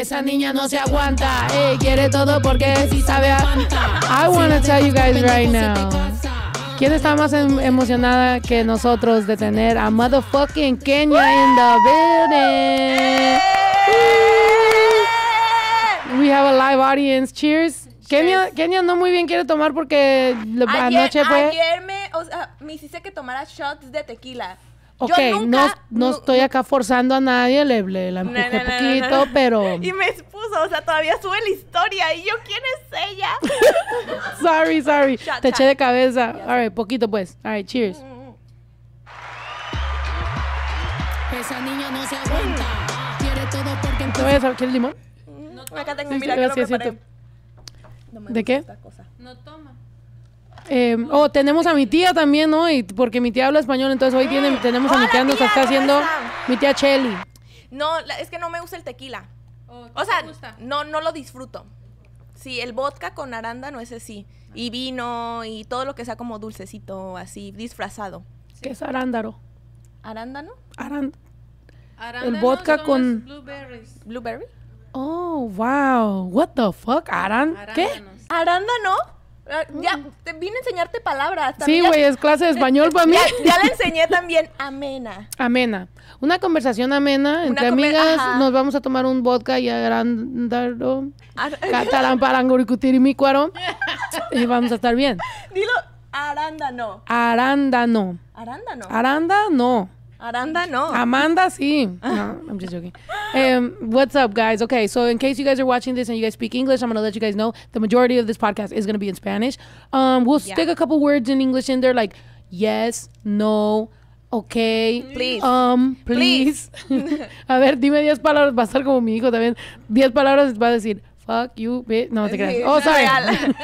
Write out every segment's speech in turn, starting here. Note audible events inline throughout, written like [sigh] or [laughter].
esa niña no se aguanta. Ey, quiere todo porque sí sabe. I wanna tell you guys right now. ¿Quién está más em, emocionada que nosotros de tener a motherfucking Kenya in the building? We have a live audience. Cheers. Kenya Kenia no muy bien quiere tomar porque anoche fue. Ayer me, o sea, me hiciste que tomara shots de tequila. Ok, yo no, no estoy acá forzando a nadie, le, le la empujé no, poquito, pero... Y me expuso, o sea, todavía sube la historia. ¿Y yo quién es ella? [laughs] sorry, sorry. Te eché de cabeza. All right, poquito pues. All right, cheers. Mm, mm, mm. Esa niña no se aguanta. Quiere todo porque... ¿Te voy a ¿Quieres limón? No, acá tengo, sí, mira, sí, que lo ¿De qué? No toma oh, tenemos a mi tía también, hoy, porque mi tía habla español, entonces hoy tiene, tenemos a mi tía, nos está haciendo mi tía Chelly. No, es que no me gusta el tequila. Oh, o sea, no, no lo disfruto. Sí, el vodka con arándano ese sí, Y vino y todo lo que sea como dulcecito, así, disfrazado. ¿Qué es arándaro. ¿Arándano? Arándano. El vodka con- ¿Blueberry? Oh, wow. What the fuck? arán. ¿Qué? ¿Arándano? Ah, ya, mm. te vine a enseñarte palabras. También sí, güey, es clase de español para mí. Ya, le enseñé también amena. Amena. Una conversación amena entre amigas. Nos vamos a tomar un vodka y ah, mi Catarán [laughs] Y vamos a estar bien. Dilo arándano. Arándano. Arándano. Arándano. Aranda, no. Amanda, sí. No, I'm just joking. Um, what's up, guys? Okay, so in case you guys are watching this and you guys speak English, I'm going to let you guys know the majority of this podcast is going to be in Spanish. Um, we'll stick a couple words in English in there, like yes, no, okay. Please. Um, please. [laughs] a ver, dime 10 palabras. Va a estar como mi hijo también. 10 palabras va a decir. Fuck you, bitch. No, te creas. Oh, sorry.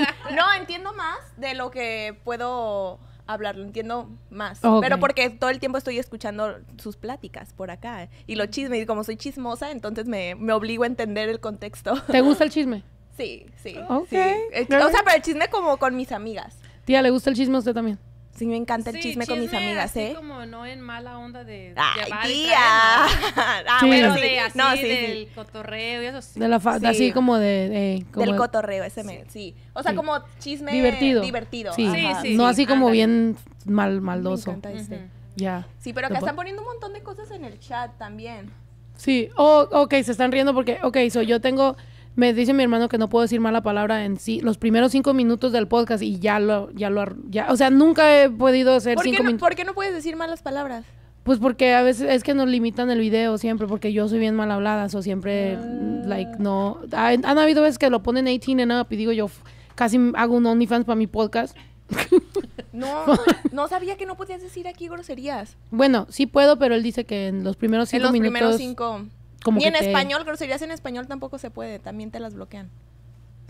[laughs] [laughs] no, entiendo más de lo que puedo hablarlo, entiendo más. Pero porque todo el tiempo estoy escuchando sus pláticas por acá y lo chisme, y como soy chismosa, entonces me, me obligo a entender el contexto. ¿Te gusta el [laughs] chisme? Sí, sí. Okay. Eh, o sea, pero el chisme como con mis amigas. Tía, ¿le gusta el chisme a usted también? Sí, me encanta el chisme, con mis amigas, así ¿eh? como no en mala onda de. ¡Ay, tía! [laughs] ah, pero de, así, del cotorreo y eso sí. De la así como de. del cotorreo, ese medio, Sí. O sea, como chisme. Divertido. Divertido. Sí, sí, No así como bien mal, maldoso. Me encanta este. Ya. Sí, pero que están poniendo un montón de cosas en el chat también. Sí. Oh, ok, se están riendo porque. Ok, so yo tengo me dice mi hermano que no puedo decir mala palabra en sí los primeros cinco minutos del podcast y ya lo, ya lo, o sea, nunca he podido hacer cinco minutos. ¿Por qué no puedes decir malas palabras? Pues porque a veces es que nos limitan el video siempre, porque yo soy bien mal hablada, o siempre, ah. like, no. Han, habido veces que lo ponen 18 en nada y digo yo, casi hago un OnlyFans para mi podcast. [laughs] No, [laughs] no sabía que no podías decir aquí groserías. Bueno, sí puedo, pero él dice que en los primeros cinco minutos. Primeros cinco y en te... español, groserías en español tampoco se puede, también te las bloquean.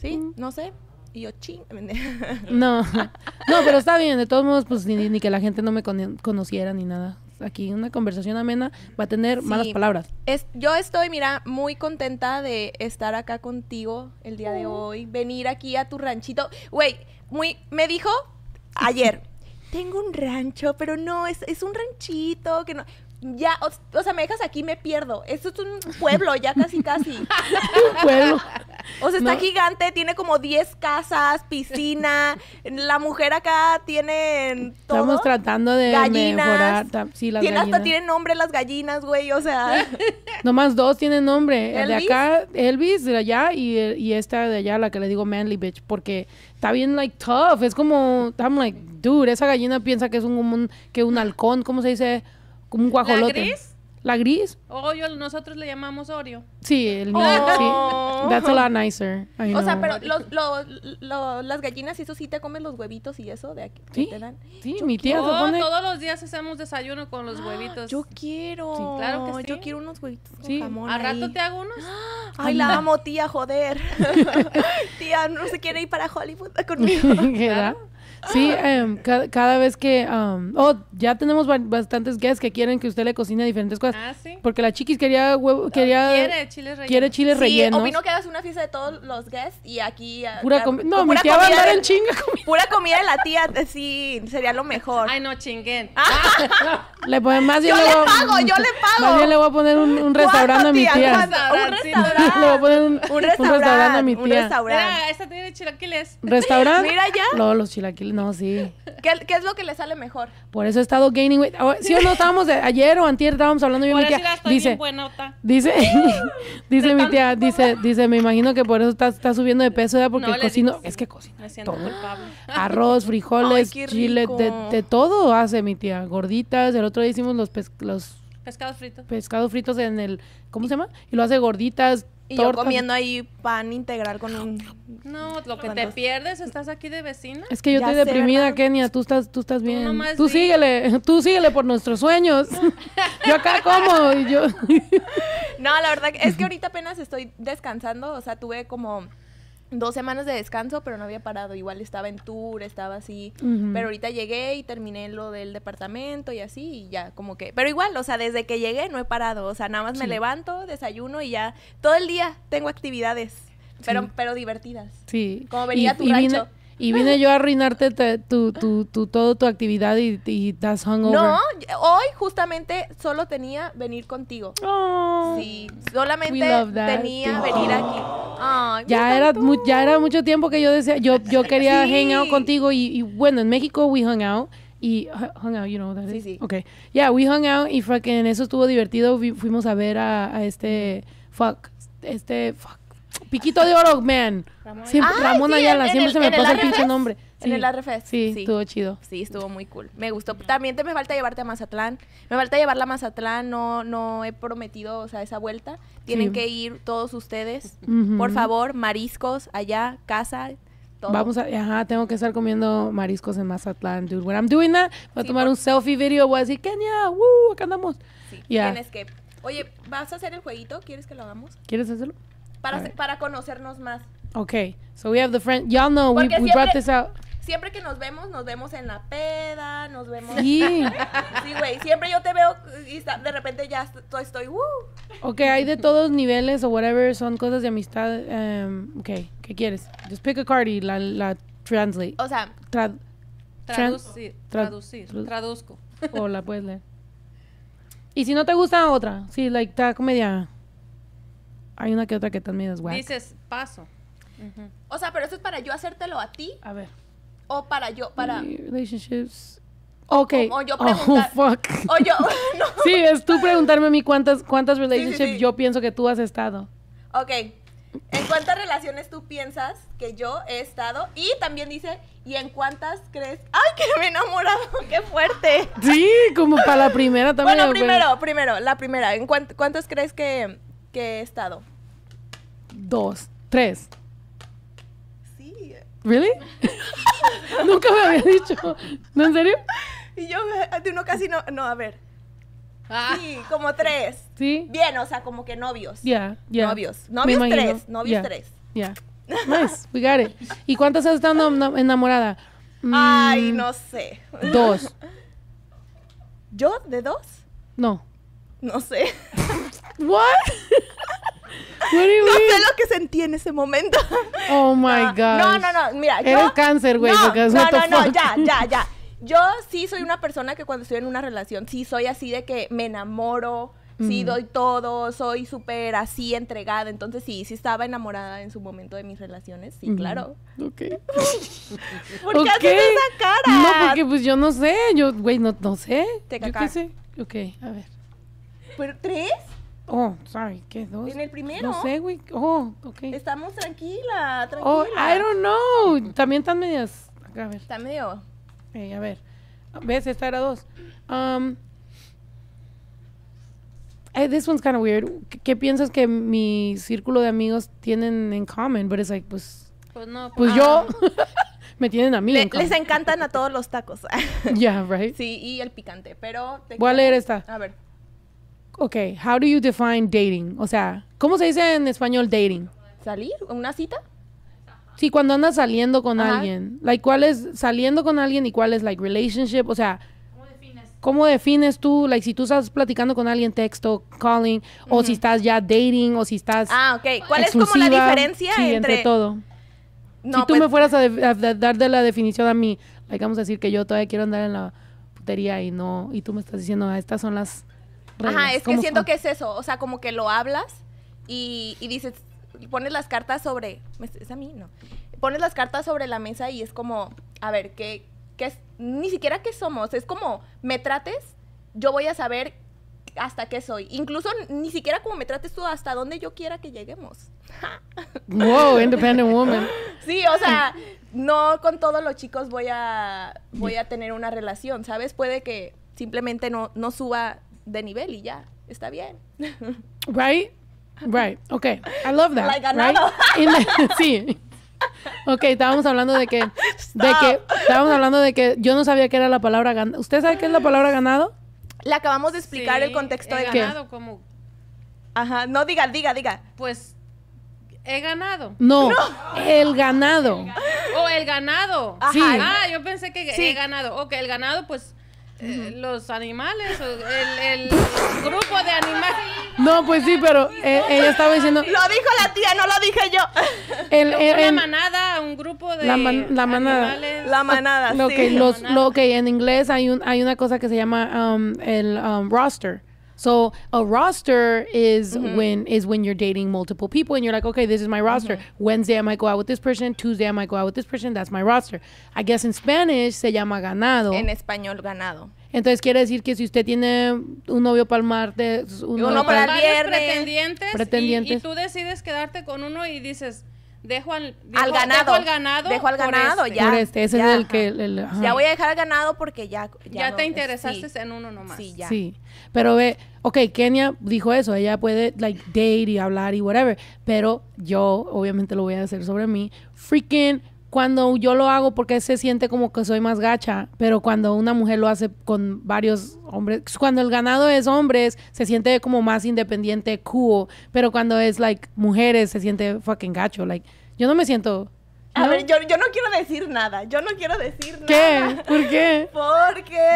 ¿Sí? Mm. No sé. Y yo, ching. [laughs] no, no, pero está bien, de todos modos, pues ni, que la gente no me conociera ni nada. Aquí una conversación amena va a tener malas palabras. Es, yo estoy, mira, muy contenta de estar acá contigo el día de mm. hoy, venir aquí a tu ranchito. Güey, muy, me dijo ayer, [laughs] tengo un rancho, pero no, es, es un ranchito que no ya, o, sea, me dejas aquí, me pierdo. Esto es un pueblo, ya casi, casi. [laughs] un pueblo. O sea, está gigante, tiene como 10 casas, piscina. La mujer acá tiene todo. Estamos tratando de gallinas. Sí, las tiene, gallinas. Hasta tienen nombre las gallinas, güey, o sea. [laughs] Nomás dos tienen nombre. El de acá, Elvis, de allá, y, y esta de allá, la que le digo Manly Bitch, porque está bien like tough. Es como, I'm like, dude, esa gallina piensa que es que un halcón, ¿cómo se dice? como guajolote. ¿La gris? La gris. yo nosotros le llamamos Orio. Sí, el mío, oh. sí. That's a lot nicer. o sea, pero las gallinas eso sí te comen los huevitos y eso de aquí. Sí, sí mi tía. Oh, todos los días hacemos desayuno con los ah, huevitos. Yo quiero. Sí, claro que sí. Yo quiero unos huevitos con jamón. ¿A rato te hago unos? [gasps] Ay, la amo, tía, joder. [laughs] tía, no se quiere ir para Hollywood [laughs] conmigo. ¿Qué claro. Sí, em, cada vez que... Em, oh, ya tenemos bastantes guests que quieren que usted le cocine diferentes cosas. Ah, sí. Porque la chiquis quería huevo, quería... Quiere chiles rellenos. Quiere chiles sí, rellenos. opino que hagas una fiesta de todos los guests y aquí... Ah, pura comida. no, mi tía va a andar en chinga comida. Pura comida de la tía, eh, sí, sería lo mejor. Ay, no, chinguen. Ah. [laughs] le ponen más yo, yo le, pago, yo le pago. Más le voy a poner un, restaurante a mi tía. Un restaurante. Le voy a poner un, un restaurante a mi tía. Un [laughs] restaurante. Mira, esta tiene chilaquiles. ¿Restaurante? Mira ya. No, los chilaquiles no, sí. ¿Qué, es lo que le sale mejor? Por eso he estado gaining weight. Oh, sí o no, estábamos ayer o antier, estábamos hablando de mi dice, dice, dice mi tía, dice, dice, me imagino que por eso está, está subiendo de peso, ¿verdad? Porque cocino, es que cocina. todo. [laughs] Arroz, frijoles, chile, de, de, todo hace mi tía. Gorditas, el otro día hicimos los, los pescados fritos. Pescados fritos en el, ¿cómo se llama? Y lo hace gorditas, y yo comiendo ahí pan integral con un... No, lo que te pierdes, estás aquí de vecina. Es que yo estoy deprimida, Kenia, tú estás, tú estás bien. Tú, tú síguele, tú síguele por nuestros sueños. [laughs] yo acá como y yo... no, la verdad es que ahorita apenas estoy descansando, o sea, tuve como dos semanas de descanso, pero no había parado. Igual estaba en tour, estaba así. Pero ahorita llegué y terminé lo del departamento y así, y ya, como que. Pero igual, o sea, desde que llegué no he parado. O sea, nada más me levanto, desayuno y ya. Todo el día tengo actividades. Pero, pero divertidas. Sí. Como venía tu rancho y vine yo a arruinarte tu, tu, tu, todo tu actividad y, y das No, hoy justamente solo tenía venir contigo. Oh. sí, solamente tenía venir aquí. ya, era ya era mucho tiempo que yo decía, yo, yo [laughs] quería hang out contigo y, y, bueno, en México we hung out. Y hung out, you know that Sí. Okay. Yeah, we hung out y fucking eso estuvo divertido. Fuimos a ver a, a este fuck, este fuck Piquito de Oro, man. Ramón, Ramón ah, Ayala, siempre se me pasa el pinche nombre. en el RFS. Sí, estuvo chido. Sí, estuvo muy cool. Me gustó. También te me falta llevarte a Mazatlán. Me falta llevarla a Mazatlán. No, no he prometido, o sea, esa vuelta. Tienen que ir todos ustedes. Por favor, mariscos, allá, casa, Vamos a, ajá, tengo que estar comiendo mariscos en Mazatlán, dude. When I'm doing that, voy a tomar un selfie video, voy a decir, Kenia, acá andamos. Sí, tienes que. Oye, ¿vas a hacer el jueguito? ¿Quieres que lo hagamos? ¿Quieres hacerlo? para, conocernos más. Ok, so we have the friend. Y'all know we, siempre, brought this out. Siempre que nos vemos, nos vemos en la peda, nos vemos. Sí. [laughs] sí, güey. Siempre yo te veo y de repente ya estoy, uh. Ok, hay de todos niveles o whatever, son cosas de amistad. Em, ok, ¿qué quieres? Just pick a card y la, translate. O sea, traducir. traduzco. O la puedes leer. Y si no te gusta, otra. Sí, like, está comedia. Hay una que otra que también es guay. Dices, paso. O sea, pero eso es para yo hacértelo a ti. A ver. O para yo, para. Relationships. Ok. O, yo preguntar. Oh, [laughs] fuck. O yo. [laughs] [laughs] Sí, es tú preguntarme a mí cuántas, cuántas relationships yo pienso que tú has estado. Ok. ¿En cuántas relaciones tú piensas que yo he estado? Y también dice, ¿y en cuántas crees? ¡Ay, que me he enamorado! ¡Qué fuerte! Sí, como para la primera también. Bueno, primero, primero, la primera. ¿En cuántas crees que, ¿Qué he estado. Dos, tres. Sí. ¿Really? [laughs] Nunca me había dicho. ¿No, en serio? Y yo, ah, de uno casi no, no, a ver. Ah. Sí, como tres. ¿Sí? Bien, o sea, como que novios. Ya, ya Novios. Novios tres, novios tres. Ya. Nice, we got it. ¿Y cuántos has estado enamorada? Ay, mm. no sé. Dos. ¿Yo? ¿De dos? No. No sé. [laughs] What? ¿Qué [laughs] no sé lo que sentí en ese momento. Oh my god. No, no, no, mira. Era cáncer, güey. No, no, no, no, ya, ya, [laughs] ya. Yo sí soy una persona que cuando estoy en una relación, sí soy así de que me enamoro, sí mm. doy todo, soy súper así entregada. Entonces sí, sí estaba enamorada en su momento de mis relaciones, sí, claro. Ok. [laughs] ¿Por qué haces esa cara? No, porque pues yo no sé, yo, güey, no, no sé. Te yo qué sé. Ok, a ver. ¿Pero tres? Oh, sorry, ¿qué dos? En el primero. No sé, güey. Oh, ok. Estamos tranquila, tranquila. Oh, I don't know. También están medias. a ver. Está medio. a ver. ¿Ves? Esta era dos. Um, hey, eh, this one's kind of weird. ¿Qué, piensas que mi círculo de amigos tienen en common? But it's like, pues. Pues no. Pues, pues yo. [laughs] me tienen a mí. les encantan a todos los tacos. [laughs] yeah, right. Sí, y el picante. Pero. Voy a leer esta. A ver. Ok, how do you define dating? O sea, ¿cómo se dice en español dating? ¿Salir? ¿Una cita? Sí, cuando andas saliendo con alguien. Like, ¿cuál es saliendo con alguien y cuál es, like, relationship? O sea, ¿cómo defines, tú, like, si tú estás platicando con alguien, texto, calling, o si estás ya dating, o si estás. Ah, ok. ¿Cuál es como la diferencia sí, entre... todo? si tú me pues fueras a, dar de la definición a mí, like, vamos a decir que yo todavía quiero andar en la putería y no, y tú me estás diciendo, ah, estas son las Ajá, es que siento que es eso, o sea, como que lo hablas y, y dices, pones las cartas sobre, es a mí, no, pones las cartas sobre la mesa y es como, a ver, ¿qué, es? Ni siquiera qué somos, es como, me trates, yo voy a saber hasta qué soy. Incluso ni siquiera como me trates tú, hasta donde yo quiera que lleguemos. [laughs] wow, independent woman. Sí, o sea, no con todos los chicos voy a voy a tener una relación, ¿sabes? Puede que simplemente no, no suba de nivel y ya, está bien. Right? Right, okay. I love that. Like [laughs] sí. Ok, estábamos hablando de que, de que, estábamos hablando de que yo no sabía qué era la palabra ganado. ¿Usted sabe qué es la palabra ganado? Le acabamos de explicar el contexto de ganado como. Ajá, no diga, diga, diga. Pues he ganado. No, el ganado. O oh, el ganado. Ah, yo pensé que he ganado. Ok, el ganado, pues eh, los animales, el, grupo de animales. No, pues sí, pero eh, ella estaba diciendo. Lo dijo la tía, no lo dije yo. El, una manada, un grupo de. La, la manada. Animales. La manada, sí. que Lo que en inglés hay, un, hay una cosa que se llama um, el um, roster So a roster is mm-hmm. when is when you're dating multiple people and you're like, okay, this is my roster. Mm-hmm. Wednesday I might go out with this person. Tuesday I might go out with this person. That's my roster. I guess in Spanish se llama ganado. En español ganado. Entonces quiere decir que si usted tiene un novio para el martes, un novio, para el viernes, pretendientes, y tú decides quedarte con uno y dices dejo al, ganado. Dejo al ganado. Dejo al ganado, este. ya. este, ese es el que. ya voy a dejar al ganado porque ya. Ya, te interesaste en uno nomás. Sí, ya. Sí. Pero ve, ok, Kenia dijo eso, ella puede, like, date y hablar y whatever. Pero yo, obviamente, lo voy a hacer sobre mí. Freaking cuando yo lo hago porque se siente como que soy más gacha, pero cuando una mujer lo hace con varios hombres, cuando el ganado es hombres, se siente como más independiente, cool, pero cuando es like mujeres se siente fucking gacho, like yo no me siento A ver, yo, yo, no quiero decir nada, yo no quiero decir ¿Qué? nada. ¿Qué? ¿Por qué? [laughs] Porque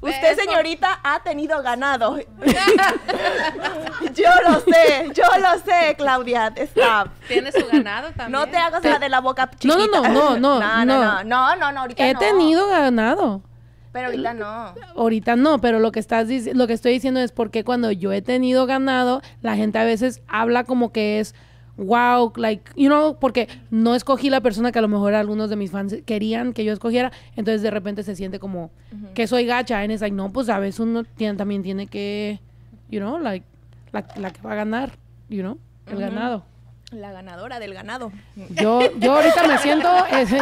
Usted, señorita, ha tenido ganado. [laughs] yo lo sé, yo lo sé, Claudia. Tiene su ganado también. No te hagas la de la boca chiquita. [laughs] No, no, no, no, no, no, no, no, no, He tenido ganado. Pero ahorita no. Ahorita no, pero lo que estás lo que estoy diciendo es porque cuando yo he tenido ganado, la gente a veces habla como que es wow, like, you know, porque no escogí la persona que a lo mejor algunos de mis fans querían que yo escogiera, entonces de repente se siente como que soy gacha, en like, no, pues a veces uno también tiene que, you know, like, la, que va a ganar, you know, el ganado. La ganadora del ganado. Yo, yo ahorita me siento,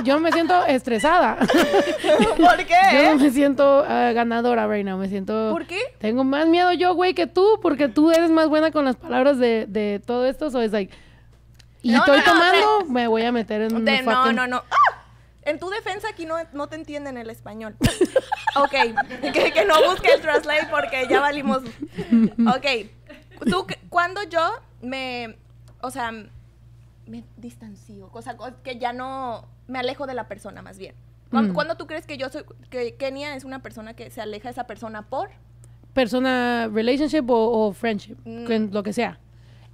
yo me siento estresada. [laughs] ¿Por qué? Yo no me siento ah, ganadora right now, me siento... ¿Por qué? Tengo más miedo yo, güey, que tú, porque tú eres más buena con las palabras de, todo esto, so es like y estoy tomando, me voy a meter en un No, no, no. ¡Ah! En tu defensa aquí no, no te entienden el español. [laughs] ok, que, no busque el translate porque ya valimos. Ok, tú, cuando yo me, o sea, me distancio, cosa que ya no, me alejo de la persona más bien. Mm. ¿Cuándo, tú crees que yo soy, que Kenia es una persona que se aleja de esa persona por? Persona, relationship o, friendship, mm. lo que sea.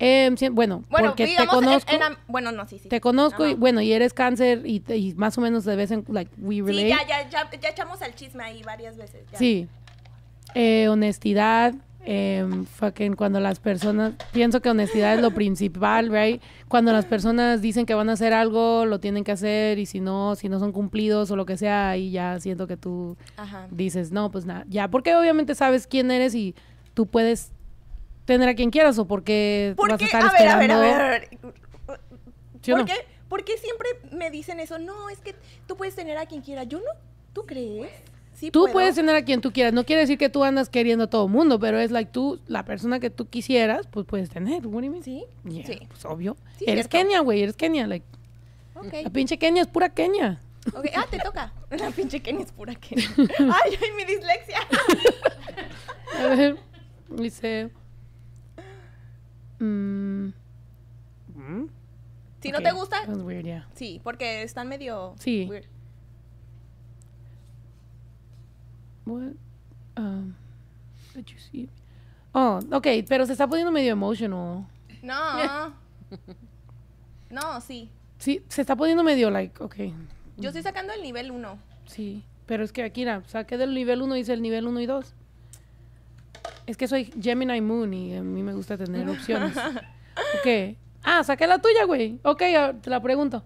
Em, bueno, porque te conozco. bueno, no, sí, sí. Te conozco y bueno, y eres cáncer y, más o menos de vez en like we Sí, ya, echamos el chisme ahí varias veces. Sí. Eh, honestidad, em, fucking cuando las personas, pienso que honestidad es lo principal, right? Cuando las personas dicen que van a hacer algo, lo tienen que hacer y si no, si no son cumplidos o lo que sea, ahí ya siento que tú dices, no, pues nada, ya, porque obviamente sabes quién eres y tú puedes tener a quien quieras o porque ¿Por vas a estar a ver, A ver, a ver, a ver. ¿Por qué? Porque siempre me dicen eso? No, es que tú puedes tener a quien quieras. Yo no. ¿Tú crees? Sí tú puedes tener a quien tú quieras. No quiere decir que tú andas queriendo a todo el mundo, pero es like tú, la persona que tú quisieras, pues puedes tener. Sí. sí. Pues obvio. eres Kenia, güey. Eres Kenia. Like. La pinche Kenia es pura Kenia. Ah, te toca. [laughs] La pinche Kenia es pura Kenia. [laughs] ay, ay, mi dislexia. a ver. Dice. Mm. Si no te gusta. Sí, porque están medio. Sí. What? Um, you see? Oh, ok, pero se está poniendo medio emotional. No. [laughs] no, sí. Sí, se está poniendo medio like, ok. Yo estoy sacando el nivel 1. Sí, pero es que Akira, saqué del nivel 1 hice el nivel 1 y 2. Es que soy Gemini Moon y a mí me gusta tener [laughs] opciones. ¿Qué? Ah, saqué la tuya, güey. Ok, ah, te la pregunto.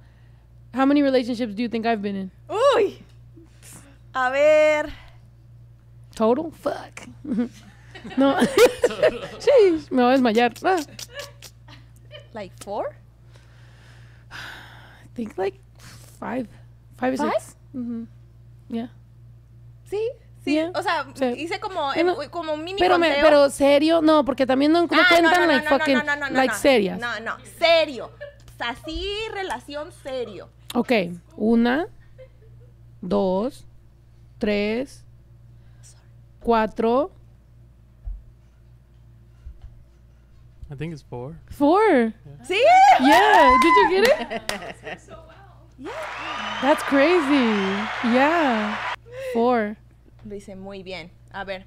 How many relationships do you think I've been in? Uy. A ver. Total? Fuck. [laughs] no. sí, [laughs] me voy a desmayar. Ah. Like four? I think like five. Five, five? six. Mm-hmm. Yeah. Sí. Sí, o sea, hice como, un pero, serio, no, porque también no, cuentan no, serias. No, no, serio. Así, relación serio. Ok, una, dos, tres, cuatro. I think it's four. Four. sí ¿Sí? Yeah. Did you get it? so [laughs] well. That's crazy. Yeah. Four dice muy bien. A ver.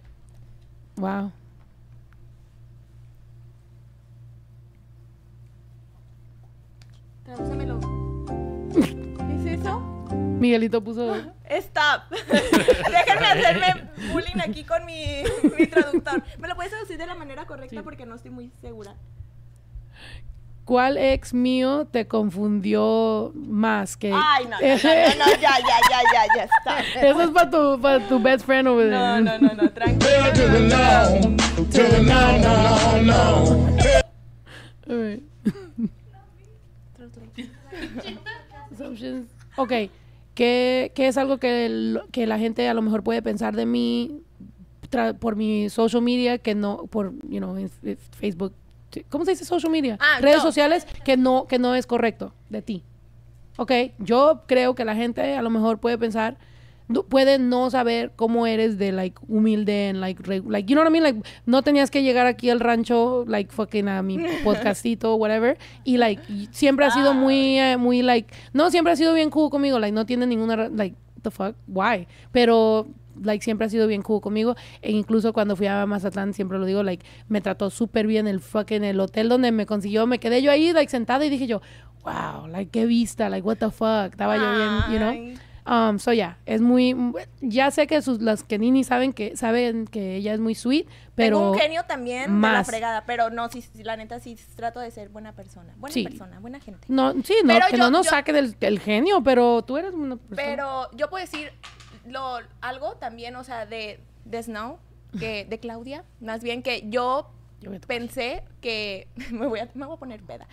Wow. Tradúcemelo. ¿Qué es eso? Miguelito puso. [laughs] Stop. [laughs] Déjenme hacerme bullying aquí con mi, traductor. ¿Me lo puedes traducir de la manera correcta? Porque no estoy muy segura. ¿Cuál ex mío te confundió más? Que... Ay, no, no, no, [laughs] ya, ya, ya, ya, ya está. Eso es para tu, para tu best friend over there. No, no, no, no, tranquilo. Assumptions. Ok, ¿Qué, ¿Qué, es algo que, que, la gente a lo mejor puede pensar de mí por mi social media que no, por, you know, Facebook, ¿Cómo se dice social media? Ah, Redes sociales que no, que no es correcto de ti. ¿Ok? Yo creo que la gente a lo mejor puede pensar... puede no saber cómo eres de like humilde en like like you know what I mean like no tenías que llegar aquí al rancho like fucking a mi [laughs] podcastito whatever y like siempre ha sido muy eh, muy like no siempre ha sido bien cool conmigo like no tiene ninguna like the fuck why pero like, siempre ha sido bien cool conmigo. E incluso cuando fui a Mazatlán, siempre lo digo, like, me trató súper bien el fucking, el hotel donde me consiguió, me quedé yo ahí, like, sentada y dije yo, wow, like, qué vista, like, what the fuck, estaba yo bien, you know. Um, so ya, yeah, es muy, ya sé que sus, las que Nini saben que, saben que ella es muy sweet, pero... Tengo un genio también, más. De la fregada, pero no, si la neta sí trato de ser buena persona, buena persona, buena gente. No, sí, no, que no nos saque del, genio, pero tú eres una persona. Pero yo puedo decir, lo, algo también, o sea, de, de Snow, que, de Claudia, más bien que yo pensé que [laughs] me voy a, me voy a poner peda.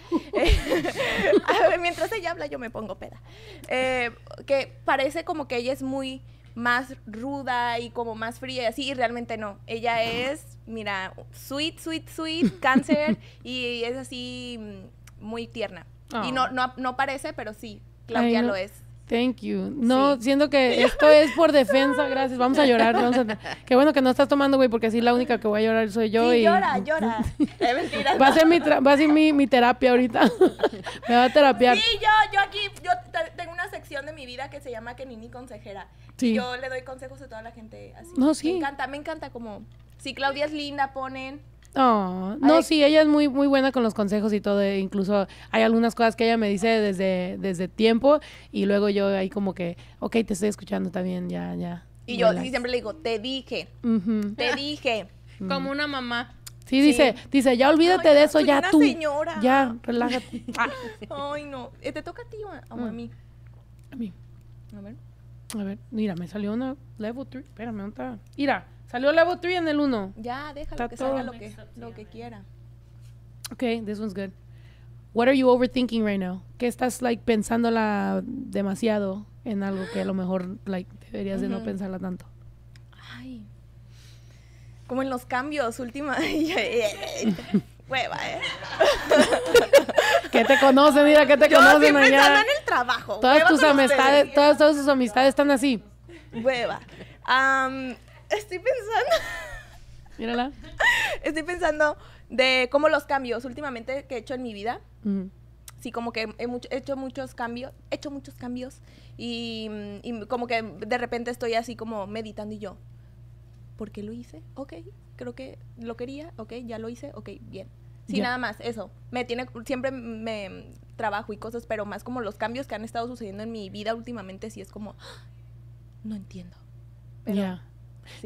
[laughs] mientras ella habla yo me pongo peda. Eh, que parece como que ella es muy más ruda y como más fría y así, y realmente no. Ella es, mira, sweet, sweet, sweet, [laughs] cáncer, y es así mm, muy tierna. Y ah. no, no, parece, pero sí, Claudia lo es. Thank you. No, siento que esto es por defensa, [laughs] gracias. Vamos a llorar. Vamos a... [laughs] Qué bueno que no estás tomando, güey, porque así la única que voy a llorar soy yo. llora, [laughs] llora. Es mentira. Va a ser mi, va a ser mi, terapia ahorita. Me va a terapiar. Sí, yo, yo aquí, yo tengo una sección de mi vida que se llama que Nini Consejera. Sí. Y yo le doy consejos a toda la gente así. No, sí. Me encanta, me encanta como... Si Claudia es linda, ponen no oh, no, sí, ella es muy, muy buena con los consejos y todo. E incluso hay algunas cosas que ella me dice desde, desde tiempo y luego yo ahí como que, ok, te estoy escuchando también, ya, ya. Y yo siempre le digo, te dije, te ah. dije. Mm. como una mamá. Sí, dice, dice, ya olvídate de eso, ya tú. Señora. Ya, relájate. [laughs] Ah, ay, no. Eh, ¿Te toca a ti o a, ah. mí? A mí. A ver. A ver, mira, me salió una level 3. Espérame, ¿dónde está? Mira, Salió la 3 en el 1. Ya, déjalo que salga lo que, lo que quiera. Ok, this one's good. What are you overthinking right now? ¿Qué estás, like, pensándola demasiado en algo que a lo mejor, like, deberías de no pensarla tanto? Ay. Como en los cambios, última. [laughs] Hueva, ¿eh? [laughs] ¿Qué te conocen, mira, ¿Qué te conoce mañana! siempre en el trabajo. Todas tus amistades, todas, todas sus amistades están así. Hueva. Um estoy pensando. [laughs] Mírala. Estoy pensando de cómo los cambios últimamente que he hecho en mi vida. Sí, como que he, hecho muchos cambios, he hecho muchos cambios y, como que de repente estoy así como meditando y yo, ¿por qué lo hice? Ok, creo que lo quería, ok, ya lo hice, ok, bien. Sí, nada más, eso. Me tiene, siempre me trabajo y cosas, pero más como los cambios que han estado sucediendo en mi vida últimamente, sí es como, [gasps] no entiendo.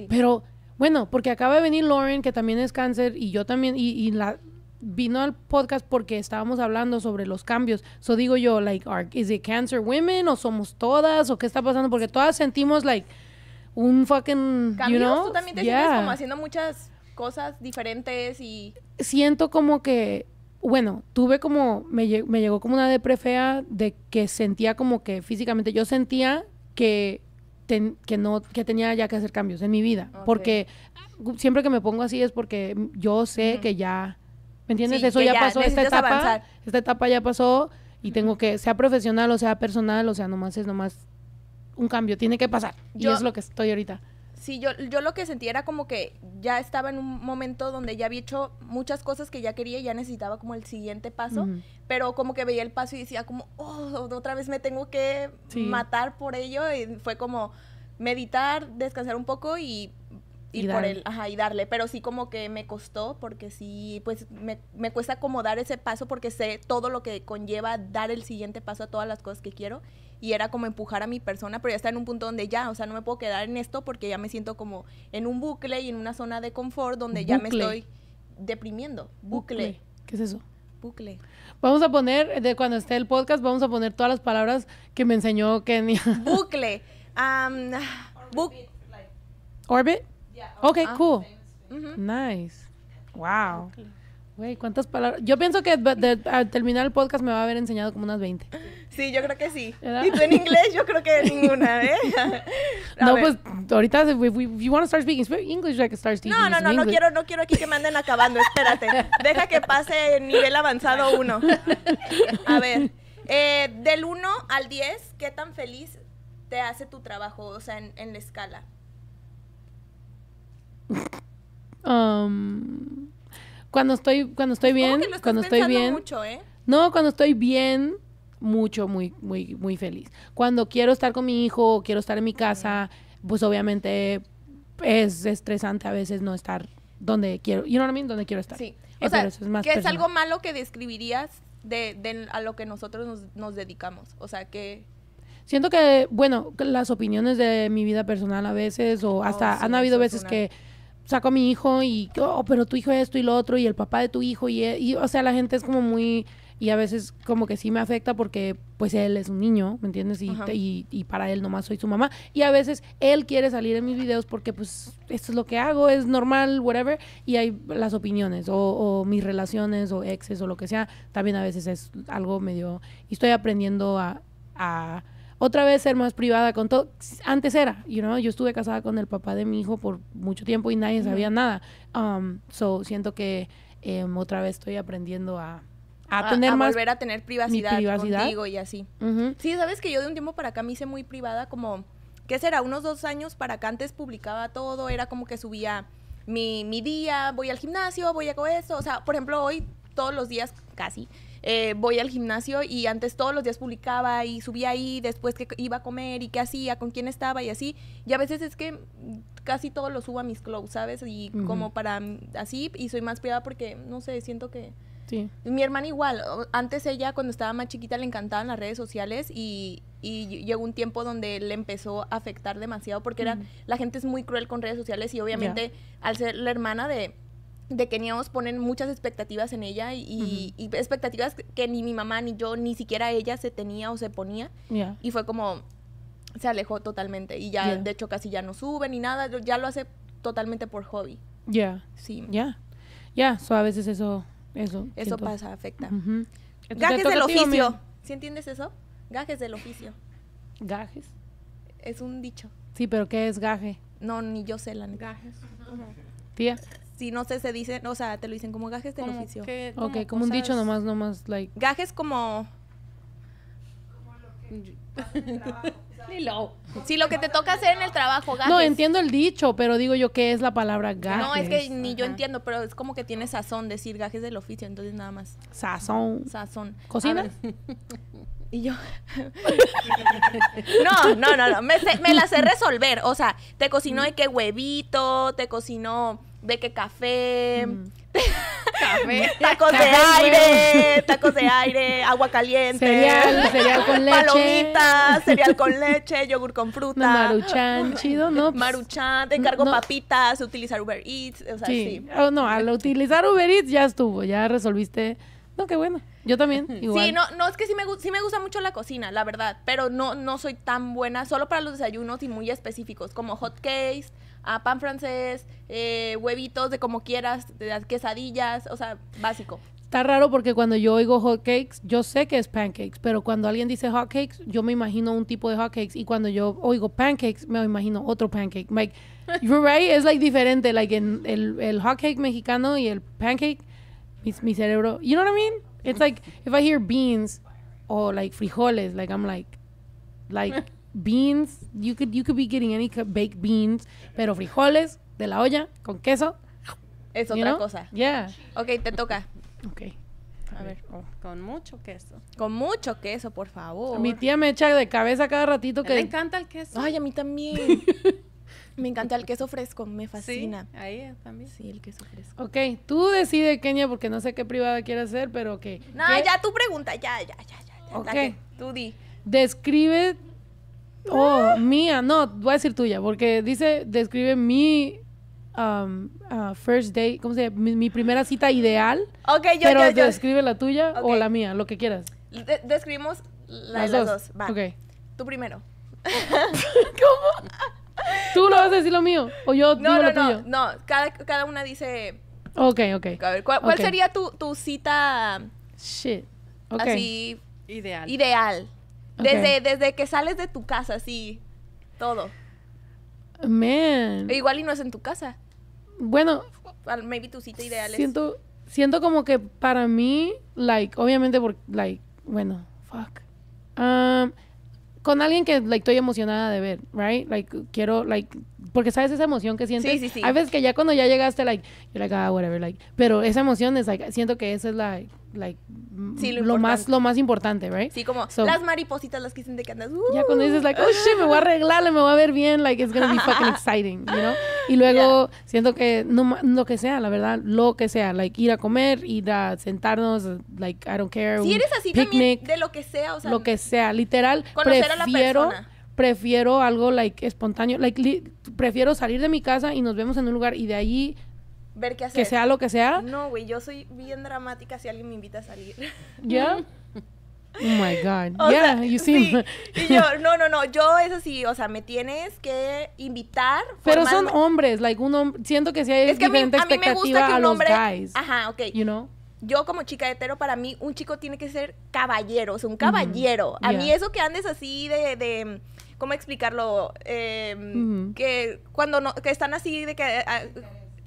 Pero bueno, porque acaba de venir Lauren, que también es cáncer, y yo también, y, la vino al podcast porque estábamos hablando sobre los cambios. So digo yo, like, are, is it cancer women o somos todas o qué está pasando? Porque todas sentimos like un fucking, cambios, Tú también te sientes como haciendo muchas cosas diferentes y siento como que bueno, tuve como me, me llegó como una depre fea de que sentía como que físicamente yo sentía que que, no, que tenía ya que hacer cambios en mi vida. Porque uh, siempre que me pongo así es porque yo sé que ya, ¿me entiendes? Eso ya, pasó, esta etapa, esta etapa ya pasó y tengo que, sea profesional o sea personal, o sea, nomás es nomás un cambio, tiene que pasar. Yo, y es lo que estoy ahorita sí, yo, lo que sentía era como que ya estaba en un momento donde ya había hecho muchas cosas que ya quería y ya necesitaba como el siguiente paso, pero como que veía el paso y decía como, oh, otra vez me tengo que matar por ello y fue como meditar, descansar un poco y ir por él, ajá, y darle, pero sí como que me costó porque sí, pues me, me cuesta como dar ese paso porque sé todo lo que conlleva dar el siguiente paso a todas las cosas que quiero y era como empujar a mi persona, pero ya está en un punto donde ya, o sea, no me puedo quedar en esto porque ya me siento como en un bucle y en una zona de confort donde ya me estoy deprimiendo. Bucle. ¿Qué es eso? Bucle. Vamos a poner, de cuando esté el podcast, vamos a poner todas las palabras que me enseñó Kenny. [laughs] Bucle. Um, Orbit? Okay, ah. cool. Nice. Wow. Güey, ¿cuántas palabras? Yo pienso que al terminar el podcast me va a haber enseñado como unas 20. Sí, yo creo que sí. Y tú en inglés, yo creo que [laughs] ninguna, ¿eh? no, pues ahorita, if, you want to start speaking English, like start speaking No, no, no, no quiero, no quiero aquí que me anden acabando, espérate. Deja que pase nivel avanzado 1. A ver, eh, del 1 al 10, ¿qué tan feliz te hace tu trabajo? O sea, en, en la escala. Um... Cuando estoy, cuando estoy bien, cuando estoy bien. Mucho, ¿eh? No, cuando estoy bien, mucho, muy, muy, muy feliz. Cuando quiero estar con mi hijo, quiero estar en mi casa, pues obviamente es estresante a veces no estar donde quiero, you know what I donde quiero estar. Sí. Eh, o es ¿qué es algo malo que describirías de, a lo que nosotros nos, dedicamos? O sea, que... Siento que, bueno, las opiniones de mi vida personal a veces, o oh, hasta han habido veces que saco a mi hijo y, oh, pero tu hijo esto y lo otro, y el papá de tu hijo, eh, y, o sea, la gente es como muy, y a veces como que sí me afecta porque pues él es un niño, ¿me entiendes? Y, y, para él nomás soy su mamá, y a veces él quiere salir en mis videos porque pues esto es lo que hago, es normal, whatever, y hay las opiniones, o, o mis relaciones, o exes, o lo que sea, también a veces es algo medio, y estoy aprendiendo a otra vez ser más privada con todo. Antes era, you know, yo estuve casada con el papá de mi hijo por mucho tiempo y nadie sabía nada. Um, so, siento que em, otra vez estoy aprendiendo a, volver a tener privacidad, contigo y así. Sí, sabes que yo de un tiempo para acá me hice muy privada, como, ¿qué será? Unos dos años para acá antes publicaba todo, era como que subía mi, día, voy al gimnasio, voy a eso. O sea, por ejemplo, hoy todos los días casi eh, voy al gimnasio y antes todos los días publicaba y subía ahí, después que iba a comer y qué hacía, con quién estaba y así. Y a veces es que casi todo lo subo a mis clothes, ¿sabes? Y como para mm, así, y soy más privada porque, no sé, siento que... Sí. Mi hermana igual, antes ella cuando estaba más chiquita le encantaban las redes sociales y, llegó un tiempo donde le empezó a afectar demasiado porque era, la gente es muy cruel con redes sociales y obviamente al ser la hermana de de que niños ponen muchas expectativas en ella y, expectativas que ni mi mamá ni yo ni siquiera ella se tenía o se ponía y fue como se alejó totalmente y ya de hecho casi ya no sube ni nada ya lo hace totalmente por hobby ya sí ya ya so a veces eso eso eso pasa afecta gajes del oficio ¿sí entiendes eso gajes del oficio gajes es un dicho sí pero qué es gaje no ni yo sé la gajes tía si no sé, se dice, o sea, te lo dicen como gajes del oficio. ok, como un dicho nomás, nomás, like. Gajes como... Como lo que te toca hacer en el trabajo, gajes. No, entiendo el dicho, pero digo yo que es la palabra gajes. No, es que ni yo entiendo, pero es como que tiene sazón decir gajes del oficio, entonces nada más. Sazón. Sazón. ¿Cocina? [laughs] Y yo. [laughs] no, no, no, no. Me, me la sé resolver. O sea, te cocinó y qué huevito, te cocinó de que café, mm. [laughs] tacos de aire, tacos de aire, agua caliente, cereal, con leche, palomitas, cereal con leche, yogur con fruta, maruchan, chido, ¿no? Pues, maruchan, te encargo papitas, utilizar Uber Eats, sí. Oh, no, al utilizar Uber Eats ya estuvo, ya resolviste. No, qué bueno. Yo también, Sí, no, no, es que sí me, sí me gusta mucho la cocina, la verdad, pero no, no soy tan buena, solo para los desayunos y muy específicos, como hot cakes, a pan francés, eh, huevitos de como quieras, de las quesadillas, o sea, básico. Está raro porque cuando yo oigo hot cakes, yo sé que es pancakes, pero cuando alguien dice hot cakes, yo me imagino un tipo de hot cakes y cuando yo oigo pancakes, me imagino otro pancake. Like, [laughs] you're right, es like diferente, like en el, hot cake mexicano y el pancake, mi, mi, cerebro, you know what I mean? It's like if I hear beans o like frijoles, like I'm like, like [laughs] beans, you could, you could be getting any baked beans, pero frijoles de la olla con queso. Es otra cosa. Yeah. Ok, te toca. Ok. A, ver, oh, con mucho queso. Con mucho queso, por favor. Mi tía me echa de cabeza cada ratito que... Me encanta el queso. Ay, a mí también. [laughs] me encanta el queso fresco, me fascina. Sí, ahí también. Sí, el queso fresco. Ok, tú decides, Kenia, porque no sé qué privada quieres hacer, pero que... No, ya tú pregunta, ya, ya, ya, ya. ok. Tú di. Describe Oh, mía, no, voy a decir tuya, porque dice, describe mi um, uh, first date, ¿cómo se llama? Mi, primera cita ideal. Ok, yo, Pero describe la tuya o la mía, lo que quieras. describimos las, dos. Va. Okay. Tú primero. [laughs] ¿Cómo? ¿Tú lo vas a decir lo mío? ¿O yo no, digo no, lo No, no, cada, cada una dice... Ok, ok. A ver, ¿cuál, sería tu, tu cita... Shit. Así... Ideal. Ideal. Desde, que sales de tu casa, sí. todo. Man. Igual y no es en tu casa. Bueno. Maybe tu cita ideal siento, Siento como que para mí, like, obviamente, porque, like, bueno, fuck. Um, con alguien que, like, estoy emocionada de ver, right? Like, quiero, like, porque sabes esa emoción que sientes. Sí, sí, sí. veces que ya cuando ya llegaste, like, you're like, ah, whatever, like. Pero esa emoción es, like, siento que esa es, la like lo, más lo más importante, right? Sí, como las maripositas las que dicen de que andas. ya cuando dices like, "Oh shit, me voy a arreglar, me voy a ver bien, like it's gonna be fucking [laughs] exciting", you know? Y luego siento que no lo que sea, la verdad, lo que sea, like ir a comer, ir a sentarnos, like I don't care. Si eres así picnic, también de lo que sea, o sea, lo que sea, literal conocer prefiero a la prefiero algo like espontáneo, like prefiero salir de mi casa y nos vemos en un lugar y de ahí ver qué hacer. Que sea lo que sea. No, güey, yo soy bien dramática si alguien me invita a salir. [laughs] ¿Ya? [laughs] Oh my God. yeah, you see. Y yo, [laughs] no, no, no. Yo, eso sí, o sea, me tienes que invitar. Pero son hombres, like un Siento que sí hay es que a mí, me gusta que un hombre, Ajá, ok. You know? Yo, como chica hetero, para mí, un chico tiene que ser caballero, o sea, un mm-hmm. caballero. A mí, eso que andes así de, de ¿cómo explicarlo? Eh, mm-hmm. Que cuando no, que están así de que ah,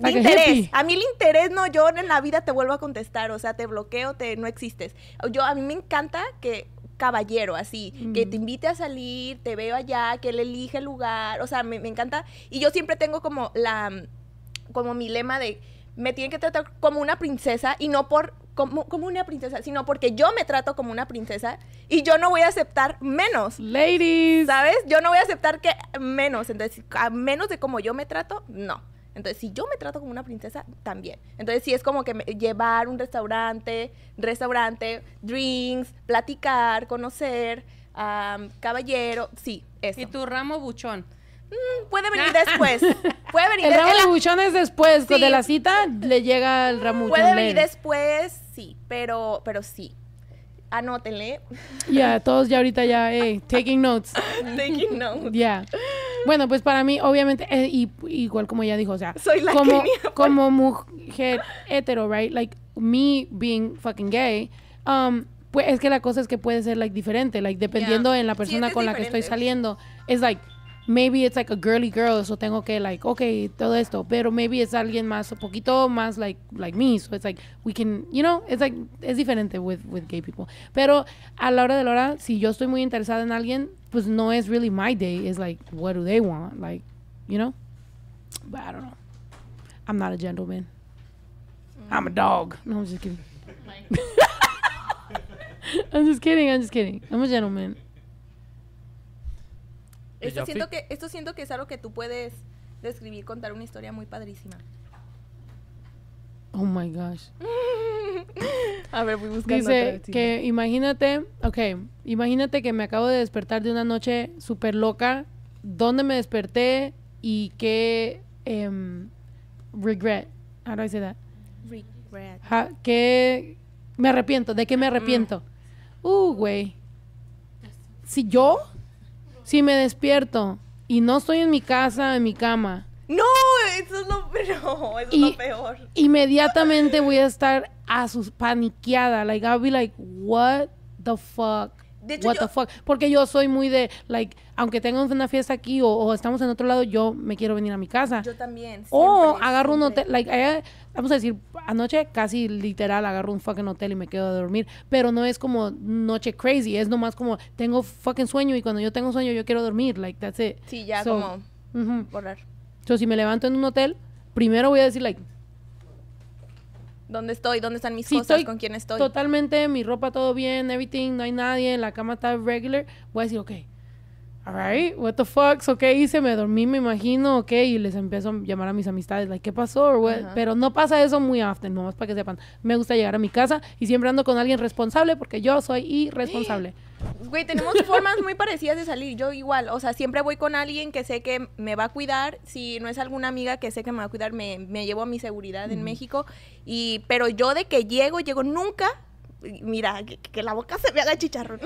a mí el interés, no, yo en la vida te vuelvo a contestar, o sea, te bloqueo, te no existes. Yo, a mí me encanta que caballero, así, que te mm. invite a salir, te veo allá, que él elige el lugar, o sea, me, encanta. Y yo siempre tengo como la, como mi lema de, me tienen que tratar como una princesa y no por como, como, una princesa, sino porque yo me trato como una princesa y yo no voy a aceptar menos. Ladies. ¿Sabes? Yo no voy a aceptar que menos. Entonces, a menos de como yo me trato, no. Entonces, si yo me trato como una princesa, también. Entonces, si es como que llevar un restaurante, restaurante, drinks, platicar, conocer, caballero, sí, eso. ¿Y tu ramo buchón? Mm, puede venir después. [laughs] Puede venir El ramo de buchón es después. De la cita le llega el ramo buchón. Puede venir después, sí, pero, pero sí anótenle. Ya, yeah, todos ya ahorita ya, eh, [laughs] taking notes. taking notes. Ya. Yeah. Bueno, pues para mí, obviamente, eh, igual como ella dijo, o sea, Soy como, pues. como mujer hetero, right? Like, me being fucking gay, um, pues es que la cosa es que puede ser, like, diferente, like, dependiendo en la persona con la que estoy saliendo. Es like, maybe it's like a girly girl, so tengo que like, okay, todo esto, pero maybe it's alguien más, un poquito más like, like me, so it's like, we can, you know, it's like, it's diferente with, with gay people. Pero a la hora de la hora, si yo estoy muy interesada en alguien, pues no es really my day, it's like, what do they want, like, you know? But I don't know. I'm not a gentleman. I'm a dog. No, I'm just kidding. [laughs] I'm just kidding. I'm just kidding. I'm a gentleman. Esto siento, que, esto siento que es algo que tú puedes describir, contar una historia muy padrísima. Oh my gosh. [laughs] A ver, voy buscando. Dice que imagínate, ok, imagínate que me acabo de despertar de una noche súper loca, ¿Dónde me desperté y qué em, regret. How do I say that? Regret. me arrepiento, de qué me mm. arrepiento. Uh, güey. Si yo si me despierto y no estoy en mi casa, en mi cama. No, eso es lo, [laughs] no, eso es lo peor. Inmediatamente voy a estar a sus paniqueada. Like, I'll be like, what the fuck what the fuck. Porque yo soy muy de, like, aunque tengamos una fiesta aquí o, estamos en otro lado, yo me quiero venir a mi casa. Yo también. O agarro un hotel, like, vamos a decir, anoche casi literal agarro un fucking hotel y me quedo a dormir. Pero no es como noche crazy, es nomás como tengo fucking sueño y cuando yo tengo sueño yo quiero dormir, like, that's it. Sí, ya como borrar. Entonces, si me levanto en un hotel, primero voy a decir, like, dónde estoy, dónde están mis cosas, con quién estoy. Totalmente, mi ropa todo bien, everything, no hay nadie, la cama está regular, voy a decir, ok, alright, what the fuck, ok, hice, me dormí, me imagino, ok, y les empiezo a llamar a mis amistades, like, ¿qué pasó? Pero no pasa eso muy often, nomás para que sepan. Me gusta llegar a mi casa y siempre ando con alguien responsable porque yo soy irresponsable. Güey, tenemos [laughs] formas muy parecidas de salir. Yo igual, o sea, siempre voy con alguien que sé que me va a cuidar. Si no es alguna amiga que sé que me va a cuidar, me, me llevo a mi seguridad en México. Y, pero yo de que llego, llego nunca. Mira, que, la boca se me haga chicharrón.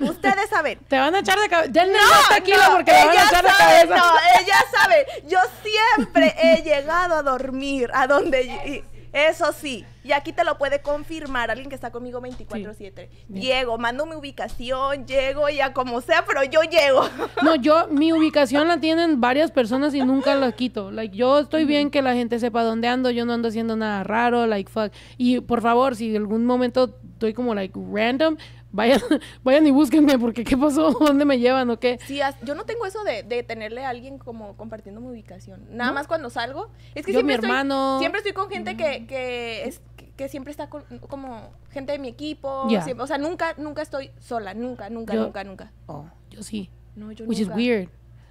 Ustedes saben. Te van a echar de cabeza. No, no, porque van a echar de cabeza. No, ella sabe. Yo siempre he llegado a dormir a donde... Eso sí, y aquí te lo puede confirmar alguien que está conmigo 24/7. Llego, mando mi ubicación, llego ya como sea, pero yo llego. [laughs] No, yo mi ubicación la tienen varias personas y nunca la quito. Like yo estoy bien que la gente sepa dónde ando, yo no ando haciendo nada raro, like fuck. Y por favor, si en algún momento estoy como like random, vayan, [laughs] vayan y búsquenme porque qué pasó, [laughs] dónde me llevan o qué. Sí, yo no tengo eso de, de tenerle a alguien como compartiendo mi ubicación. Nada más cuando salgo. Es que yo, mi hermano. siempre estoy con gente que, mm. que, es, que, siempre está como gente de mi equipo. o sea, nunca, nunca estoy sola. Nunca, nunca, nunca, nunca. Oh, yo sí. No, yo Which is weird.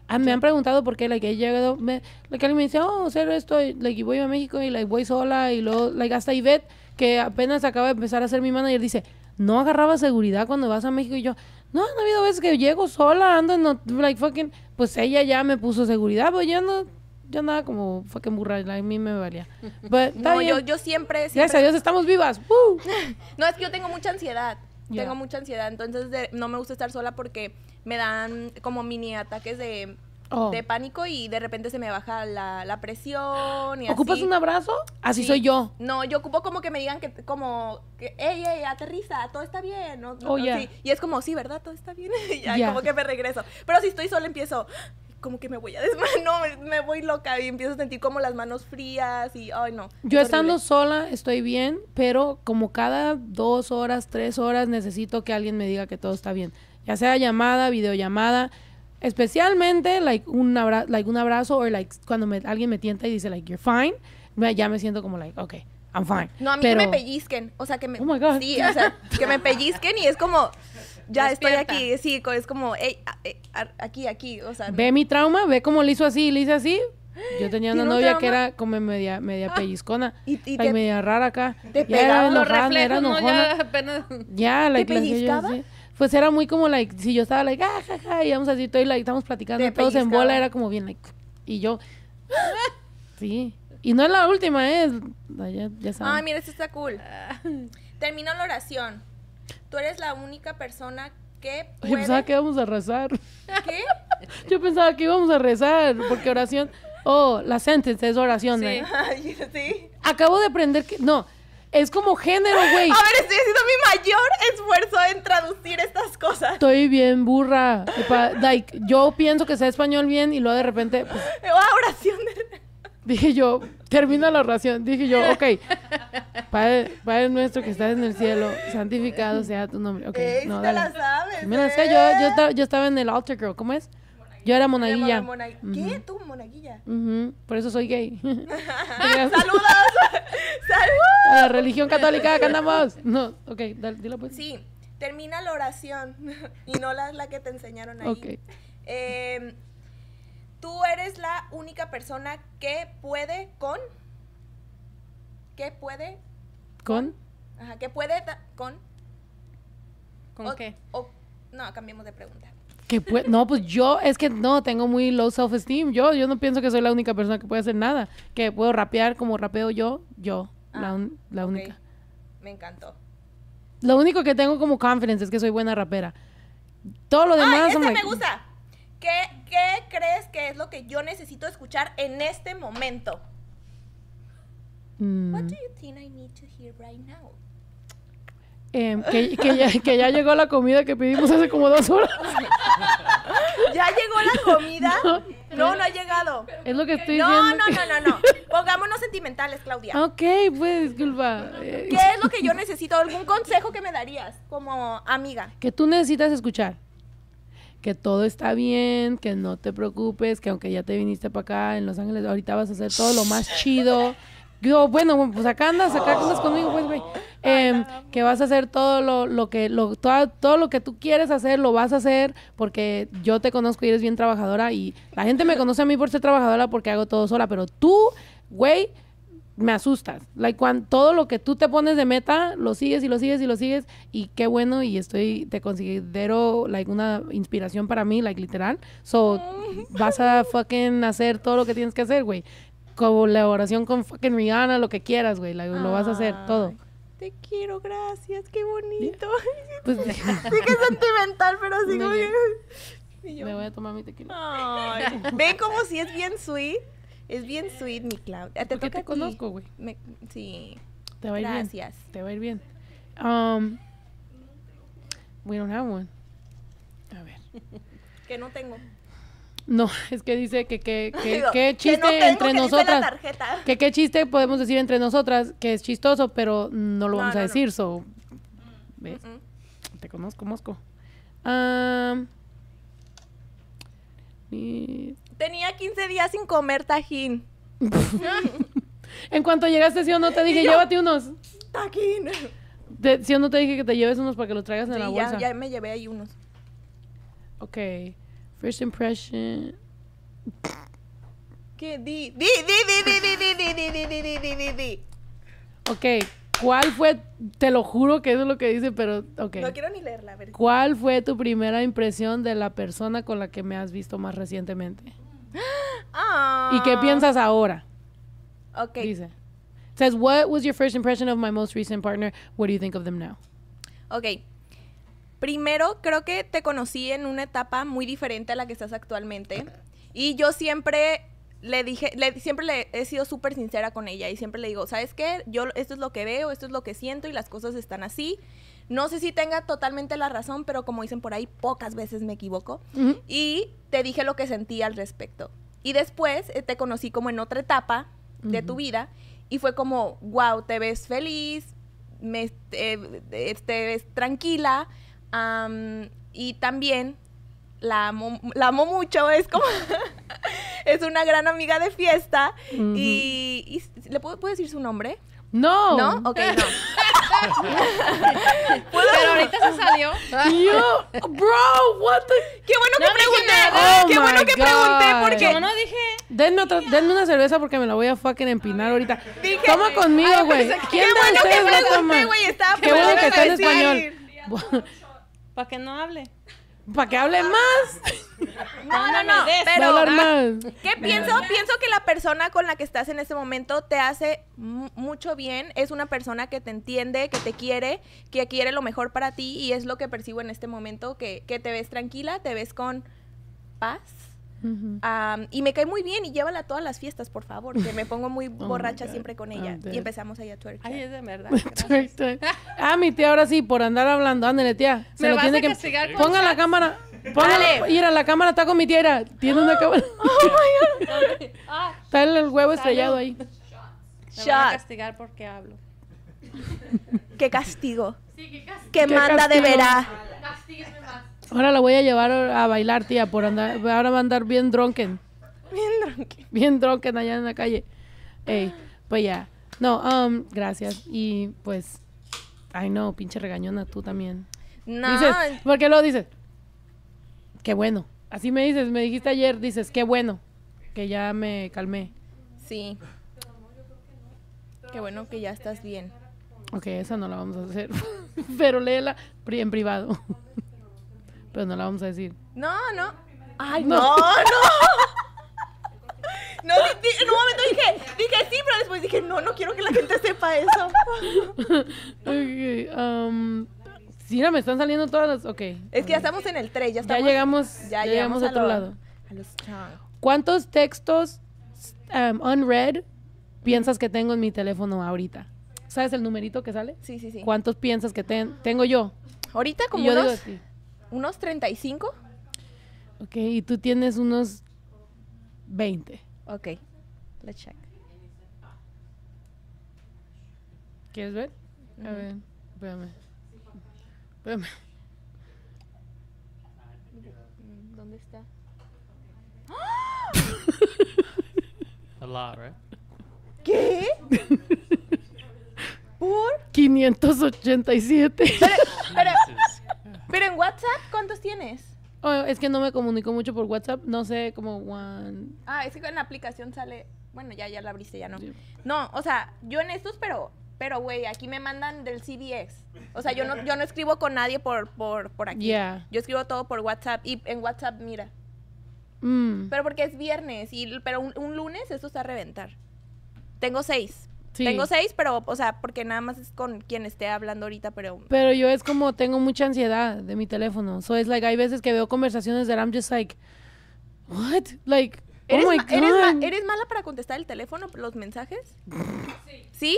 Ah, me han preguntado por qué, like, he llegado, me, like, alguien me dice, oh, cero estoy. y, like, voy a México, y, like, voy sola, y luego, like, hasta Ivette, que apenas acaba de empezar a ser mi manager, dice, no agarraba seguridad cuando vas a México y yo, no, no ha habido veces que llego sola, ando en like fucking, pues ella ya me puso seguridad, pues yo no, yo nada como fucking burra, a mí me valía. [laughs] no, yo, yo siempre, Gracias a Dios estamos vivas. [laughs] no, es que yo tengo mucha ansiedad, tengo mucha ansiedad, entonces no me gusta estar sola porque me dan como mini ataques de Oh. de pánico y de repente se me baja la, presión y ¿Ocupas un abrazo? Así soy yo. No, yo ocupo como que me digan que, como, que, hey, aterriza, todo está bien. Oh, y es como, sí, ¿verdad? Todo está bien. [laughs] y ya, como que me regreso. Pero si estoy sola empiezo, como que me voy a desmayar, [laughs] no, me, voy loca y empiezo a sentir como las manos frías y, ay, no. Yo estando sola estoy bien, pero como cada dos horas, tres horas necesito que alguien me diga que todo está bien. Ya sea llamada, videollamada, Especialmente, like, un, un abrazo o, like, cuando alguien me tienta y dice, like, you're fine, ya me siento como, like, ok, I'm fine. No, a mí que me pellizquen. O sea, que me... Oh sí, o sea, que me pellizquen y es como... Ya estoy aquí, sí, es como, hey, eh, aquí, aquí, o sea... Ve mi trauma, ve cómo le hizo así, le hice así, yo [gasps] tenía una novia que era como media, media [gasps] pellizcona y, media rara acá. ya era enojada, era ya apenas... la pellizcaba? pues era muy como, like, si yo estaba, like, ah, ja, ja, y vamos así, todo, y like, estamos platicando todos en bola, era como bien, like, y yo, [laughs] sí. Y no es la última, ¿eh? es, Ya, ya saben. mira, esto está cool. Termino la oración. Tú eres la única persona que Yo pensaba pues, que íbamos a rezar. ¿Qué? [laughs] Yo pensaba que íbamos a rezar, porque oración... Oh, la sentence es oración. Sí. [laughs] sí. Acabo de aprender que... No, es como género, güey. A ver, estoy haciendo mi mayor esfuerzo en traducir estas cosas. Estoy bien burra. yo pienso que sé español bien y luego de repente... Pues, oración. Dije yo, termina la oración. Dije yo, ok. Padre, nuestro que estás en el cielo, santificado sea tu nombre. Ok, no, la sabes. sé, ¿eh? yo, yo, yo estaba en el altar girl. ¿Cómo es? Yo era monaguilla. ¿Qué? ¿Tú, monaguilla? Por eso soy gay. [laughs] [laughs] [laughs] ¡Saludos! ¡Saludos! A la religión católica, andamos! No, ok, dale, dilo pues. Sí, termina la oración y no la, la que te enseñaron ahí. Okay. Em, tú eres la única persona que puede con. ¿Qué puede? ¿Con? Ajá, ¿qué puede con? ¿Con qué? O, no, cambiemos de pregunta pues, no, pues yo es que no, tengo muy low self-esteem. Yo, yo no pienso que soy la única persona que puede hacer nada. Que puedo rapear como rapeo yo, yo, ah, la, única. Me encantó. Lo único que tengo como confidence es que soy buena rapera. Todo lo demás... Este me gusta! ¿Qué, crees que es lo que yo necesito escuchar en este momento? Mm. What do you think I need Em, que, que, ya, llegó la comida que pedimos hace como dos horas. ¿Ya llegó la comida? No, no, ha llegado. Es lo que estoy diciendo. No, no, no, no, Pongámonos sentimentales, Claudia. Ok, pues, disculpa. ¿Qué es lo que yo necesito? ¿Algún consejo que me darías como amiga? Que tú necesitas escuchar. Que todo está bien, que no te preocupes, que aunque ya te viniste para acá en Los Ángeles, ahorita vas a hacer todo lo más chido. Yo, bueno, pues acá andas, acá andas conmigo, pues, güey. Em, que vas a hacer todo lo, que, lo, todo, lo que tú quieres hacer, lo vas a hacer porque yo te conozco y eres bien trabajadora y la gente me conoce a mí por ser trabajadora porque hago todo sola, pero tú, güey, me asustas. Like, cuando, todo lo que tú te pones de meta, lo sigues y lo sigues y lo sigues. Y qué bueno, y estoy, te considero, like, una inspiración para mí, like, literal. So, mm. vas a fucking hacer todo lo que tienes que hacer, güey. Colaboración con fucking Rihanna, lo que quieras, güey. lo vas a hacer, todo te quiero, gracias, qué bonito. sí [laughs] pues que es sentimental, pero así como [laughs] Me voy a tomar mi tequila. Ve [laughs] Ven como si es bien sweet. Es bien sweet, mi Claudia. Ah, te te conozco, güey. Sí. Te va a ir bien. Gracias. Te va a ir bien. Um, we don't have one. A ver. que no tengo. No, [laughs] es que dice que qué [laughs] chiste entre nosotras. [laughs] Que qué chiste podemos decir entre nosotras, que es chistoso, pero no lo vamos a decir, so. Te conozco, Mosco. Tenía 15 días sin comer tajín. en cuanto llegaste, ¿si o no te dije, llévate unos. Tajín. Te, sí no te dije que te lleves unos para que los traigas en la bolsa. ya me llevé ahí unos. Ok. First impression. ¿Qué? Di, di, di, di, di, di, di, di, di, di, di, di, di, di. ¿cuál fue? Te lo juro que eso es lo que dice, pero ok. No quiero ni leerla, a ver. ¿Cuál fue tu primera impresión de la persona con la que me has visto más recientemente? Ah. ¿Y qué piensas ahora? Ok. Dice. says, what was your first impression of my most recent partner? What do you think of them now? Ok. Primero, creo que te conocí en una etapa muy diferente a la que estás actualmente. Y yo siempre le dije, siempre le he sido súper sincera con ella y siempre le digo, ¿sabes qué? Yo esto es lo que veo, esto es lo que siento y las cosas están así. No sé si tenga totalmente la razón, pero como dicen por ahí, pocas veces me equivoco. Y te dije lo que sentí al respecto. Y después eh, te conocí como en otra etapa de tu vida y fue como, wow, te ves feliz, me, eh, te ves tranquila, y también la amo, la amo mucho, es como... [laughs] es una gran amiga de fiesta y, ¿le puedo, decir su nombre? No. ¿No? Ok, no. [laughs] Pero ahorita se salió. Yo, bro, what the... Qué bueno que pregunté. ¿eh? Oh qué bueno que pregunté porque... Yo no dije... Denme, una cerveza porque me la voy a fucking empinar ahorita. Toma ah, conmigo, pues, güey. Qué bueno que pregunté, güey Qué bueno que está en español. [laughs] ¿Para que no hable? ¿Para que hable más? No, no, no. Pero, ah, más. ¿qué pienso? Pienso que la persona con la que estás en este momento te hace mucho bien. Es una persona que te entiende, que te quiere, que quiere lo mejor para ti y es lo que percibo en este momento, que te ves tranquila, te ves con paz y me cae muy bien y llévala a todas las fiestas, por favor, que me pongo muy [laughs] oh borracha siempre con ah, ella. y empezamos ahí a twerk. Ay, es de verdad. [laughs] [laughs] ah, mi tía, ahora sí, por andar hablando. Ándale, tía. Se lo tiene que. Ponga la cámara. Póngale. Mira, la cámara está con mi tía. Tiene una [gasps] cámara. Oh ah, está el huevo estrellado ahí. Me a castigar porque hablo. ¿Qué castigo? Sí, qué manda de verá? Ahora la voy a llevar a bailar, tía, por andar, ahora va a andar bien drunken. Bien drunken. Bien drunken allá en la calle. pues ya. No, um, gracias. Y pues, ay no, pinche regañona, tú también. No. ¿Por qué lo dices? Qué bueno. Así me dices, me dijiste ayer, dices, qué bueno, que ya me calmé. Sí. Qué bueno que ya estás bien. Ok, esa no la vamos a hacer, [laughs] pero léela en privado pero no la vamos a decir. No, no. Ay, no, no. no. no en un momento dije, dije sí, pero después dije, no, no quiero que la gente sepa eso. [laughs] ok, um, sí, no, me están saliendo todas las... Ok. Es que ya estamos en el 3, ya estamos... Ya llegamos, ya, llegamos, a otro lado. ¿Cuántos textos um, unread piensas que tengo en mi teléfono ahorita? ¿Sabes el numerito que sale? Sí, sí, sí. ¿Cuántos piensas que tengo yo? Ahorita como dos unos 35. Ok, y tú tienes unos 20. Ok, let's check. ¿Quieres ver? A ver, espérame. Espérame. ¿Dónde está? A lot, right? ¿Qué? ¿Por? 587. Pero, pero, pero en WhatsApp, ¿cuántos tienes? Oh, es que no me comunico mucho por WhatsApp, no sé, como one... Ah, es que en la aplicación sale... Bueno, ya, ya la abriste, ya no. No, o sea, yo en estos, pero... Pero, güey, aquí me mandan del CBX O sea, yo no, yo no escribo con nadie por, por, aquí. Yo escribo todo por WhatsApp. Y en WhatsApp, mira. Mm. Pero porque es viernes. Y, pero un, un lunes eso está a reventar. Tengo seis. Tengo seis, pero, o sea, porque nada más es con quien esté hablando ahorita, pero... Pero yo es como, tengo mucha ansiedad de mi teléfono. So, es like, hay veces que veo conversaciones that I'm just like, what? Like, oh ¿Eres, oh my Eres, mala para contestar el teléfono, los mensajes? [laughs] Sí. ¿Sí?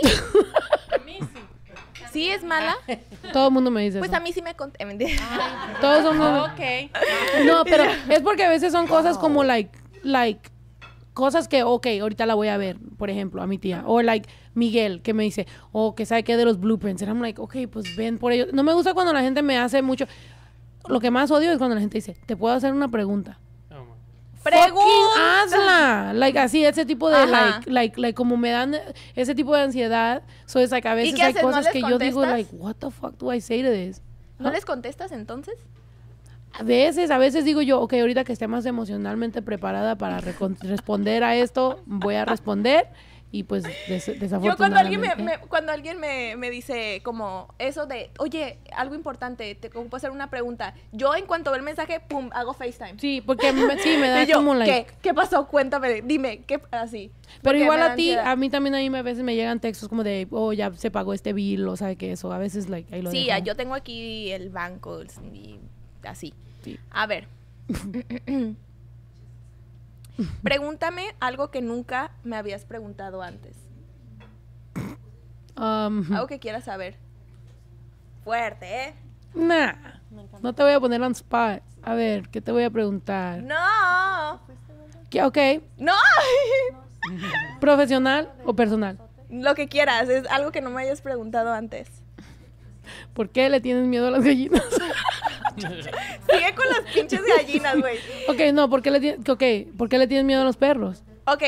a mí sí. ¿Sí es mala? [laughs] Todo el mundo me dice Pues a mí sí me contestan. Eh, Todos son [laughs] Oh, No, pero es porque a veces son cosas como, like, like cosas que, ok, ahorita la voy a ver, por ejemplo, a mi tía. O, like, Miguel, que me dice, oh, que sabe qué de los blueprints. And I'm like, ok, pues ven por ellos. No me gusta cuando la gente me hace mucho. Lo que más odio es cuando la gente dice, te puedo hacer una pregunta. ¡Pregunta! hazla! Like, así, ese tipo de, like, like, like, como me dan ese tipo de ansiedad. So, esa like, a veces hay cosas que yo digo, like, what the fuck do I say to this? ¿No les contestas entonces? a veces, a veces digo yo, ok, ahorita que esté más emocionalmente preparada para responder a esto, voy a responder. Y pues desafortunadamente. Yo cuando alguien, me, me cuando alguien me, dice como eso de, oye, algo importante, te puedo hacer una pregunta. Yo en cuanto veo el mensaje, pum, hago FaceTime. Sí, porque me, sí, me da [laughs] como like. ¿qué, ¿Qué pasó? Cuéntame, dime, ¿qué así? Pero igual a ti, a mí también a mí a veces me llegan textos como de, oh, ya se pagó este bill, o sabe que eso, a veces, like, ahí lo Sí, ah, yo tengo aquí el banco y así. A ver. Pregúntame algo que nunca me habías preguntado antes. Um, algo que quieras saber. Fuerte, ¿eh? No te voy a poner on spot. A ver, ¿qué te voy a preguntar? No. ¿Qué? Ok. No. [laughs] ¿Profesional o personal? Lo que quieras. Es algo que no me hayas preguntado antes. ¿Por qué le tienes miedo a las gallinas? [laughs] [laughs] Sigue con las pinches gallinas, güey. Ok, no, ¿por qué, le okay, le tienes miedo a los perros? Ok,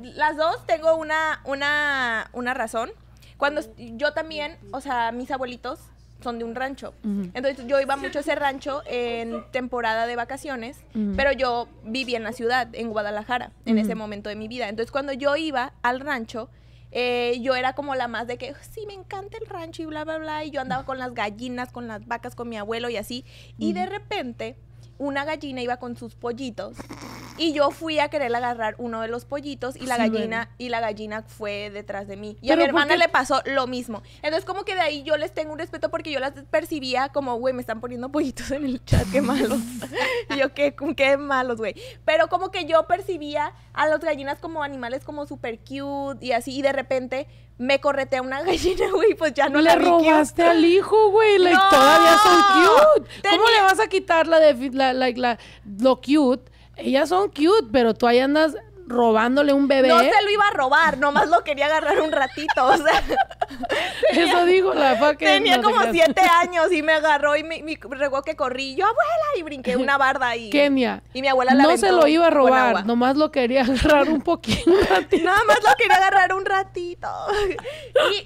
las dos tengo una, una, razón. Cuando yo también, o sea, mis abuelitos son de un rancho. Entonces yo iba mucho a ese rancho en temporada de vacaciones, pero yo vivía en la ciudad, en Guadalajara, en ese momento de mi vida. Entonces cuando yo iba al rancho, eh, yo era como la más de que, sí, me encanta el rancho y bla, bla, bla. Y yo andaba con las gallinas, con las vacas, con mi abuelo y así. Y de repente una gallina iba con sus pollitos y yo fui a querer agarrar uno de los pollitos y la gallina y la gallina fue detrás de mí y a mi hermana le pasó lo mismo entonces como que de ahí yo les tengo un respeto porque yo las percibía como güey me están poniendo pollitos en el chat qué malos [laughs] yo qué qué malos güey pero como que yo percibía a las gallinas como animales como super cute y así y de repente me a una [laughs] gallina, güey, pues ya no le la robaste al hijo, güey, todavía son cute. ¿Cómo le vas a quitar la, de, la, la, lo cute? Ellas son cute, pero tú ahí andas robándole un bebé. No se lo iba a robar, nomás lo quería agarrar un ratito, [laughs] Eso dijo la que. Tenía como siete años y me agarró y me, regó que corrí yo, abuela, y brinqué una barda ahí. Kenia. Y mi abuela la No se lo iba a robar, nomás lo quería [laughs] agarrar un poquito. [laughs] Nada más lo quería agarrar un ratito.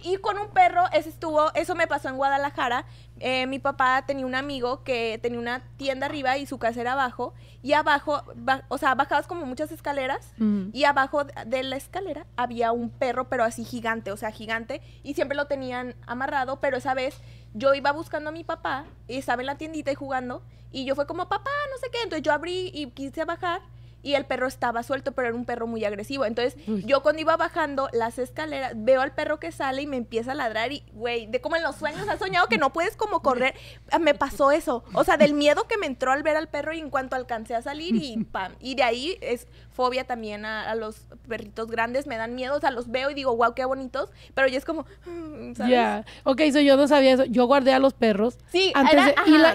Y, y con un perro, ese estuvo, eso me pasó en Guadalajara, eh, mi papá tenía un amigo que tenía una tienda arriba y su casa era abajo. Y abajo, o sea, bajabas como muchas escaleras. Y abajo de la escalera había un perro, pero así gigante, o sea, gigante. Y siempre lo tenían amarrado. Pero esa vez yo iba buscando a mi papá y estaba en la tiendita y jugando. Y yo fue como, papá, no sé qué. Entonces yo abrí y quise bajar y el perro estaba suelto, pero era un perro muy agresivo. Entonces, yo cuando iba bajando las escaleras, veo al perro que sale y me empieza a ladrar y, güey, de como en los sueños has soñado que no puedes como correr. Ah, me pasó eso. O sea, del miedo que me entró al ver al perro y en cuanto alcancé a salir y [laughs] pam. Y de ahí es, fobia también a, los perritos grandes, me dan miedo, o sea, los veo y digo, wow, qué bonitos, pero ya es como, mm, Ya, yeah. ok, so yo no sabía eso, yo guardé a los perros. Sí, antes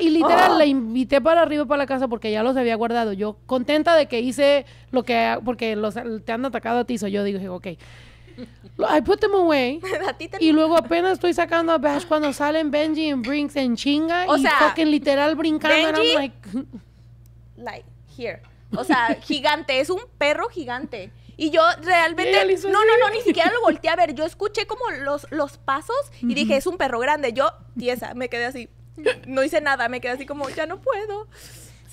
y, literal oh. la invité para arriba para la casa porque ya los había guardado, yo contenta de que hice lo que, porque los, te han atacado a ti, so yo digo, ok. I put them away. [laughs] y luego apenas estoy sacando a Bash cuando salen Benji y Brinks en chinga. O y sea, fucking literal brincando. Benji, and like, [laughs] like, here. O sea, gigante, es un perro gigante. Y yo realmente, no, no, no, ni siquiera lo volteé a ver. Yo escuché como los, los pasos y dije, es un perro grande. Yo, tiesa, me quedé así. No hice nada, me quedé así como, ya no puedo.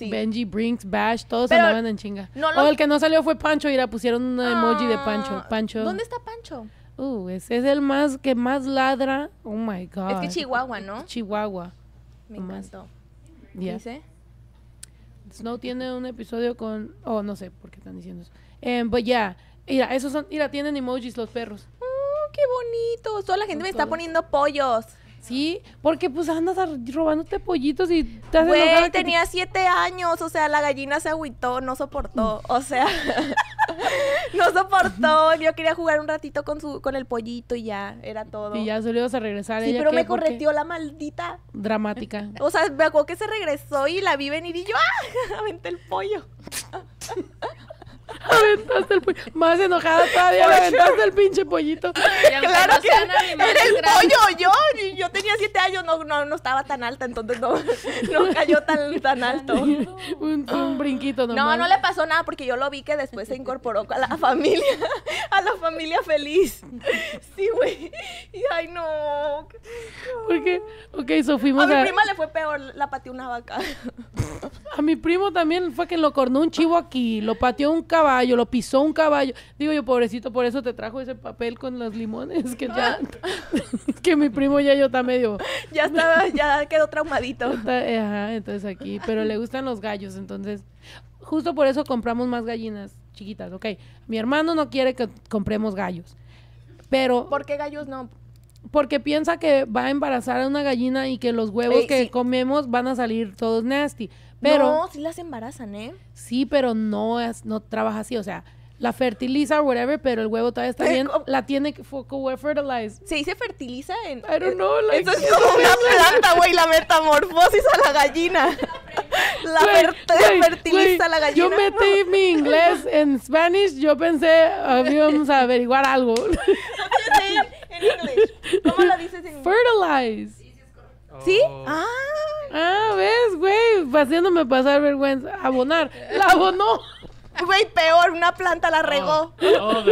Benji, Brinks, Bash, todos Pero andaban en chinga. No, o el que no salió fue Pancho y le pusieron un emoji de Pancho. Ah, Pancho. ¿Dónde está Pancho? Uh, ese es el más que más ladra. Oh my god. Es que Chihuahua, ¿no? Chihuahua. Me encantó. Yeah. Dice no tiene un episodio con. Oh, no sé por qué están diciendo eso. Eh, pues ya. Mira, esos son. Mira, tienen emojis los perros. Oh, ¡Qué bonito! Toda la gente me está poniendo pollos. Sí, porque pues andas robándote pollitos y te haces Güey, tenía siete años, o sea, la gallina se agüitó, no soportó, mm. o sea, [laughs] no soportó. Yo quería jugar un ratito con su, con el pollito y ya, era todo. Y ya solo ibas a regresar. Sí, pero me correteó la maldita. Dramática. [laughs] O sea, me acuerdo que se regresó y la vi venir y yo, [laughs] ¡ah! Aventé el pollo aventaste el pollo. Más enojada todavía, aventaste el pinche pollito. Claro que era el pollo yo. Yo tenía siete años, no, estaba tan alta, entonces no, [laughs] no cayó tan, tan alto. un, brinquito No, no le pasó nada porque yo lo vi que después se incorporó a la familia, a la familia feliz. Sí, güey. Y ay, no. Porque, ok, eso fuimos a... mi prima le fue peor, la pateó una vaca. a mi primo también fue que lo cornó un chivo aquí, lo pateó un caballo lo pisó un caballo. Digo yo, pobrecito, por eso te trajo ese papel con los limones, que ya, [laughs] [laughs] que mi primo ya yo está medio... Ya estaba, ya quedó traumadito. ajá, entonces aquí, pero le gustan los gallos, entonces, justo por eso compramos más gallinas chiquitas, ok. Mi hermano no quiere que compremos gallos, pero... ¿Por qué gallos no? porque piensa que va a embarazar a una gallina y que los huevos que comemos van a salir todos nasty. Pero, no, sí las embarazan, ¿eh? Sí, pero no, es, no trabaja así, o sea, la fertiliza o whatever, pero el huevo todavía está [laughs] bien. La tiene que fertilize. ¿Se dice fertiliza en.? I eh, eso [laughs] es como una planta, güey, la metamorfosis a la gallina. [laughs] La fertiliza a la gallina. Yo metí mi inglés en español, yo pensé, ah, vamos a averiguar algo. inglés. ¿Cómo la dices en inglés? Fertilize. ¿Sí? Oh. Ah. Ah, ¿ves, güey? Haciéndome pasar vergüenza. Abonar. La abonó. Güey, peor, una planta la regó. No,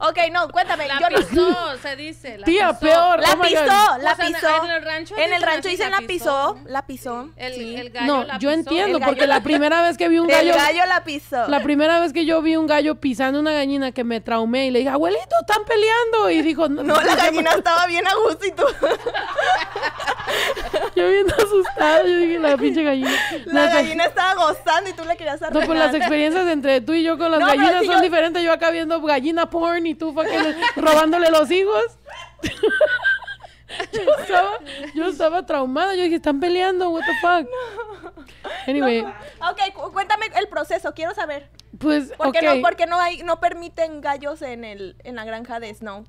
Ok, no, cuéntame. La yo pisó, [laughs] se dice. La Tía, peor. Oh la pisó, la pisó. en el rancho, en el rancho dicen la pisó. La pisó. El, el gallo no, yo entiendo, porque la primera vez que vi un [laughs] gallo. El gallo la pisó. La primera vez que yo vi un gallo pisando una gallina que me traumé y le dije, abuelito, están peleando. Y dijo, no. la gallina estaba bien a gusto y tú. [laughs] yo viendo asustado, yo dije, la pinche gallina. La, gallina estaba gozando y tú le querías arreglar. No, pues las experiencias entre tú y yo con las gallinas son diferentes. Yo acá viendo gallina porn y tú robándole los hijos. yo, estaba, traumada. Yo dije, están peleando, what the fuck. Anyway. Ok, cuéntame el proceso, quiero saber. Pues, ¿Por qué no, porque no, hay, no permiten gallos en, el, en la granja de Snow?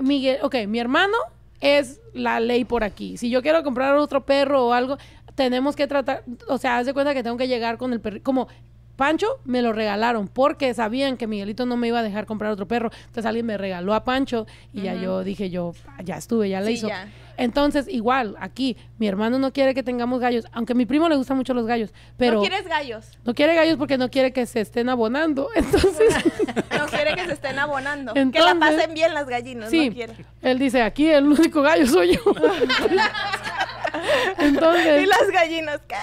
Miguel, ok, mi hermano es la ley por aquí. Si yo quiero comprar otro perro o algo, tenemos que tratar, o sea, hace cuenta que tengo que llegar con el perro, como Pancho me lo regalaron porque sabían que Miguelito no me iba a dejar comprar otro perro. Entonces alguien me regaló a Pancho y ya yo dije yo, ya estuve, ya le hizo. Entonces, igual, aquí, mi hermano no quiere que tengamos gallos, aunque a mi primo le gustan mucho los gallos, pero... No quieres gallos. No quiere gallos porque no quiere que se estén abonando, [laughs] entonces... [laughs] no quiere que se estén abonando, que la pasen bien las gallinas, sí, no quiere. Él dice, aquí el único gallo soy yo. [laughs] Entonces. ¿Y las gallinas qué?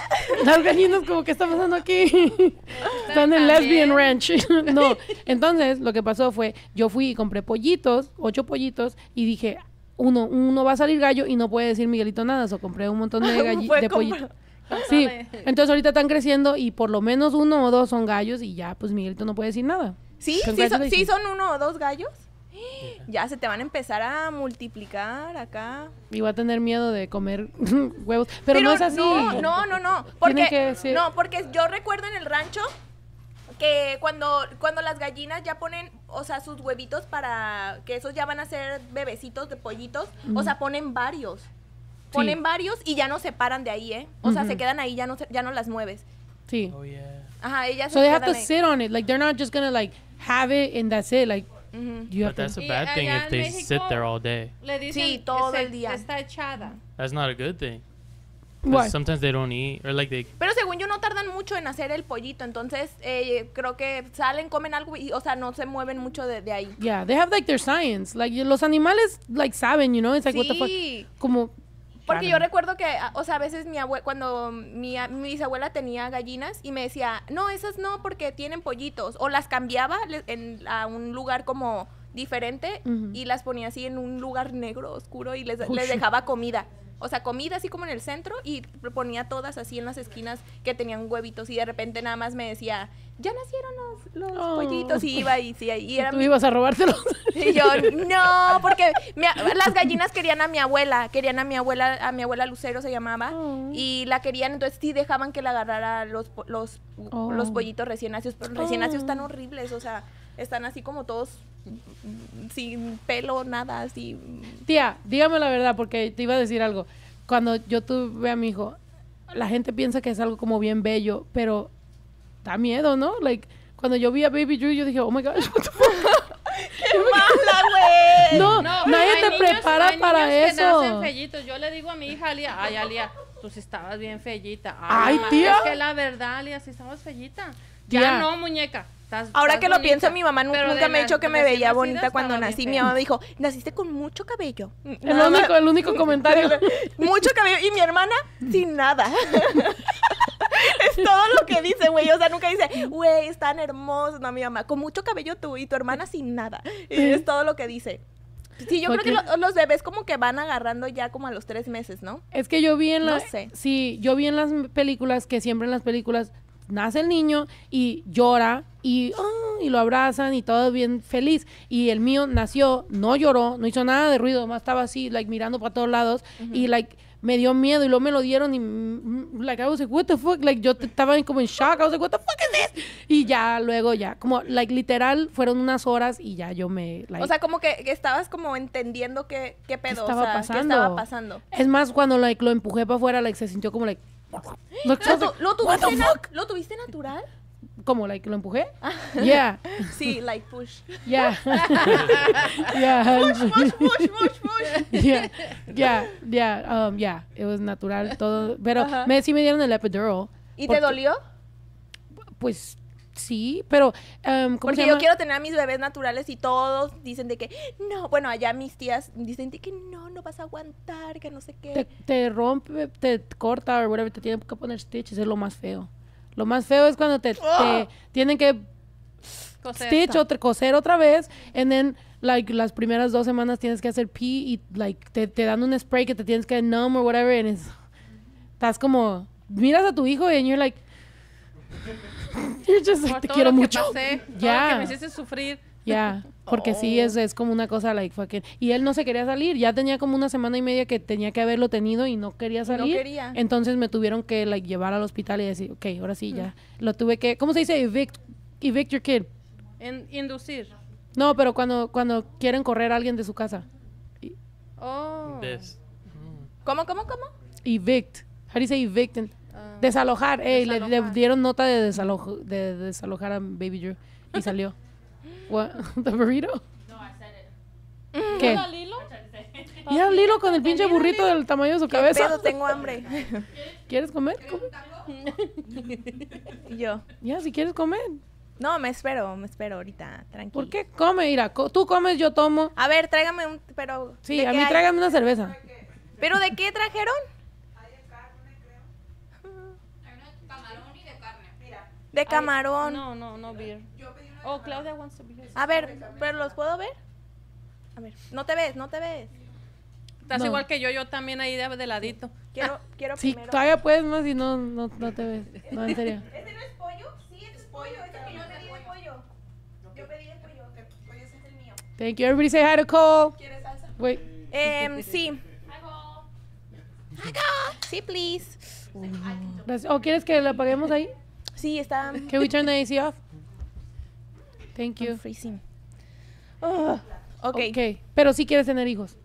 Las gallinas, como que está pasando aquí. Están en Lesbian Ranch. [laughs] no. Entonces, lo que pasó fue: yo fui y compré pollitos, ocho pollitos, y dije, uno, uno va a salir gallo y no puede decir Miguelito nada. O compré un montón de, [laughs] gallitos de pollitos. [laughs] Sí, entonces ahorita están creciendo y por lo menos uno o dos son gallos y ya, pues Miguelito no puede decir nada. ¿Sí? ¿Sí ¿Sí son uno o dos gallos? [gasps] Ya se te van a empezar a multiplicar acá. Y va a tener miedo de comer [laughs] huevos. Pero, no es así. No, no, no. no porque, no, porque yo recuerdo en el rancho que cuando, cuando las gallinas ya ponen, o sea, sus huevitos para que esos ya van a ser bebecitos de pollitos, o sea, ponen varios. Ponen varios y ya no se paran de ahí, ¿eh? O sea, se quedan ahí, ya no, ya no las mueves. Sí. Oh, Ajá, ellas so they have to sit on it. Like, they're not just gonna, like, have it and that's it. Like, Uh -huh. you but that's a bad thing if they México, sit there all day. Le dicen sí, todo el día. Está echada. That's not a good thing. Well. Sometimes they don't eat, or like they... Pero según yo no tardan mucho en hacer el pollito, entonces eh, creo que salen, comen algo y, o sea, no se mueven mucho de, de ahí. Yeah, they have like their science, like los animales like saben, you know, it's like sí. what the fuck, como porque yo recuerdo que, ah, o sea, a veces mi abuela, cuando mi, bisabuela tenía gallinas y me decía, no, esas no, porque tienen pollitos. O las cambiaba en, a un lugar como diferente y las ponía así en un lugar negro, oscuro y les dejaba comida o sea, comida así como en el centro y ponía todas así en las esquinas que tenían huevitos y de repente nada más me decía, ya nacieron los, oh. pollitos y iba y, sí, ahí [laughs] era... Tú ibas a robárselos. [laughs] Y yo, no, porque las gallinas querían a mi abuela, querían a mi abuela, a mi abuela Lucero se llamaba, oh. y la querían, entonces sí dejaban que la agarrara los, los, los oh. pollitos recién nacidos, pero recién nacidos están horribles, o sea, están así como todos sin pelo, nada, así. Tía, dígame la verdad, porque te iba a decir algo. Cuando yo tuve a mi hijo, la gente piensa que es algo como bien bello, pero da miedo, ¿no? Like, cuando yo vi a Baby Drew, yo dije, oh my god. [laughs] [laughs] ¡Qué mala, güey! No, no, nadie te prepara para eso. Yo le digo a mi hija, Alia, ay, Alia, tú pues estabas bien fellita. Ay, tía. Es que la verdad, Alia, sí estabas fellita. ya no, muñeca. Ahora que lo pienso, mi mamá nunca me ha dicho que me veía bonita cuando nací. Mi mamá me dijo, naciste con mucho cabello. [laughs] El, único, comentario. [laughs] mucho cabello. Y mi hermana, sin nada. [laughs] es todo lo que dice, güey. O sea, nunca dice, güey, es tan hermoso. No, mi mamá, con mucho cabello tú y tu hermana sin nada. es todo lo que dice. Sí, yo creo que los bebés como que van agarrando ya como a los tres meses, ¿no? Es que yo vi en las... No sé. Sí, yo vi en las películas que siempre en las películas nace el niño y llora y, ah, y lo abrazan y todo bien feliz. Y el mío nació, no lloró, no hizo nada de ruido, más estaba así, like, mirando para todos lados y, like, me dio miedo y luego me lo dieron y mm, mm, like what like yo estaba como en shock what the fuck is this y ya luego ya como like literal fueron unas horas y ya yo me o sea como que, estabas como entendiendo qué, qué pedo que estaba, pasando. estaba pasando es más cuando like lo empujé para afuera like se sintió como like lo, ¿Lo, tuviste ¿Lo tuviste natural? ¿Cómo? Like, ¿Lo empujé? Ah. Yeah. [laughs] Sí, like push. Yeah. [laughs] yeah. Push, push, push, push, [laughs] Yeah. Yeah. Yeah. Um, yeah. It was natural todo. Pero uh me, sí me dieron el epidural. ¿Y te dolió? Pues Sí, pero... Em, Porque yo quiero tener a mis bebés naturales y todos dicen de que, no, bueno, allá mis tías dicen de que no, no vas a aguantar, que no sé qué. Te, rompe, te corta o whatever, te tienen que poner stitches, es lo más feo. Lo más feo es cuando te, ah. tienen que stitch coser otra vez and then like las primeras dos semanas tienes que hacer pee y like te, dan un spray que te tienes que numb o whatever y estás como miras a tu hijo y you're like [laughs] Yo te quiero mucho. [laughs] ya. sufrir. Ya, porque sí, oh. es, como una cosa, like, Y él no se quería salir, ya tenía como una semana y media que tenía que haberlo tenido y no quería salir. Entonces me tuvieron que, llevar al hospital y decir, ok, ahora sí, ya. Mm. Lo tuve que, ¿cómo se dice? Evict, evict your kid. inducir. No, pero cuando, cuando quieren correr a alguien de su casa. Oh. ¿Cómo, cómo, cómo? Evict. How do evict? Desalojar, eh, le, dieron nota de, desalojo, de, desalojar a Baby Drew y salió. [gasps] What? [laughs] burrito? No, I ¿Qué? Lilo? ¿Y Lilo con el pinche burrito del tamaño de su cabeza? Pero tengo hambre. [laughs] ¿Quieres comer? [laughs] Yo. Ya, si quieres comer. No, me espero, me espero ahorita, tranquilo. ¿Por qué come? Mira, tú comes, yo tomo. A ver, tráigame un, pero... Sí, a mí tráigame una cerveza. ¿Pero de qué trajeron? camarón. no, no, no beer. Oh, Claudia wants to be A ver, ¿pero los puedo ver? A ver, no te ves, no te ves. Estás igual que yo, yo también ahí de, de ladito. Quiero, [laughs] quiero Sí, primero. todavía puedes más y no, no, no te ves. No, en serio. ¿Este no es pollo? Este este yo pedí pollo. Thank you. Everybody say hi to Cole. Wait. Em, sí. Hi, Cole. Hi, please. ¿O oh, quieres que la apaguemos ahí? Sí, está. [laughs] Can we turn the AC off? Thank you. freezing. Ah, okay. ok. Pero sí quieres tener hijos.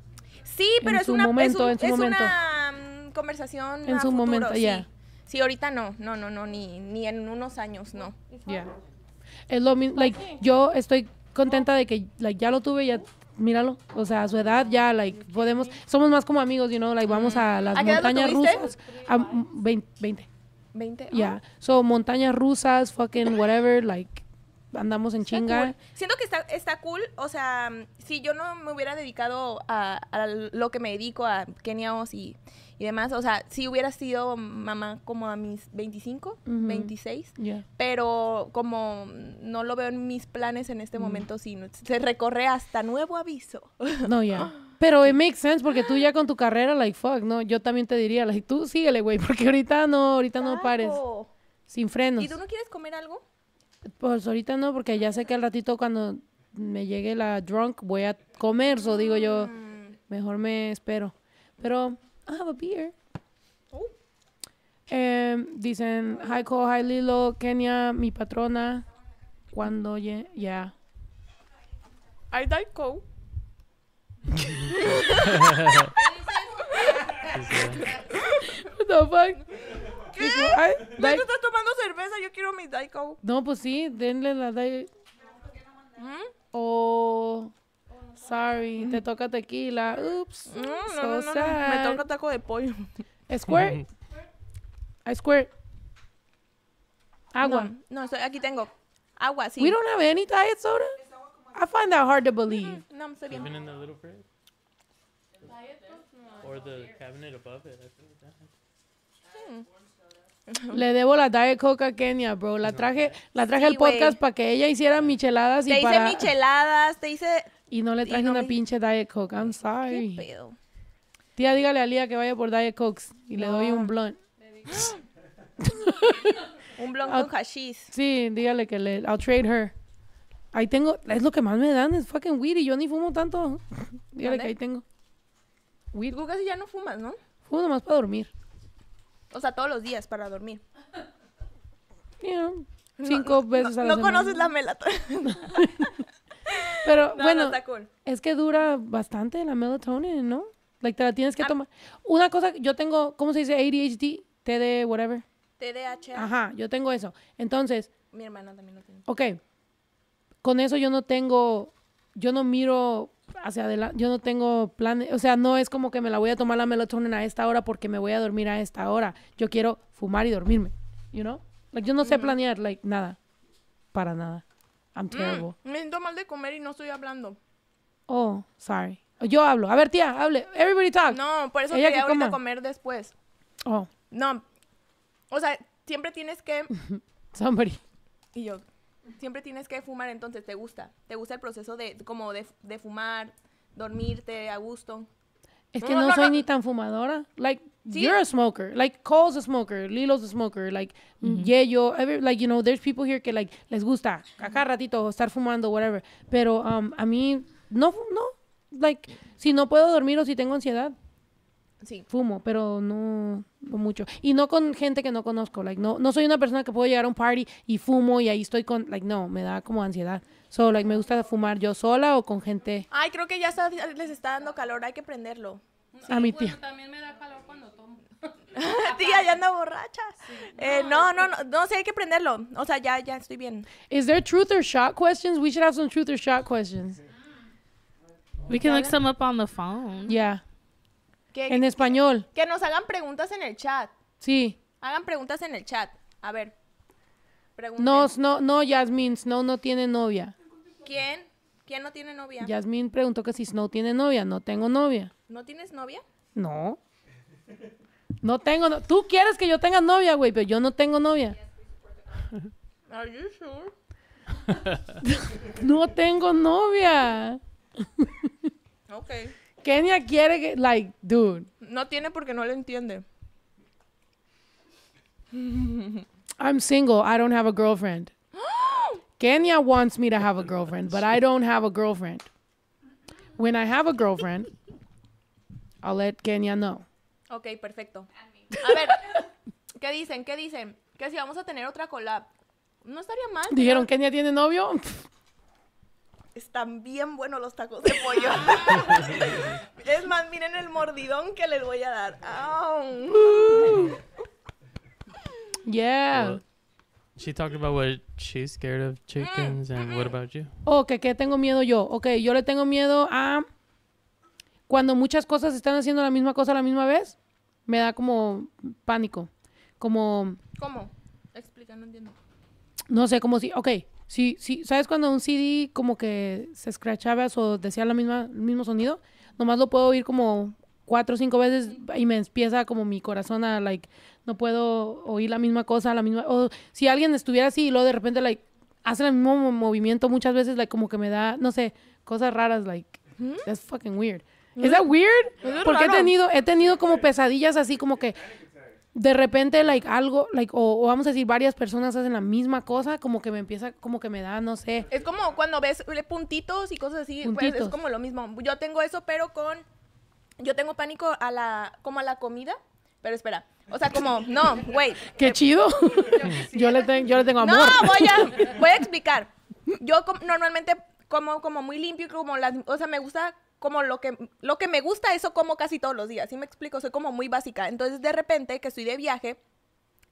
Sí, pero es, una, momento, es, en su momento. una conversación. En su momento, ya. Sí. sí. ahorita no, no, no, no, ni, ni en unos años, no. Yeah. Es lo mismo, like, yo estoy contenta de que like, ya lo tuve, ya míralo, o sea, a su edad ya, like, podemos, somos más como amigos, you know, like, vamos mm. a las montañas rusas, a 20, 20. 20. Yeah. So, montañas rusas, fucking whatever, like, andamos en chinga. Siento que está, está cool, o sea, si yo no me hubiera dedicado a, lo que me dedico, a Keniaos y, y demás, o sea, si hubiera sido mamá como a mis 25, 26, pero como no lo veo en mis planes en este mm. momento, sí, se recorre hasta nuevo aviso. No, ya. [laughs] Pero it makes sense porque tú ya con tu carrera, like, fuck, ¿no? Yo también te diría, like, tú síguele, güey, porque ahorita no, ahorita no pares. Sin frenos. ¿Y tú no quieres comer algo? Pues ahorita no, porque ya sé que al ratito cuando me llegue la drunk voy a comer, O digo yo, mm. mejor me espero. Pero, I have a beer. Oh. Em, dicen, hi Cole, hi Lilo, Kenya, mi patrona. Cuando, ya. I ¿Qué the fuck? ¿Qué? Ay, Dai- Tú estás tomando cerveza, yo quiero mi Daiko. No, pues sí, denle la ¿Hm? O. Sorry, te toca tequila. Ups. No, no, so no, no, no. Me toca taco de pollo. Squirt. I [laughs] squirt. Agua. No, no, estoy- aquí tengo agua, sí. We don't have any diet soda. I find that hard to believe. No, I'm sorry. Even in the little fridge? Or the cabinet above it. Hmm. Le debo la Diet Coke a Kenia, bro. La traje, la traje al podcast para que ella hiciera micheladas y Te hice micheladas, te hice... Y no le traje una pinche Diet Coke. I'm sorry. Tía, dígale a Lía que vaya por Diet Coke y le doy un blunt. [gasps] un blunt con hashish. Sí, dígale que le... I'll trade her. Ahí tengo, es lo que más me dan, es fucking weed y yo ni fumo tanto. Dígale [laughs] que ahí tengo. Weed. Tú casi ya no fumas, ¿no? Fumo nomás para dormir. O sea, todos los días para dormir. Yeah. Cinco veces al a la No conoces la melatonina. [laughs] Pero bueno, es que dura bastante la melatonina, ¿no? Like, te la tienes que ah. tomar. Una cosa, yo tengo, ¿cómo se dice? ADHD, TD, whatever. TDAH. Ajá, yo tengo eso. Entonces. Mi hermana también lo tiene. Ok con eso yo no tengo, yo no miro hacia adelante, yo no tengo planes, o sea, no es como que me la voy a tomar la melatonina a esta hora porque me voy a dormir a esta hora. Yo quiero fumar y dormirme, you know? Like, yo no sé mm. planear, like, nada. Para nada. I'm mm, terrible. me siento mal de comer y no estoy hablando. Oh, sorry. Yo hablo. A ver, tía, hable. Everybody talk. No, por eso Ella quería comer después. Oh. No. O sea, siempre tienes que... [laughs] Somebody. Y yo siempre tienes que fumar, entonces te gusta. Te gusta el proceso de como de, fumar, dormirte a gusto. Es que no, soy ni tan fumadora. Like you're a smoker. Like Cole's a smoker, Lilo's a smoker, like Yeyo, like you know, there's people here que like les gusta Cajar ratito estar fumando whatever, pero um, a mí no no like si no puedo dormir o si tengo ansiedad, Sí. Fumo, pero no, mucho. Y no con gente que no conozco. Like, no, no soy una persona que puedo llegar a un party y fumo y ahí estoy con. Like, no, me da como ansiedad. Solo, me gusta fumar yo sola o con gente. Ay, creo que ya les está dando calor, hay que prenderlo. a mi tía. también me da calor cuando tomo. [laughs] Ah, tía, ya anda borracha. Eh, no, no, no, no, sé, hay que prenderlo. O sea, ya, ya estoy bien. Is there truth or shot questions? We should have some truth or shot questions. Ah. We can look some up on the phone. Yeah en español. Que, nos hagan preguntas en el chat. Sí. Hagan preguntas en el chat. A ver. No, no, no, Jasmine, Snow no tiene novia. ¿Quién? ¿Quién no tiene novia? Jasmine preguntó que si Snow tiene novia. No tengo novia. ¿No tienes novia? No. No tengo. No Tú quieres que yo tenga novia, güey, pero yo no tengo novia. Are you [laughs] no tengo novia. ok. Kenia quiere que, like, dude. No tiene porque no lo entiende. I'm single. I don't have a girlfriend. [gasps] Kenya wants me to have a girlfriend, but I don't have a girlfriend. When I have a girlfriend, I'll let Kenya know. Ok, perfecto. A ver, ¿qué dicen? ¿Qué dicen? Que si vamos a tener otra collab. No estaría mal. Dijeron, ¿Kenia tiene novio? [laughs] están bien buenos los tacos de pollo. [laughs] es más, miren el mordidón que les voy a dar. Yeah. she talked about what she's scared of chickens and what about you? Oh, que qué tengo miedo yo. Ok, yo le tengo miedo a cuando muchas cosas están haciendo la misma cosa a la misma vez, me da como pánico. Como ¿Cómo? Explica, no entiendo. No sé, como si, ok, Sí, sí. ¿Sabes cuando un CD como que se escrachaba o decía la misma, el mismo sonido? Nomás lo puedo oír como cuatro o cinco veces y me empieza como mi corazón a, like, no puedo oír la misma cosa, la misma... O si alguien estuviera así y luego de repente, like, hace el mismo movimiento muchas veces, like, como que me da, no sé, cosas raras, like, ¿Mm? that's fucking weird. ¿Es ¿Mm? that weird? Porque he tenido, he tenido como pesadillas así como que de repente, like, algo, like, o, vamos a decir, varias personas hacen la misma cosa, como que me empieza, como que me da, no sé. Es como cuando ves eh, puntitos y cosas así, pues, es como lo mismo. Yo tengo eso, pero con, yo tengo pánico a la, como a la comida, pero espera. O sea, como, no, güey. [laughs] Qué chido. [laughs] Yo, le tengo, yo le tengo amor. No, voy a, [laughs] voy a explicar. Yo normalmente como, como muy limpio, como las, o sea, me gusta como lo que, lo que me gusta, eso como casi todos los días, ¿sí me explico? Soy como muy básica. Entonces, de repente, que estoy de viaje,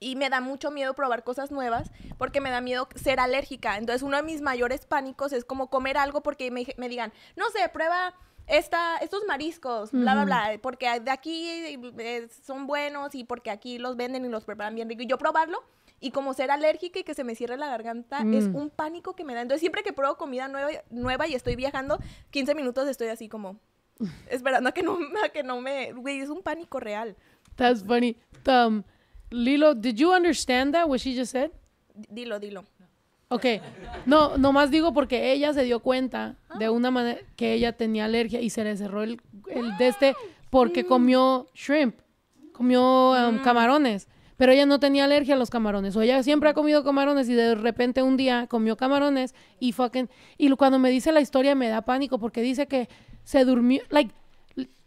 y me da mucho miedo probar cosas nuevas porque me da miedo ser alérgica. Entonces uno de mis mayores pánicos es como comer algo porque me, digan, no sé, prueba esta, estos mariscos, bla, bla, bla, porque de aquí eh, son buenos y porque aquí los venden y los preparan bien rico. Y yo probarlo y como ser alérgica y que se me cierre la garganta es mm. un pánico que me da. Entonces, siempre que pruebo comida nueva, nueva y estoy viajando, 15 minutos estoy así como [laughs] esperando a que no, que no me... Güey, es un pánico real. That's funny. Lilo, did you understand that, what she just said? Dilo, dilo. Ok, no, nomás digo porque ella se dio cuenta ah. de una manera que ella tenía alergia y se le cerró el, el de este porque mm. comió shrimp, comió um, mm. camarones. Pero ella no tenía alergia a los camarones. O ella siempre ha comido camarones y de repente un día comió camarones y fucking. Y cuando me dice la historia me da pánico porque dice que se durmió. Like,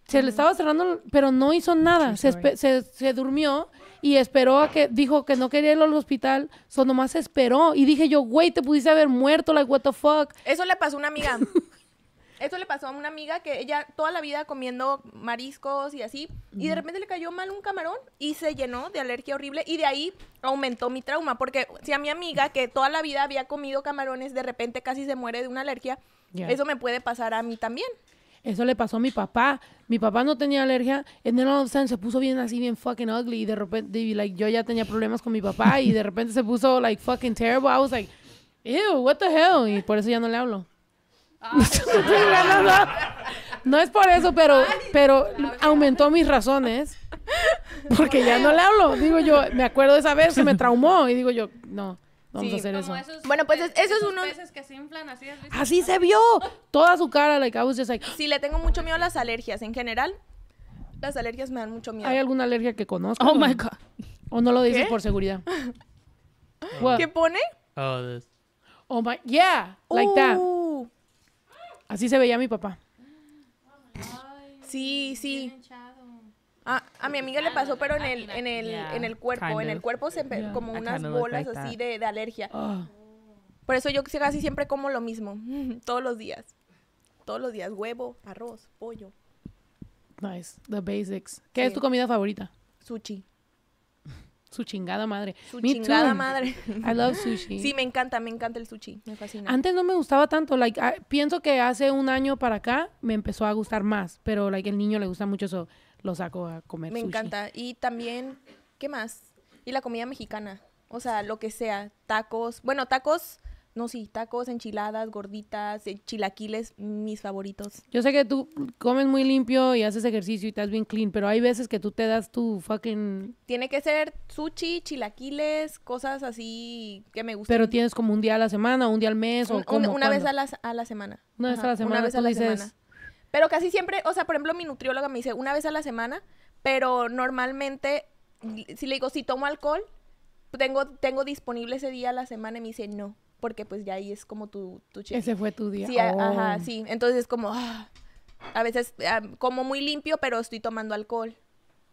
se le estaba cerrando, pero no hizo nada. Se, durmió y esperó a que, dijo que no quería ir al hospital, solo nomás esperó. Y dije yo, güey, te pudiste haber muerto, like, what the fuck. Eso le pasó a una amiga. [laughs] Eso le pasó a una amiga que ella toda la vida comiendo mariscos y así, y de repente le cayó mal un camarón y se llenó de alergia horrible y de ahí aumentó mi trauma, porque si a mi amiga que toda la vida había comido camarones de repente casi se muere de una alergia, eso me puede pasar a mí también. Eso le pasó a mi papá. Mi papá no tenía alergia. En el se puso bien así, bien fucking ugly. Y de repente, yo ya tenía problemas con mi papá. Y de repente se puso, like, fucking terrible. I was like, ew, what the hell. Y por eso ya no le hablo no es por eso, pero, pero aumentó mis razones. Porque ya no le hablo. Digo yo, me acuerdo de esa vez, se me traumó. Y digo yo, no, vamos a hacer eso. bueno, pues eso es uno. que se inflan, así, así se vio. Toda su cara, like, I was just Sí, le tengo mucho miedo a las alergias. En general, las alergias me dan mucho miedo. ¿Hay alguna alergia que conozco? Oh my God. ¿O no lo dices por seguridad? ¿Qué pone? Oh, this. oh my, yeah, like that. Oh. Así se veía mi papá. sí, sí. a mi amiga le pasó, pero en el, en el, ah, en el cuerpo. En el cuerpo se como unas bolas así de, alergia. Ah. Por eso yo casi siempre como lo mismo. [laughs] Todos los días. Todos los días. Huevo, arroz, pollo. Nice. The basics. ¿Qué es tu comida favorita? Sushi. Su chingada madre. Su chingada madre. I love sushi. Sí, me encanta, me encanta el sushi. Me fascina. Antes no me gustaba tanto. Like, ah, pienso que hace un año para acá me empezó a gustar más. Pero, like, el niño le gusta mucho eso. Lo saco a comer Me encanta. Y también, ¿qué más? Y la comida mexicana. O sea, lo que sea. Tacos. Bueno, tacos no sí, tacos, enchiladas, gorditas, eh, chilaquiles, mis favoritos. Yo sé que tú comes muy limpio y haces ejercicio y estás bien clean, pero hay veces que tú te das tu fucking... Tiene que ser sushi, chilaquiles, cosas así que me gustan. Pero tienes como un día a la semana, un día al mes o como... Una, vez a la, a la semana. Una vez a la semana. Una vez a la semana. Pero casi siempre, o sea, por ejemplo, mi nutrióloga me dice una vez a la semana, pero normalmente, si le digo, si tomo alcohol, tengo, tengo disponible ese día a la semana y me dice no porque pues ya ahí es como tu, tu Ese fue tu día. Sí, ajá, oh. sí. Entonces es como, ah, a veces ah, como muy limpio, pero estoy tomando alcohol.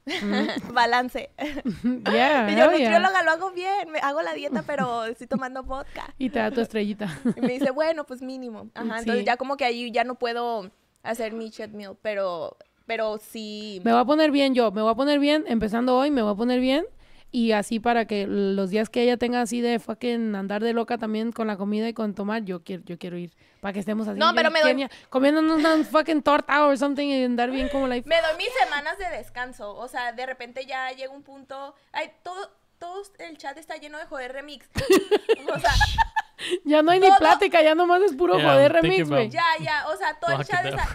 Mm. [laughs] Balance. [laughs] [laughs] yo, nutrióloga, lo hago bien, me hago la dieta, pero estoy tomando vodka. Y te da tu estrellita. Y me dice, bueno, pues mínimo. Ajá, entonces ya como que ahí ya no puedo hacer mi cheat meal, pero, pero sí. Me voy a poner bien yo, me voy a poner bien, empezando hoy, me voy a poner bien y así para que los días que ella tenga así de fucking andar de loca también con la comida y con tomar, yo quiero, yo quiero ir. Para que estemos así. No, pero me doy... Comiéndonos una fucking torta o something y andar bien como la... [laughs] Me doy mis semanas de descanso. O sea, de repente ya llega un punto... Ay, todo, el chat está lleno de joder remix. [laughs] o sea... Ya no hay ni plática, ya nomás es puro joder remix, güey. Ya, ya, o sea, todo el chat está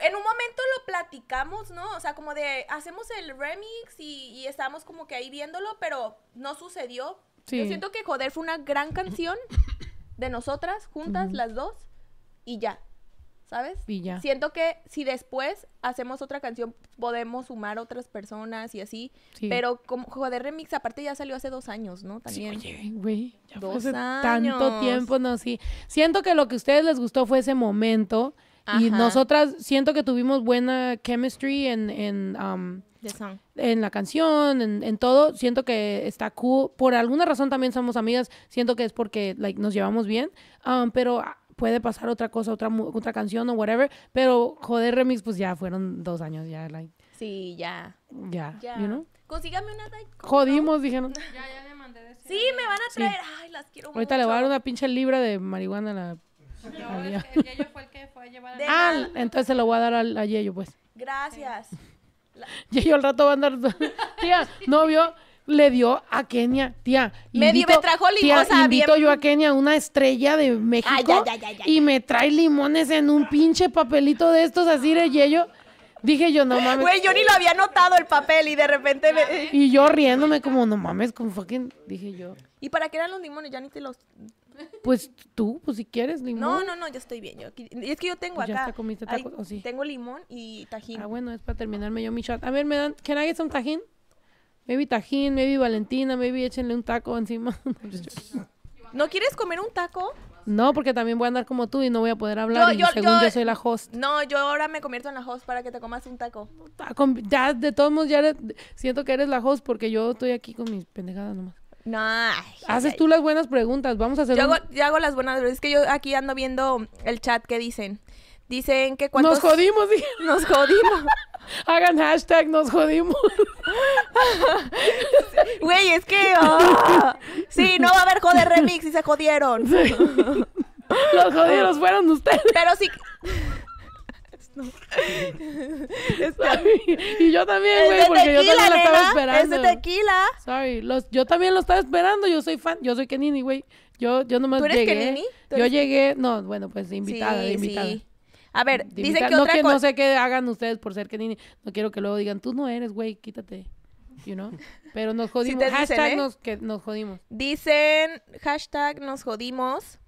en un momento lo platicamos, ¿no? O sea, como de hacemos el remix y, y estamos como que ahí viéndolo, pero no sucedió. Yo siento que Joder fue una gran canción de nosotras, juntas, las dos, y ya. ¿Sabes? Y ya. Siento que si después hacemos otra canción, podemos sumar otras personas y así. Pero como Joder Remix, aparte ya salió hace dos años, ¿no? También. Sí, oye, güey. Ya dos hace años. tanto tiempo, no, sí. Siento que lo que a ustedes les gustó fue ese momento y nosotras siento que tuvimos buena chemistry en, en, um, en la canción, en, en, todo. Siento que está cool. Por alguna razón también somos amigas. Siento que es porque like, nos llevamos bien. Um, pero ah, puede pasar otra cosa, otra, otra canción o whatever. Pero joder, remix, pues ya fueron dos años ya. Like. Sí, ya. Ya. You know? Consígame una. Jodimos, dijeron. Ya, ya le mandé Sí, me van a traer. Ay, las quiero Ahorita le voy a dar una pinche libra de marihuana a la [laughs] el, que fue a Ah, entonces se lo voy a dar al, a Yello, pues. Gracias. [laughs] Yeyo al rato va a andar. [laughs] tía, no Le dio a Kenia, tía. Invito, me, trajo limones. yo a Kenia, una estrella de México. y me trae limones en un pinche papelito de estos así de Yeyo. Dije yo, no mames. Güey, yo ni lo había notado el papel y de repente Y yo riéndome como, no mames, como fucking... Dije yo. ¿Y para qué eran los limones? Ya ni te los... Pues tú, pues si quieres limón. No, no, no, yo estoy bien. Yo, es que yo tengo acá. Tengo limón y tajín. Ah, bueno, es para terminarme yo mi chat. A ver, me dan, can I get tajín? Maybe tajín, maybe Valentina, maybe échenle un taco encima. [laughs] ¿No quieres comer un taco? No, porque también voy a andar como tú y no voy a poder hablar. según yo, soy la host. No, yo ahora me convierto en la host para que te comas un taco. Ah, ya, de todos modos, ya siento que eres la host porque yo estoy aquí con mis pendejadas nomás. No. Haces tú las buenas preguntas. Vamos a hacer. Yo, hago, las buenas. Es que yo aquí ando viendo el chat que dicen. Dicen que cuando Nos jodimos, dije. [laughs] Nos jodimos. [laughs] Hagan hashtag nos jodimos. [laughs] Güey, es que... Ah. Sí, no va a haber joder remix y se jodieron. Los jodidos fueron ustedes. Pero sí... Si... [laughs] Este, y yo también, güey, porque yo también lo estaba esperando. Es de tequila. Sorry, los, yo también lo estaba esperando, yo soy fan, yo soy Kenini, güey. Yo, yo nomás ¿Tú eres llegué. Kenini? Yo llegué, no, bueno, pues invitada, invitada. A ver, dice que no otra No sé qué hagan ustedes por ser Kenini. No quiero que luego digan, tú no eres, güey, quítate. You know? Pero nos [laughs] jodimos. hashtag ¿eh? nos, que nos jodimos. Dicen, hashtag nos jodimos.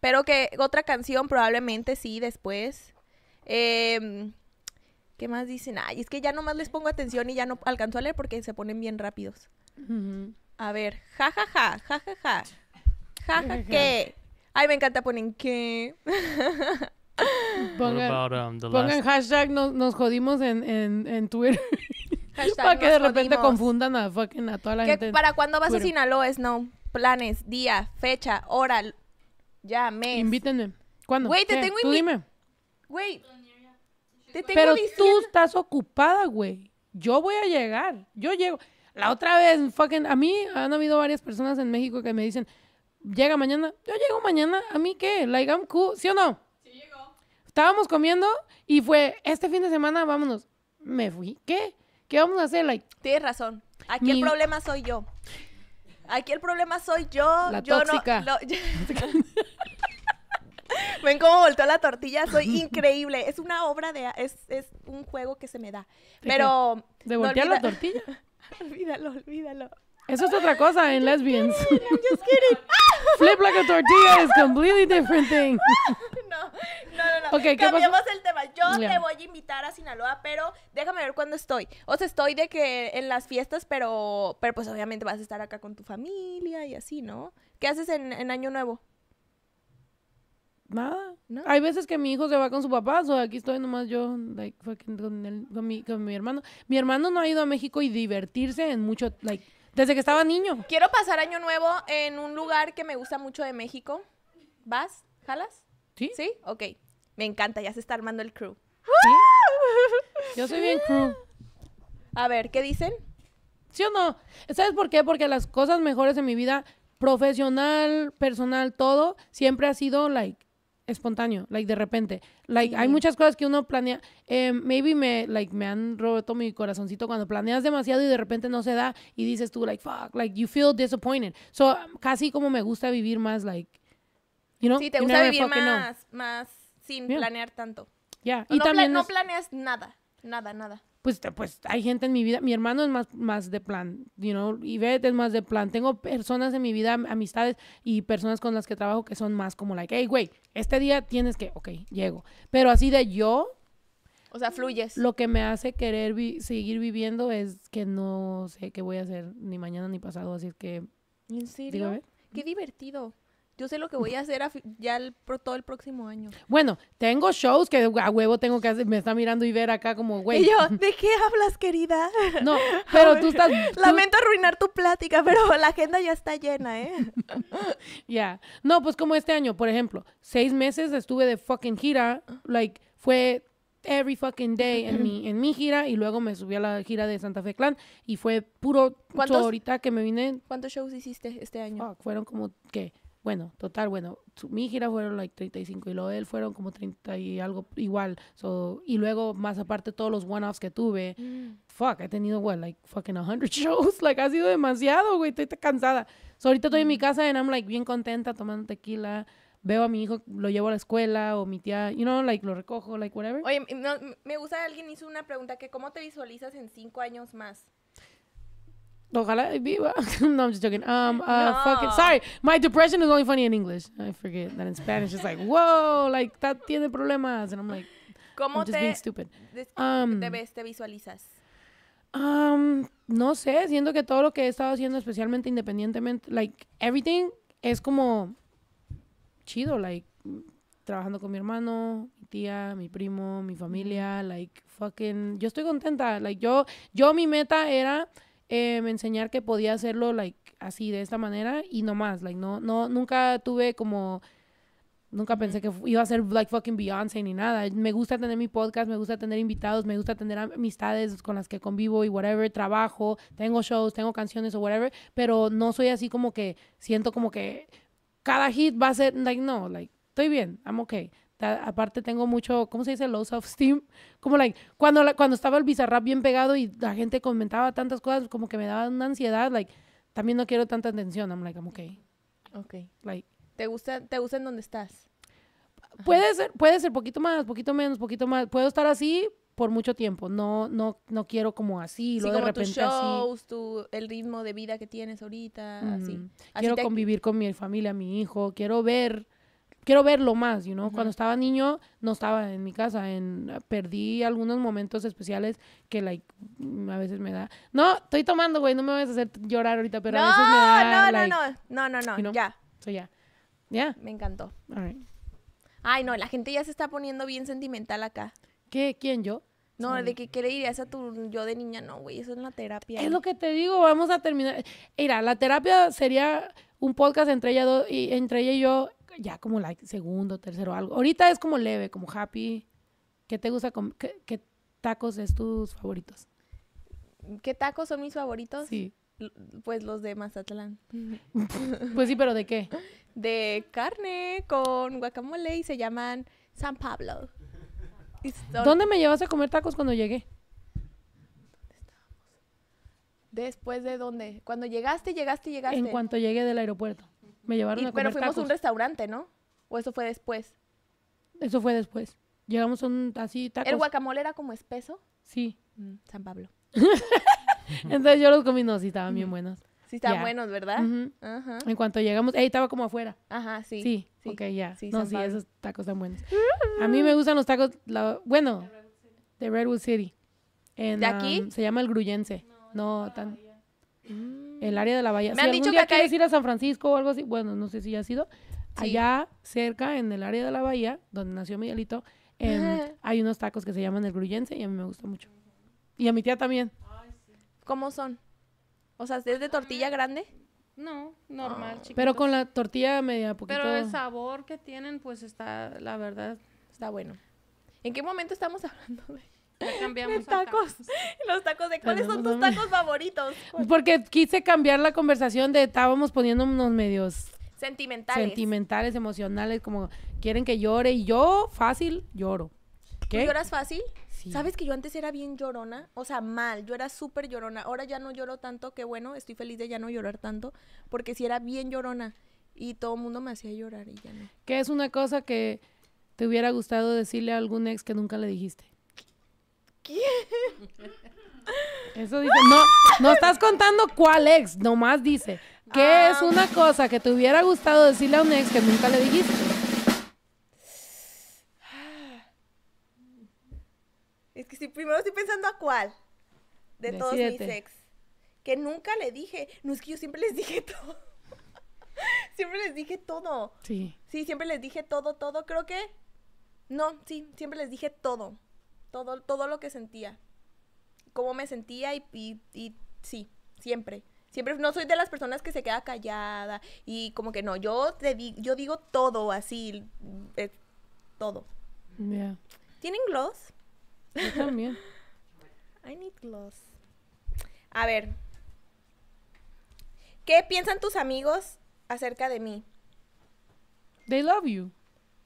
Pero que otra canción probablemente sí después. Em, ¿Qué más dicen? Ay, es que ya nomás les pongo atención y ya no alcanzo a leer porque se ponen bien rápidos. A ver, jajaja, jajaja, ja, ja, ¿qué? Ay, me encanta ponen qué. Pongan, um, hashtag nos, jodimos en, en, en Twitter. [laughs] para que de repente confundan a, fucking, a toda la gente. ¿Para cuándo vas a Sinaloa, no Planes, día, fecha, hora, ya, mes. Invítenme. ¿Cuándo? Güey, te tengo Tú dime. Güey, pero tú estás ocupada, güey. Yo voy a llegar. Yo llego. La otra vez, fucking, a mí han habido varias personas en México que me dicen, llega mañana. Yo llego mañana. ¿A mí qué? Like, I'm cool. ¿Sí o no? Sí, llegó. Estábamos comiendo y fue, este fin de semana, vámonos. Me fui. ¿Qué? ¿Qué vamos a hacer? Like, Tienes razón. Aquí el problema soy yo. Aquí el problema soy yo. La tóxica. No, [laughs] [laughs] Ven cómo volteó la tortilla, soy increíble. Es una obra de... Es, es un juego que se me da. Pero... ¿De voltear la tortilla? [laughs] olvídalo, olvídalo. Eso es otra cosa en just lesbians. Kidding, just kidding. [laughs] Flip like a tortilla is completely different thing. No, no, no. no. Cambiamos el tema. Yo te voy a invitar a Sinaloa, pero déjame ver cuándo estoy. O sea, estoy de que en las fiestas, pero, pero pues obviamente vas a estar acá con tu familia y así, ¿no? ¿Qué haces en Año Nuevo? nada. Hay veces que mi hijo se va con su papá, o aquí estoy nomás yo, like, con, mi, hermano. Mi hermano no ha ido a México y divertirse en mucho, like, desde que estaba niño. Quiero pasar año nuevo en un lugar que me gusta mucho de México. ¿Vas? ¿Jalas? Sí. ¿Sí? Ok. Me encanta, ya se está armando el crew. ¿Sí? Yo soy bien crew. A ver, ¿qué dicen? ¿Sí o no? ¿Sabes por qué? Porque las cosas mejores en mi vida, profesional, personal, todo, siempre ha sido, like, espontáneo, like de repente. Like, hay muchas cosas que uno planea. Eh, maybe me, like, me han roto mi corazoncito cuando planeas demasiado y de repente no se da y dices tú, like, fuck, like, you feel disappointed. So, casi como me gusta vivir más, like, you know. Sí, te gusta vivir más, más sin planear tanto. ya y también no planeas nada, nada, nada pues, pues hay gente en mi vida, mi hermano es más, más de plan, you know, Ivette es más de plan. Tengo personas en mi vida, amistades y personas con las que trabajo que son más como, like, hey, güey, este día tienes que, ok, llego. Pero así de yo, o sea, fluyes. Lo que me hace querer seguir viviendo es que no sé qué voy a hacer ni mañana ni pasado, así que... ¿En serio? Qué divertido. Yo sé lo que voy a hacer ya pro todo el próximo año. Bueno, tengo shows que a huevo tengo que hacer. Me está mirando y ver acá como, güey. Y yo, [laughs] ¿de qué hablas, querida? No, pero tú estás. [laughs] Lamento arruinar tu plática, pero la agenda ya está llena, ¿eh? [laughs] Ya. No, pues como este año, por ejemplo, seis meses estuve de fucking gira. Like, fue every fucking day en mi, en mi gira y luego me subí a la gira de Santa Fe Clan y fue puro. ¿Cuántos, ahorita que me vine. ¿Cuántos shows hiciste este año? fueron como, ¿qué? Bueno, total, bueno, mi gira fueron like 35 y lo de él fueron como 30 y algo igual. y luego, más aparte, todos los one-offs que tuve. Mm. Fuck, he tenido, what, like fucking 100 [laughs] shows. Like, ha sido demasiado, güey. Estoy cansada. So, ahorita estoy en mi mm. casa and I'm like bien contenta tomando tequila veo a mi hijo, lo llevo a la escuela o mi tía, you know, like lo recojo, like whatever. Oye, me gusta, alguien hizo una pregunta que cómo te visualizas en cinco años más. Ojalá viva. [laughs] no, I'm just joking. Um, uh, fucking, sorry. My depression is only funny in English. I forget that in Spanish it's like, whoa, like, that tiene problemas. And I'm like, ¿Cómo te, being Um, te ves, te visualizas? Um, no sé, siento que todo lo que he estado haciendo, especialmente independientemente, like, everything es como chido, like, trabajando con mi hermano, mi tía, mi primo, mi familia, like, fucking, yo estoy contenta, like, yo, yo mi meta era me em, enseñar que podía hacerlo like así de esta manera y no más, like no no nunca tuve como Nunca pensé que iba a ser like fucking Beyoncé ni nada. Me gusta tener mi podcast, me gusta tener invitados, me gusta tener amistades con las que convivo y whatever, trabajo, tengo shows, tengo canciones o whatever, pero no soy así como que siento como que cada hit va a ser like no, like estoy bien, I'm okay aparte tengo mucho, ¿cómo se dice? Low of steam, Como like, cuando, cuando estaba el bizarrap bien pegado y la gente comentaba tantas cosas, como que me daba una ansiedad, like, también no quiero tanta atención. I'm like, I'm okay. Okay. Like. ¿Te gusta, te gusta en dónde estás? Puede ser, puede ser poquito más, poquito menos, poquito más. Puedo estar así por mucho tiempo. No, no, no quiero como así, luego de repente tus shows, Tu, el ritmo de vida que tienes ahorita, así. Quiero convivir con mi familia, mi hijo. Quiero ver quiero verlo más, you know? Cuando estaba niño, no estaba en mi casa, en, perdí algunos momentos especiales que, like, mm, a veces me da, no, estoy tomando, güey, no me vas a hacer llorar ahorita, pero a veces me da, No, like, no, no, no, no, no, ya. ya. Me encantó. Ay, no, la gente ya se está poniendo bien sentimental acá. ¿Qué? ¿Quién, yo? No, de que qué le dirías a tu yo de niña, no, güey, eso es la terapia. Es lo que te digo, vamos a terminar. Mira, la terapia sería un podcast entre y, entre ella y yo ya como la segundo, tercero, algo. Ahorita es como leve, como happy. ¿Qué te gusta? con ¿Qué, tacos es tus favoritos? ¿Qué tacos son mis favoritos? Sí. pues los de Mazatlán. [laughs] pues sí, pero ¿de qué? De carne con guacamole y se llaman San Pablo. ¿Dónde me llevas a comer tacos cuando llegué? ¿Después de dónde? Cuando llegaste, llegaste, llegaste. En cuanto llegué del aeropuerto. Me llevaron a Pero fuimos a un restaurante, ¿no? ¿O eso fue después? Eso fue después. Llegamos a un así tacos. ¿El guacamole era como espeso? Sí. Mm, San Pablo. [laughs] Entonces yo los comí, no, sí estaban bien buenos. Sí estaban buenos, ¿verdad? Ajá. En cuanto llegamos, ey, estaba como afuera. Ajá, sí. Sí, sí. ok, ya. Sí, no, sí, esos tacos están buenos. a mí me gustan los tacos, bueno, de Redwood City. ¿De aquí? Um, se llama el Gruyense. No, tan... Ah, el área de la bahía. Me han dicho que quieres ir a San Francisco o algo así, bueno, no sé si ya has sido. Allá cerca, en el área de la bahía, donde nació Miguelito, em, hay unos tacos que se llaman el gruyense y a mí me gusta mucho. Y a mi tía también. ¿Cómo son? O sea, ¿es de tortilla grande? No, normal, ah, Pero con la tortilla media poquito. Pero el sabor que tienen, pues está, la verdad, está bueno. ¿En qué momento estamos [laughs] hablando de [laughs] cambiamos [laughs] Los tacos de cuáles son tus tacos favoritos. Porque quise cambiar la conversación de estábamos poniéndonos medios sentimentales. Sentimentales, emocionales, como quieren que llore y yo fácil lloro. ¿Qué? lloras fácil? Sí. ¿Sabes que yo antes era bien llorona? O sea, mal, yo era súper llorona. Ahora ya no lloro tanto, que bueno, estoy feliz de ya no llorar tanto, porque si era bien llorona y todo el mundo me hacía llorar y ya no. ¿Qué es una cosa que te hubiera gustado decirle a algún ex que nunca le dijiste? Eso dice, no, no estás contando cuál ex, nomás dice. ¿Qué ah. es una cosa que te hubiera gustado decirle a un ex que nunca le dijiste? Es que si primero estoy pensando a cuál de todos mis ex. Que nunca le dije. No es que yo siempre les dije [laughs] todo. siempre les dije todo. Sí. Sí, siempre les dije todo, todo. Creo que. No, sí, siempre les dije todo todo, lo que sentía, cómo me sentía y, y, sí, siempre. Siempre no soy de las personas que se queda callada y como que no, yo te yo digo todo así, eh, todo. ¿Tienen gloss? también. [laughs] I need gloss. A ver. ¿Qué piensan tus amigos acerca de mí? They love you.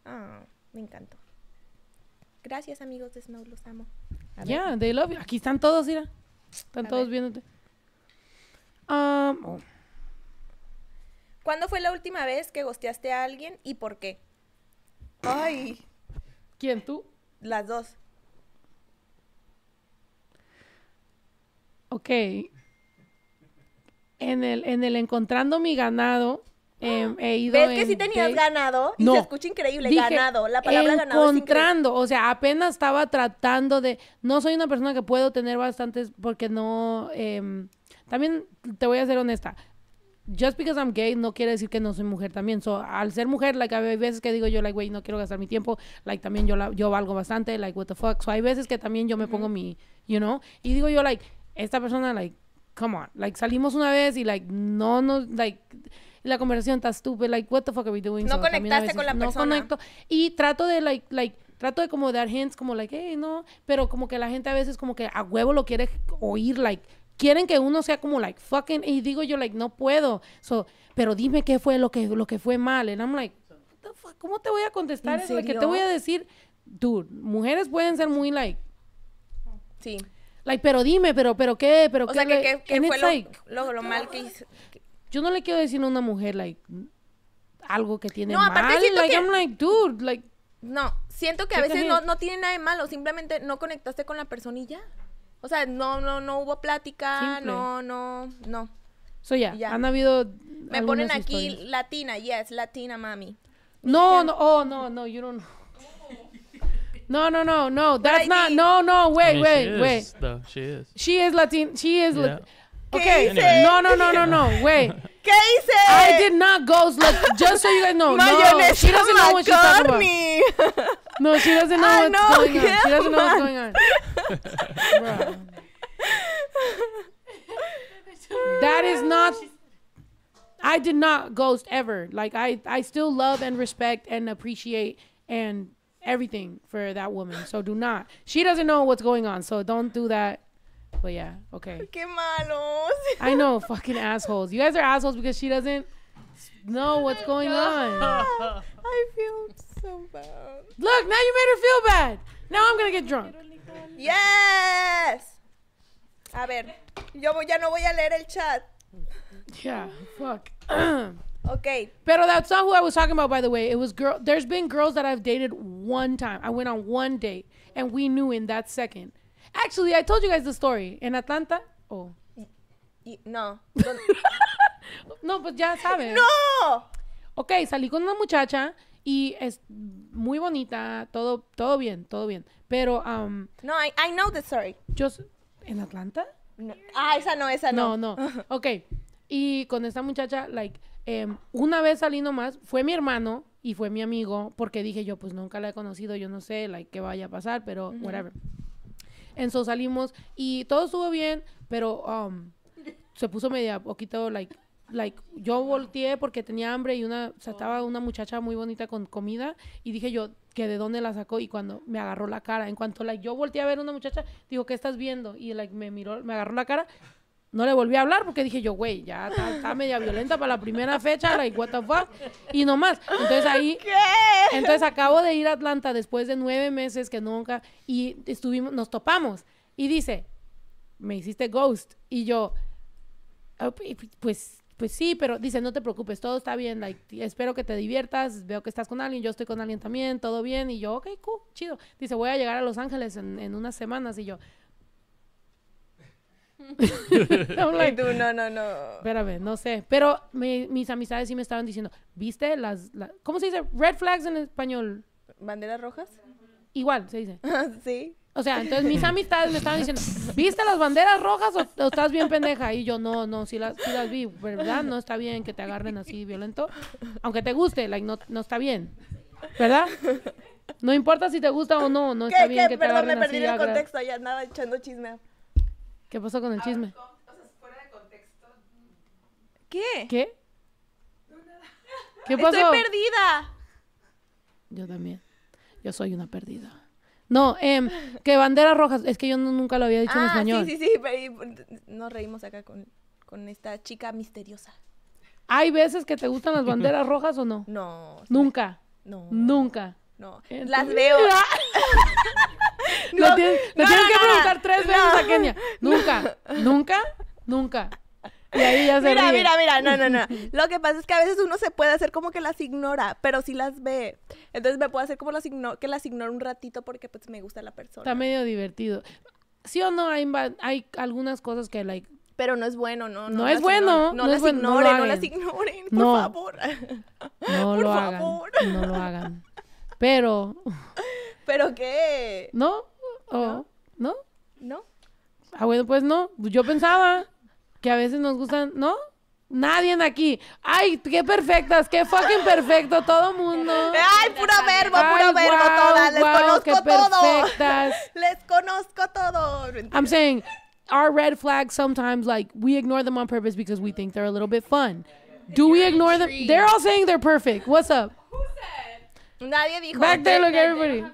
Ah, me encantó. Gracias, amigos de Snow, los amo. Ya, they love Aquí están todos, mira. Están todos viéndote. Um, oh. ¿Cuándo fue la última vez que gosteaste a alguien y por qué? Ay. ¿Quién tú? Las dos. Ok. En el, en el encontrando mi ganado, eh, ah. he ido ¿Ves que sí tenías ganado? Y no. Se escucha increíble, ganado. La palabra ganado. Encontrando, o sea, apenas estaba tratando de. No soy una persona que puedo tener bastantes porque no. Em, también te voy a ser honesta. Just because I'm gay no quiere decir que no soy mujer también. So, al ser mujer, like, hay veces que digo yo, like, güey, no quiero gastar mi tiempo. Like, también yo, la, yo valgo bastante. Like, what the fuck. So, hay veces que también yo me pongo mi, you know. Y digo yo, like, esta persona, like, come on. Like, salimos una vez y, like, no nos, like la conversación está estúpida. Pues, like, what the fuck are No conectaste con la persona. No conecto. Y trato de, like, trato de como dar hints, como, like, hey, no, pero como que la gente a veces como que a huevo lo quiere oír, like, quieren que uno sea como, like, fucking, y digo yo, like, no puedo. So, pero dime qué fue lo que, lo que fue mal. And I'm like, what the ¿cómo te voy a contestar eso? ¿Qué te voy a decir? Dude, mujeres pueden ser muy, like... Sí. Like, pero dime, pero, pero qué, pero qué. sea, que, fue lo, mal que hice yo no le quiero decir a una mujer, like, algo que tiene no, aparte mal. Siento like, que... I'm like, dude, like... No, siento que a veces no, no, tiene nada de malo, simplemente no conectaste con la persona y ya. O sea, no, no, no hubo plática, Simple. no, no, no. So ya, yeah, han habido. Me ponen aquí latina, yes, latina mami. No, no, oh no, no, you don't know. [laughs] No, no, no, no. That's not. No, no. Wait, wait, wait. She is. She is Latin. She is. Okay. No, no, no, no, no. [laughs] Wait. ¿Qué hice? I did not ghost. just so you guys know. no, she doesn't know what she's talking about. No, she doesn't know [laughs] what's know, going on. She doesn't know what's going on. that is not. I did not ghost ever. Like I, I still love and respect and appreciate and everything for that woman. So do not. She doesn't know what's going on. So don't do that. But yeah, okay. [laughs] Qué malos. [laughs] I know, fucking assholes. You guys are assholes because she doesn't know oh what's going on. [laughs] I feel so bad. Look, now you made her feel bad. Now I'm gonna get drunk. Yes. A ver, yo voy, ya no voy a leer el chat. Yeah, fuck. [clears throat] okay. Pero that's not who I was talking about, by the way. It was girl. There's been girls that I've dated one time. I went on one date, and we knew in that second Actually, I told you guys the story. En Atlanta. Oh. no. [laughs] no, pues ya saben. ¡No! Ok, salí con una muchacha y es muy bonita, todo, todo bien, todo bien. Pero. Um, no, I, know the story. ¿En Atlanta? Ah, esa no, esa no. No, no. [laughs] Ok. Y con esta muchacha, like, em, una vez salí nomás, fue mi hermano y fue mi amigo, porque dije yo, pues nunca la he conocido, yo no sé, like, qué vaya a pasar, pero whatever en salimos y todo estuvo bien, pero um, se puso media poquito, like, like, yo volteé porque tenía hambre y una, o estaba una muchacha muy bonita con comida y dije yo, que de dónde la sacó y cuando me agarró la cara, en cuanto, like, yo volteé a ver a una muchacha, digo, ¿qué estás viendo? Y, like, me miró, me agarró la cara no le volví a hablar porque dije yo, güey, ya está, media violenta para la primera fecha, like, what the fuck, y no más. Entonces ahí. [laughs] Entonces acabo de ir a Atlanta después de nueve meses que nunca, y estuvimos, nos topamos. Y dice, me hiciste ghost. Y yo, ah, pues, pues sí, pero dice, no te preocupes, todo está bien, like, espero que te diviertas, veo que estás con alguien, yo estoy con alguien también, todo bien. Y yo, ok, cool, chido. Dice, voy a llegar a Los Ángeles en, en unas semanas. Y yo, like, [laughs] no, no, no. Espérame, no sé. Pero mis amistades sí me estaban diciendo, ¿viste las, ¿Cómo se dice? Red flags en español. ¿Banderas rojas? Igual, se dice. [laughs] sí. O sea, entonces mis amistades me estaban diciendo, ¿viste las banderas rojas o, estás bien pendeja? Y yo, no, no, sí las, vi, ¿verdad? No está bien que te agarren así violento. Aunque te guste, like, no, no está bien. ¿Verdad? No importa si te gusta o no, no está bien que te Perdón, me perdí el contexto, ya nada, echando chisme. ¿Qué pasó con el chisme? o ¿Qué? ¿Qué? ¿Qué pasó? Estoy perdida. Yo también. Yo soy una perdida. No, em, que banderas rojas. Es que yo nunca lo había dicho en ah, español. sí, sí, sí. nos reímos acá con, esta chica misteriosa. ¿Hay veces que te gustan las banderas [laughs] rojas o no? No. Nunca. No. Nunca. No. Las veo. [laughs] [laughs] no, no, tienes, que preguntar tres veces a Kenia. Nunca, nunca, nunca. Y ahí ya se Mira, mira, mira, no, no, no. [laughs] Lo que pasa es que a veces uno se puede hacer como que las ignora, pero sí las ve. Entonces me puedo hacer como las igno que las ignoro un ratito porque pues me gusta la persona. Está medio divertido. Sí o no, hay, hay algunas cosas que like, pero no es bueno, no. No, no es bueno. No, las ignoren, no, las ignoren, por [laughs] favor. No lo hagan. No lo hagan. Pero ¿Pero qué? ¿No? ¿O no? Oh. no no Ah, bueno, pues no. Yo pensaba que a veces nos gustan, ¿no? Nadie en aquí. Ay, qué perfectas, qué fucking perfecto, todo mundo. [laughs] Ay, pura verba, pura verba todas. [laughs] Les conozco qué Perfectas. Les conozco todos I'm saying our red flags sometimes like we ignore them on purpose because we think they're a little bit fun. Do we ignore them? They're all saying they're perfect. What's up? Who said? Nadie dijo. Back there, look everybody.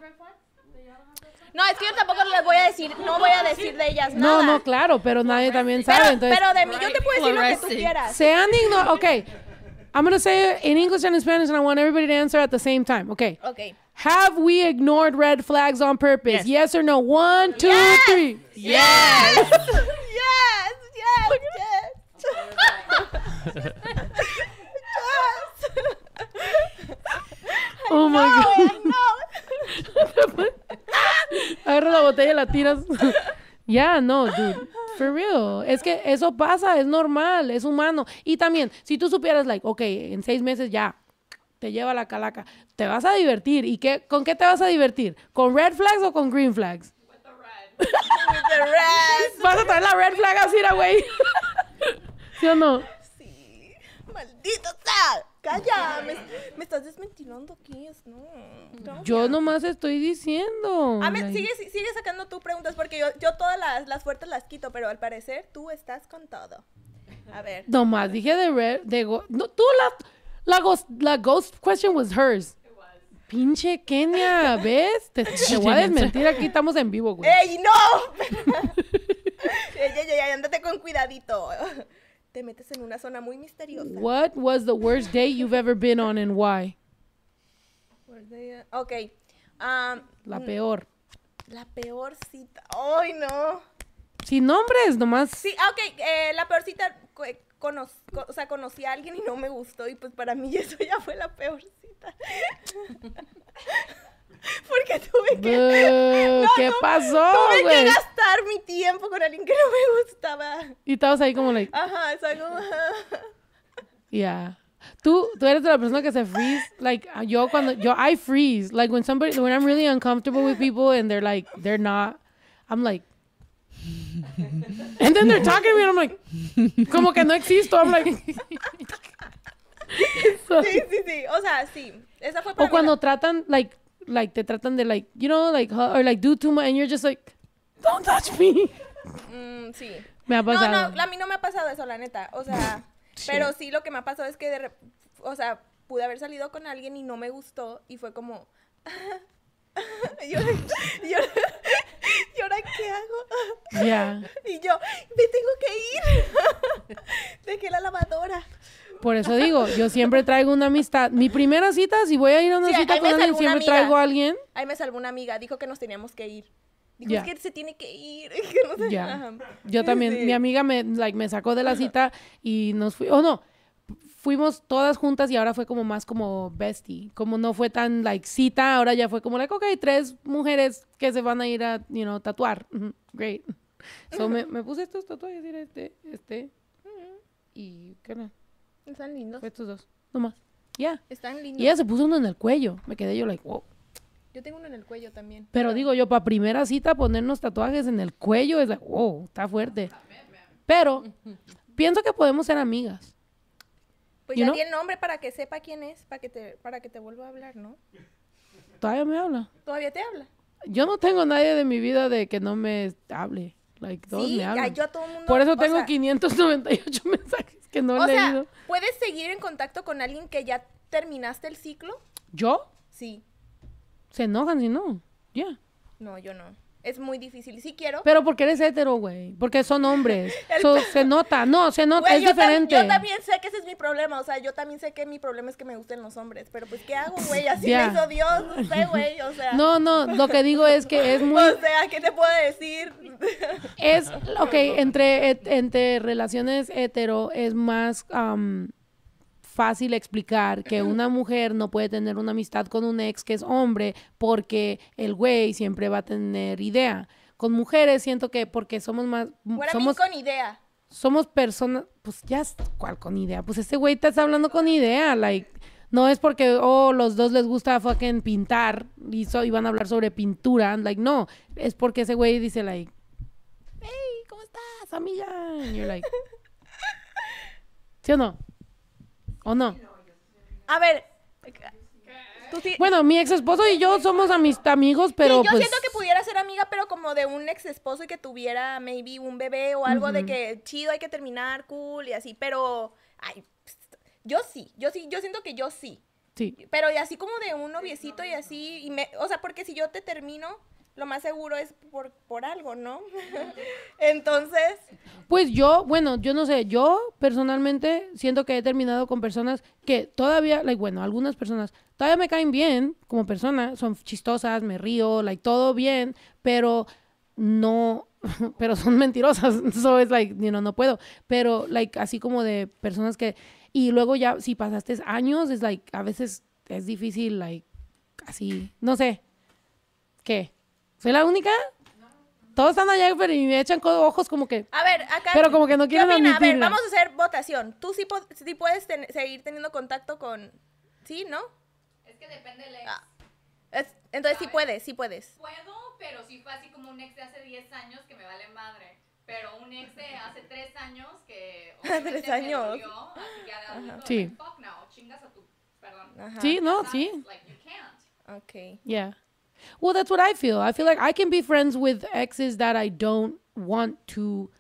No, es que yo tampoco les voy a decir, no voy a decir de ellas nada. No, no, claro, pero nadie también sabe. Pero, entonces, pero de mí yo te puedo decir lo que tú quieras. Se han Ok. I'm going to say it in English and in Spanish, and I want everybody to answer at the same time. Okay. Okay. Have we ignored red flags on purpose? Yes, or no? One, two, three. Yes. Yes. [laughs] yes. Yes. [laughs] [laughs] oh my no, god. No. Agarras la botella y la tiras. [laughs] Ya, no, dude. For real. Es que eso pasa, es normal, es humano. Y también, si tú supieras, like, ok, en seis meses ya, te lleva la calaca, te vas a divertir. ¿Y qué, con qué te vas a divertir? ¿Con red flags o con green flags? With the red. With the red. Vas a traer la red flag así, güey. [laughs] ¿Sí o no? Sí. Maldito Calla, me, estás desmentilando aquí, es? no yo nomás estoy diciendo. A ver, sigue, sigue sacando tus preguntas porque yo, todas las, las, fuertes las quito, pero al parecer tú estás con todo. A ver. Nomás dije de... ver de tú la, la, ghost, la ghost question was hers. Pinche Kenia, ¿ves? Te, voy a desmentir, aquí estamos en vivo, güey. ¡Ey, no! [laughs] [laughs] ey, ándate con cuidadito te metes en una zona muy misteriosa. What was the worst date you've ever been on and why? Uh, okay, um, la mm, peor. La peor cita. ¡Ay, no! Sin nombres, nomás. Sí, ah, ok. Eh, la peor cita, eh, o sea, conocí a alguien y no me gustó. Y pues para mí [laughs] eso ya fue la peor cita. [laughs] Porque tuve que. ¿Qué pasó, Tuve que gastar mi tiempo con alguien que no me gustaba. Y estabas ahí como, like. Ajá, es algo... Ya. Tú, tú eres de la persona que se freeze. Like, ah, yo cuando. Yo, I freeze. Like, when somebody. When I'm really uncomfortable with people and they're like, they're not. I'm like. and then they're talking to me and I'm like. Como que no existo. I'm like. [laughs] sí, sí, sí. O sea, sí. Esa fue para O cuando tratan, like like te tratan de like you know like or like do too much and you're just like don't touch me mm, sí me ha pasado no no a mí no me ha pasado eso la neta o sea pero sí lo que me ha pasado es que de, o sea pude haber salido con alguien y no me gustó y fue como yo, [laughs] yo, ¿y ahora qué hago? [laughs] Y yo, me tengo que ir. [laughs] Dejé la lavadora. Por eso digo, yo siempre traigo una amistad. Mi primera cita, si voy a ir a una cita con alguien, siempre traigo a alguien. Ahí me salvó una amiga, dijo que nos teníamos que ir. Dijo, es que se tiene que ir. [laughs] Que Yo también, mi amiga me, like, me sacó de la cita y nos fuimos. o oh, no, fuimos todas juntas y ahora fue como más como bestie, como no fue tan like cita, ahora ya fue como like, ok, tres mujeres que se van a ir a, you know, tatuar. Great. So me, puse estos tatuajes, este, este, y, ¿qué están lindos. estos dos, nomás. Ya. Están lindos. Y ella se puso uno en el cuello. Me quedé yo like, wow. Yo tengo uno en el cuello también. Pero digo yo, para primera cita ponernos tatuajes en el cuello es like, wow, está fuerte. Pero pienso que podemos ser amigas. Pues ya tiene el nombre para que sepa quién es, para que te, para que te vuelva a hablar, ¿no? Todavía me habla. Todavía te habla. Yo no tengo nadie de mi vida de que no me hable sí, Yo a todo mundo, Por eso tengo 598 [laughs] mensajes que no o sea, ¿Puedes seguir en contacto con alguien que ya terminaste el ciclo? ¿Yo? Sí. Se enojan si no. Ya. No, yo no es muy difícil. si quiero. Pero porque eres hetero, güey. Porque son hombres. [laughs] se nota. No, se nota. es diferente. yo también sé que ese es mi problema. O sea, yo también sé que mi problema es que me gusten los hombres. Pero pues, ¿qué hago, güey? [laughs] Así me hizo Dios. No sé, güey. O sea. No, no. Lo que digo es que es [laughs] muy. O sea, ¿qué te puedo decir? es, ok, entre, entre relaciones hetero es más fácil explicar que una mujer no puede tener una amistad con un ex que es hombre porque el güey siempre va a tener idea. Con mujeres siento que porque somos más... Bueno, somos con idea. Somos personas... Pues ya, ¿cuál con idea? Pues este güey te está hablando con idea, like... No es porque, oh, los dos les gusta fucking pintar y, van a hablar sobre pintura. Like, no. Es porque ese güey dice, like, hey, ¿cómo estás, amiga? And you're like, [laughs] ¿sí o no? ¿O no? A ver. Bueno, mi ex esposo y yo somos amist amigos, pero. Sí, yo pues siento que pudiera ser amiga, pero como de un ex esposo y que tuviera maybe un bebé o algo de que chido, hay que terminar, cool y así, pero. yo sí, yo sí, yo siento que yo sí. Sí. Pero y así como de un noviecito y así, o sea, porque si yo te termino, lo más seguro es por, algo, ¿no? [laughs] Entonces... Pues yo, bueno, yo no sé, yo personalmente siento que he terminado con personas que todavía, like, bueno, algunas personas todavía me caen bien como persona, son chistosas, me río, like, todo bien, pero no, [laughs] pero son mentirosas, [laughs] so es like, you know, no puedo, pero like, así como de personas que, y luego ya, si pasaste años, es like, a veces es difícil, like, así, no sé, ¿qué? ¿Soy la única? Todos están allá pero y me echan ojos como que... A ver, acá... Pero como que no quieren admitirlo. A ver, vamos a hacer votación. ¿Tú sí, puedes seguir teniendo contacto con... ¿Sí? ¿No? Es que depende del ex. Ah, es, entonces sí puedes, sí puedes. Puedo, pero sí fue así como un ex de hace 10 años que me vale madre. Pero un ex de hace 3 años que... ¿3 [laughs] años. sí. chingas a tu... Perdón. Sí, no, sí. Ok. Yeah. Well, that's what I feel. I feel like I can be friends with exes that I don't want to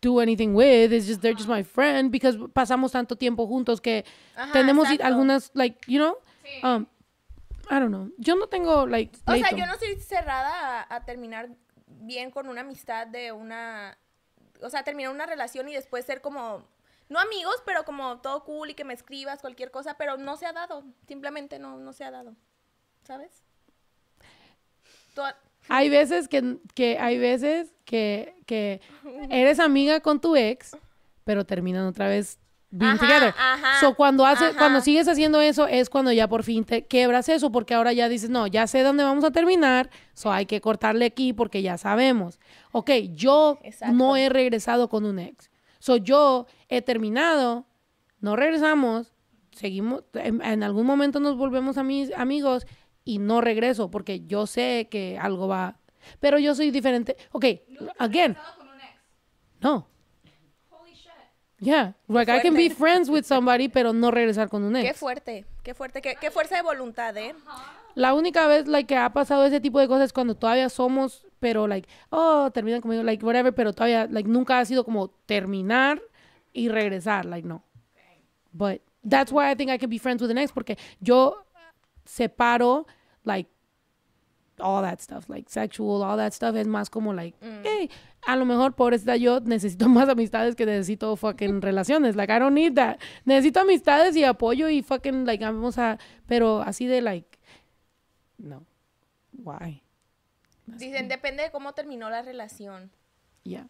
do anything with. It's just they're just my friend because pasamos tanto tiempo juntos que tenemos algunas like, you know? Um, I don't know. Yo no tengo like O sea, yo no estoy cerrada a, terminar bien con una amistad de una o sea, terminar una relación y después ser como no amigos, pero como todo cool y que me escribas cualquier cosa, pero no se ha dado, simplemente no no se ha dado. ¿Sabes? Hay veces que, hay veces que, eres amiga con tu ex, pero terminan otra vez being together. cuando hace, cuando sigues haciendo eso es cuando ya por fin te quebras eso, porque ahora ya dices, no, ya sé dónde vamos a terminar, so hay que cortarle aquí porque ya sabemos. Ok, yo no he regresado con un ex. So, yo he terminado, no regresamos, seguimos, en, algún momento nos volvemos a mis amigos, y no regreso porque yo sé que algo va. Pero yo soy diferente. Ok, again. No. Yeah, like I can be friends with somebody, pero no regresar con un ex. Qué fuerte, qué fuerte, qué, qué fuerza de voluntad, ¿eh? La única vez like, que ha pasado ese tipo de cosas es cuando todavía somos, pero like, oh, terminan conmigo, like whatever, pero todavía like nunca ha sido como terminar y regresar, like no. But that's why I think I can be friends with an ex porque yo separo like all that stuff, like sexual, all that stuff, es más como like, mm. hey, a lo mejor esta yo necesito [laughs] más amistades que necesito fucking relaciones, like I don't need that. Necesito amistades y apoyo y fucking like vamos a, pero así de like, no, why? Dicen, depende de cómo terminó la relación. Yeah.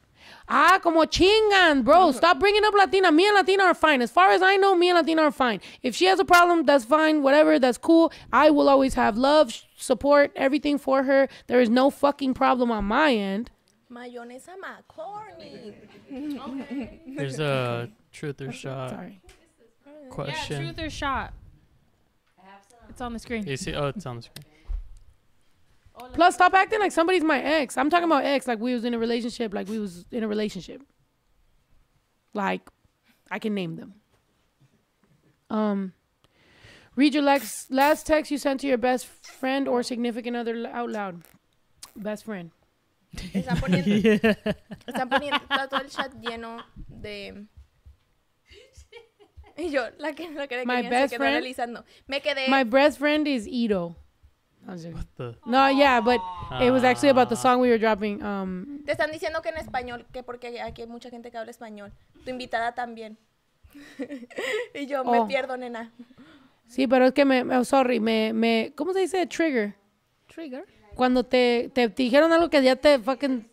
Ah, como chingan, bro. Stop bringing up Latina. Me and Latina are fine. As far as I know, me and Latina are fine. If she has a problem, that's fine. Whatever, that's cool. I will always have love, support, everything for her. There is no fucking problem on my end. Mayonesa macaroni. [laughs] okay. There's a truth or oh, shot Sorry. question. Yeah, truth or shot. It's on the screen. You see? Oh, it's on the screen. Plus, stop acting like somebody's my ex. I'm talking about ex like we was in a relationship, like we was in a relationship. Like, I can name them. Um, read your last last text you sent to your best friend or significant other out loud. Best friend. Están [laughs] poniendo, está todo el chat lleno de [laughs] y yo la que la que, My best friend, Me quedé. My best friend is Ito. No, yeah, but it was actually about the ah. song we were dropping. Um, te están diciendo que en español, que porque aquí hay mucha gente que habla español. Tu invitada también. [laughs] y yo me oh. pierdo, nena. Sí, pero es que me, oh, sorry, me, me, ¿cómo se dice trigger? Trigger. Cuando te, te, dijeron algo que ya te fucking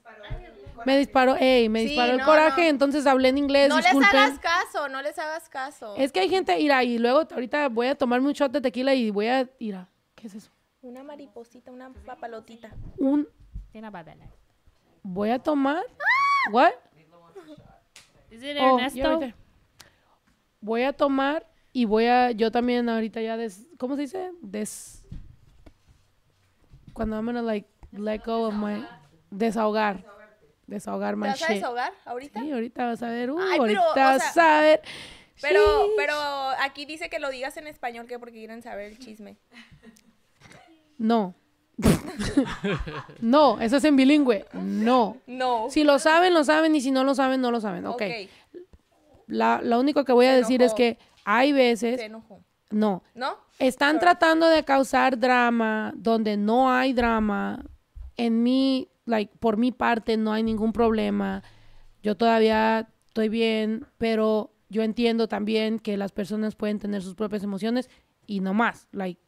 me disparó, ey, me disparó el coraje, entonces hablé en inglés. No les hagas caso, no les hagas caso. Es que hay gente, irá y luego ahorita voy a tomarme un shot de tequila y voy a, irá. ¿qué es eso? Una mariposita, una papalotita. Un. Voy a tomar. What? Is oh, Ernesto? voy a tomar y voy a. Yo también ahorita ya des. ¿Cómo se dice? Des. Cuando I'm like let go of my. Desahogar. Desahogar my ¿Te vas a desahogar ahorita? Sí, ahorita vas a ver. Uh, ahorita pero, a ver. Pero, pero aquí dice que lo digas en español, que porque quieren saber el chisme. No. [laughs] no, eso es en bilingüe. No. No. Si lo saben, lo saben, y si no lo saben, no lo saben. Ok. La, lo único que voy a decir es que hay veces... No. ¿No? Están tratando de causar drama donde no hay drama. En mí, like, por mi parte, no hay ningún problema. Yo todavía estoy bien, pero yo entiendo también que las personas pueden tener sus propias emociones y no más. Like,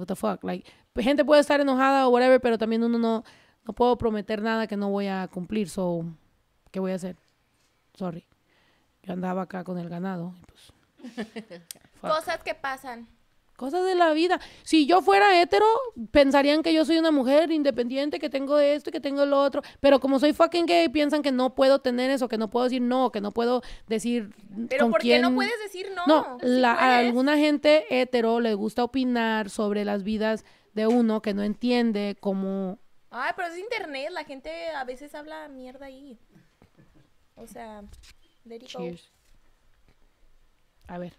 what the fuck, like, pues, gente puede estar enojada o whatever, pero también uno no, no puedo prometer nada que no voy a cumplir, so, ¿qué voy a hacer? Sorry. Yo andaba acá con el ganado. Pues, [laughs] Cosas que pasan. Cosas de la vida. Si yo fuera hetero, pensarían que yo soy una mujer independiente, que tengo esto y que tengo lo otro. Pero como soy fucking gay, piensan que no puedo tener eso, que no puedo decir no, que no puedo decir. Pero ¿por qué no puedes decir no? No, a alguna gente hetero le gusta opinar sobre las vidas de uno que no entiende cómo. Ay, pero es internet, la gente a veces habla mierda ahí. O sea, let A ver.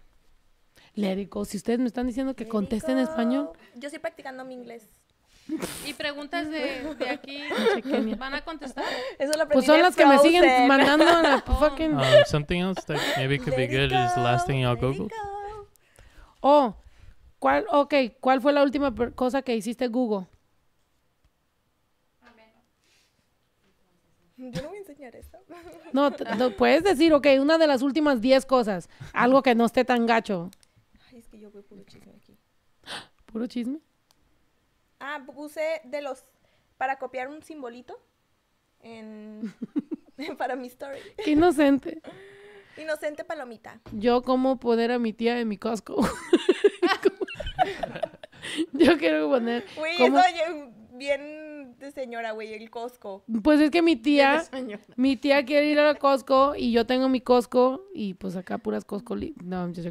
Lerico, Si ustedes me están diciendo que contesten en español. Yo estoy practicando mi inglés. ¿Y preguntas de, de aquí [laughs] van a contestar? Eso lo pues son las que me siguen mandando la [laughs] oh. fucking... Ah, something else that maybe could be good is the last thing I'll Google. Oh, ¿cuál, ok, ¿cuál fue la última cosa que hiciste Google? Yo no voy a enseñar eso. No, no, puedes decir, ok, una de las últimas 10 cosas. Algo que no esté tan gacho yo voy puro chisme aquí. ¿Puro chisme? Ah, puse de los. para copiar un simbolito. En. [laughs] para mi story. inocente. [laughs] Inocente palomita. Yo como poner a mi tía en mi Costco. [laughs] yo quiero poner. como... bien de señora, güey, el Costco. Pues es que mi tía, mi tía quiere ir a Costco y yo tengo mi Costco y pues acá puras Costco. No, yo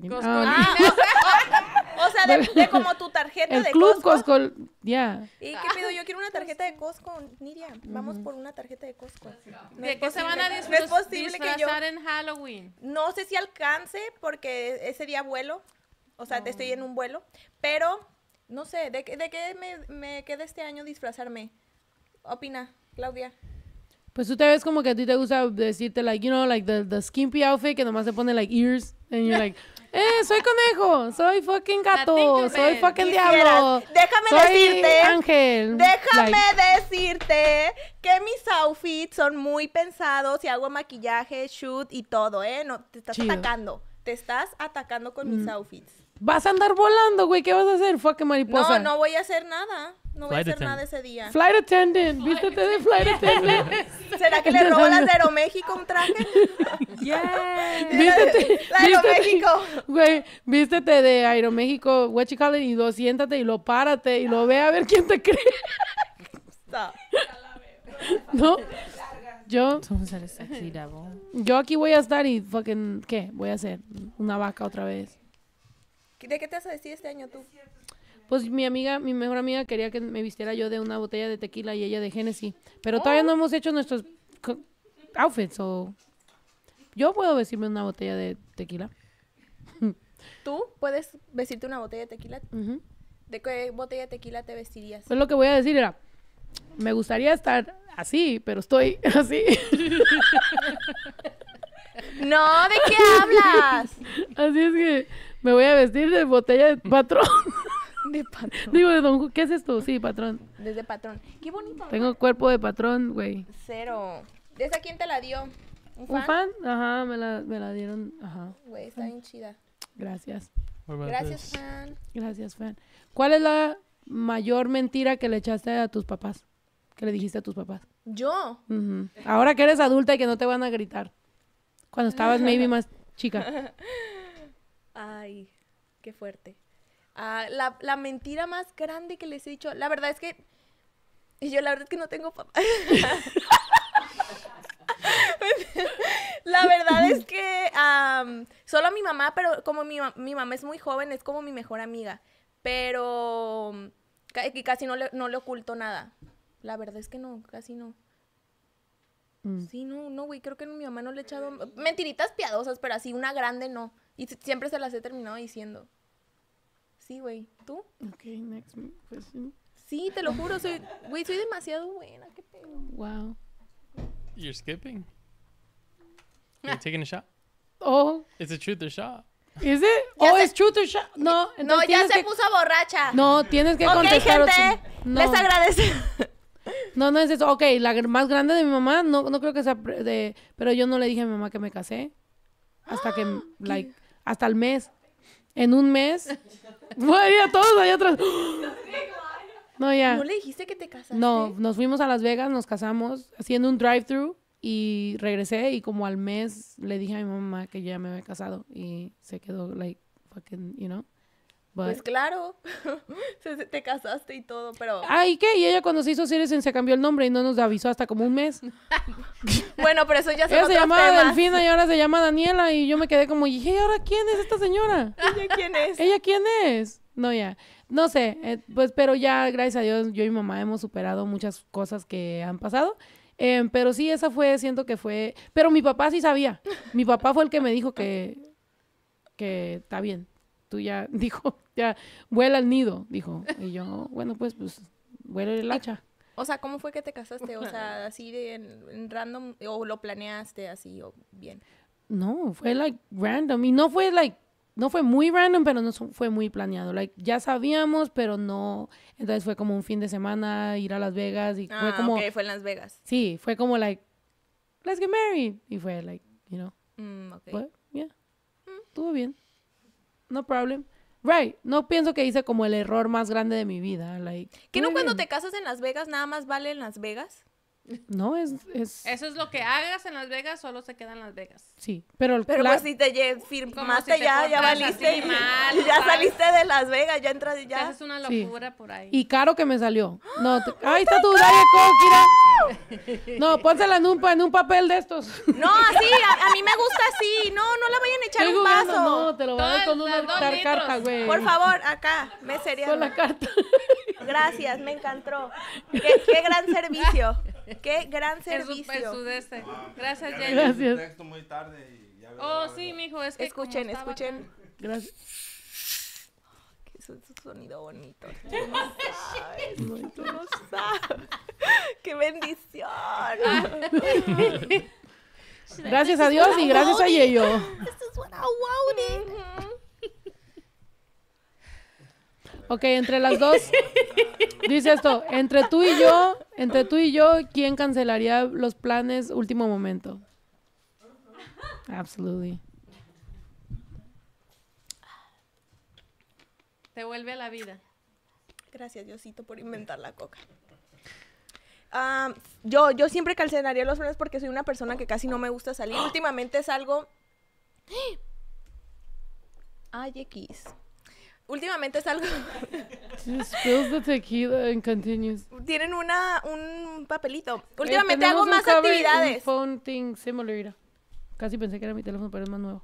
de, como tu tarjeta el Club Costco. ya. ¿Y qué pido? Yo quiero una ah, tarjeta de Costco, Nidia. Mm. Vamos por una tarjeta de Costco. ¿De qué se van a disfrazar yo... en Halloween? No sé si alcance porque e-, ese día vuelo. O sea, te estoy en un vuelo. Pero, no sé, ¿de, de qué me, me queda este año disfrazarme? Opina, Claudia. Pues tú te ves como que a ti te gusta decirte, like, you know, like the, the skimpy outfit que nomás se pone, like, ears. And you're like, [laughs] Eh, soy conejo, soy fucking gato, soy fucking diablo. Déjame decirte, ángel. Déjame decirte que mis outfits son muy pensados y hago maquillaje, shoot y todo, ¿eh? No, te estás atacando. Te estás atacando con mis mm. outfits. Vas a andar volando, güey. ¿Qué vas a hacer? Fucking mariposa. No, no voy a hacer nada. No voy a hacer nada ese día. Flight attendant, vístete de flight [laughs] attendant. ¿Será que le robó las [laughs] de Aeroméxico un traje? [laughs] yeah. Vístete, la de Aeroméxico. Güey, vístete de Aeroméxico, what you y lo siéntate y lo párate y lo ve a ver quién te cree. ¿No? Yo, yo aquí voy a estar y fucking, ¿qué? Voy a hacer una vaca otra vez. ¿De qué te vas a este año tú? Pues mi amiga, mi mejor amiga quería que me vistiera yo de una botella de tequila y ella de Genesis. Pero oh. todavía no hemos hecho nuestros outfits Yo puedo vestirme una botella de tequila. [laughs] ¿Tú puedes vestirte una botella de tequila? ¿De qué botella de tequila te vestirías? Pues lo que voy a decir era, me gustaría estar así, pero estoy [laughs] así. no, ¿de qué hablas? [laughs] Así es que me voy a vestir de botella de patrón. De Digo, de ¿Qué haces tú? Sí, patrón. Desde patrón. Qué bonito. Tengo cuerpo de patrón, güey. Cero. ¿desde quién te la dio? ¿Un fan? Ajá, me la, dieron. Ajá. Güey, está bien chida. Gracias. Gracias, fan. Gracias, fan. ¿Cuál es la mayor mentira que le echaste a tus papás? ¿Qué le dijiste a tus papás. ¿Yo? Ahora que eres adulta y que no te van a gritar. Cuando estabas maybe más chica. [laughs] Ay, qué fuerte. Ah, la, mentira más grande que les he dicho. La verdad es que. yo la verdad es que no tengo papá. [laughs] la verdad es que solo a mi mamá, pero como mi, mamá es muy joven, es como mi mejor amiga. Pero que casi no le, oculto nada. La verdad es que no, casi no. Mm. Sí, no, no, güey, creo que mi mamá no le he echado mentiritas piadosas, pero así una grande no. Y siempre se las he terminado diciendo. Sí, güey. ¿Tú? Ok, next question. Sí, te lo juro, soy, güey, soy demasiado buena, qué pedo. Wow. You're skipping. You're taking a shot. [laughs] Oh. It's a truth or shot. Oh, ¿Es it? oh, truth or shot. No, no, ya se puso borracha. No, tienes que okay, Gente, no. les agradezco. No, no es eso. Ok, la más grande de mi mamá, no, no creo que sea de... Pero yo no le dije a mi mamá que me casé. Hasta que, ah, like, hasta el mes. En un mes. Voy a todos atrás. No, ya. ¿No le dijiste que te casaste? No, nos fuimos a Las Vegas, nos casamos haciendo un drive-thru y regresé y como al mes le dije a mi mamá que ya me había casado y se quedó like fucking, you know. Pues claro, [laughs] te casaste y todo, pero... Ah, ¿y qué? Y ella cuando se hizo Citizen se cambió el nombre y no nos avisó hasta como un mes. [laughs] bueno, pero eso ya son Ella se llamaba Delfina y ahora se llama Daniela y yo me quedé como, ¿y ahora quién es esta señora? [laughs] ¿Ella quién es? ¿Ella quién es? No, ya. No sé, eh, pues, pero ya, gracias a Dios, yo y mi mamá hemos superado muchas cosas que han pasado. Em, pero sí, esa fue, siento que fue... Pero mi papá sí sabía. Mi papá fue el que me dijo que... Que está bien tú ya, [laughs] dijo, ya, vuela al nido, dijo. Y yo, bueno, pues, pues, vuela el hacha. O sea, ¿cómo fue que te casaste? O sea, así de en, random, o lo planeaste así, o bien. No, fue like random. Y no fue like, no fue muy random, pero no fue muy planeado. Like, ya sabíamos, pero no. Entonces fue como un fin de semana, ir a Las Vegas. Y ah, fue como. fue en Las Vegas. Sí, fue como like, let's get married. Y fue like, you know. Mm, okay. yeah. Mm. Estuvo bien no problem. Right, no pienso que hice como el error más grande de mi vida. Like, ¿Que no cuando te casas en Las Vegas nada más vale en Las Vegas? No, es, Eso es lo que hagas en Las Vegas, solo se queda en Las Vegas. Sí, pero... pero pues si te firmaste ya, ya valiste, ya saliste de Las Vegas, ya entras y ya. es una locura por ahí. Y caro que me salió. No, [gasps] ahí está tu Diet Coke, No, pónsela en un, papel de estos. No, así, a, mí me gusta así. No, no la vayan a echar un paso vaso. No, te lo voy a dar con una carta, güey. Por favor, acá, me sería Con la carta. Gracias, me encantó. qué gran servicio. Qué gran [laughs] servicio. Es ah, Gracias, Jenny. Gracias. muy tarde oh, sí, mijo, es que Escuchen, escuchen. [laughs] Gracias es un sonido bonito. Tú no tú no [laughs] sabes. ¡Qué bendición! gracias a Dios y gracias a Yeyo. Esto suena Ok, entre las dos. Dice esto, entre tú y yo, entre tú y yo, ¿quién cancelaría los planes último momento? Absolutely. Te vuelve a la vida. Gracias, Diosito, por inventar la coca. yo, yo siempre cancelaría los planes porque soy una persona que casi no me gusta salir. Últimamente es salgo. ¡Ah! Ay, X últimamente es algo... Tienen una, un papelito. Eh, últimamente hago más actividades. Un phone thing Casi pensé que era mi teléfono, pero es más nuevo.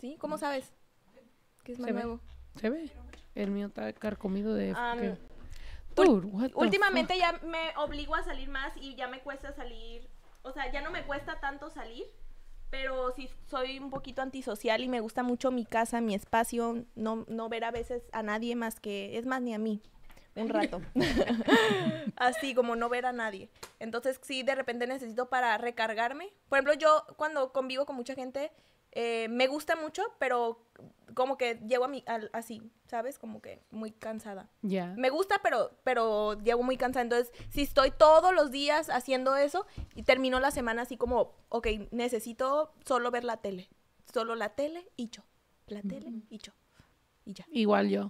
¿Sí? ¿Cómo sabes? Que es más Se nuevo. Ve. Se ve. El mío está carcomido de... Ah, últimamente ya me obligo a salir más y ya me cuesta salir. O sea, ya no me cuesta tanto salir pero si soy un poquito antisocial y me gusta mucho mi casa, mi espacio, no, no ver a veces a nadie más que, es más, ni a mí, un rato. [laughs] Así como no ver a nadie. Entonces sí, de repente necesito para recargarme. Por ejemplo, yo cuando convivo con mucha gente, eh, me gusta mucho, pero como que llego a mi, así, ¿sabes? Como que muy cansada. Ya. Me gusta, pero, pero llego muy cansada. Entonces, si estoy todos los días haciendo eso y termino la semana así como, ok, necesito solo ver la tele. Solo la tele y yo. La tele y yo. Y ya. Igual yo.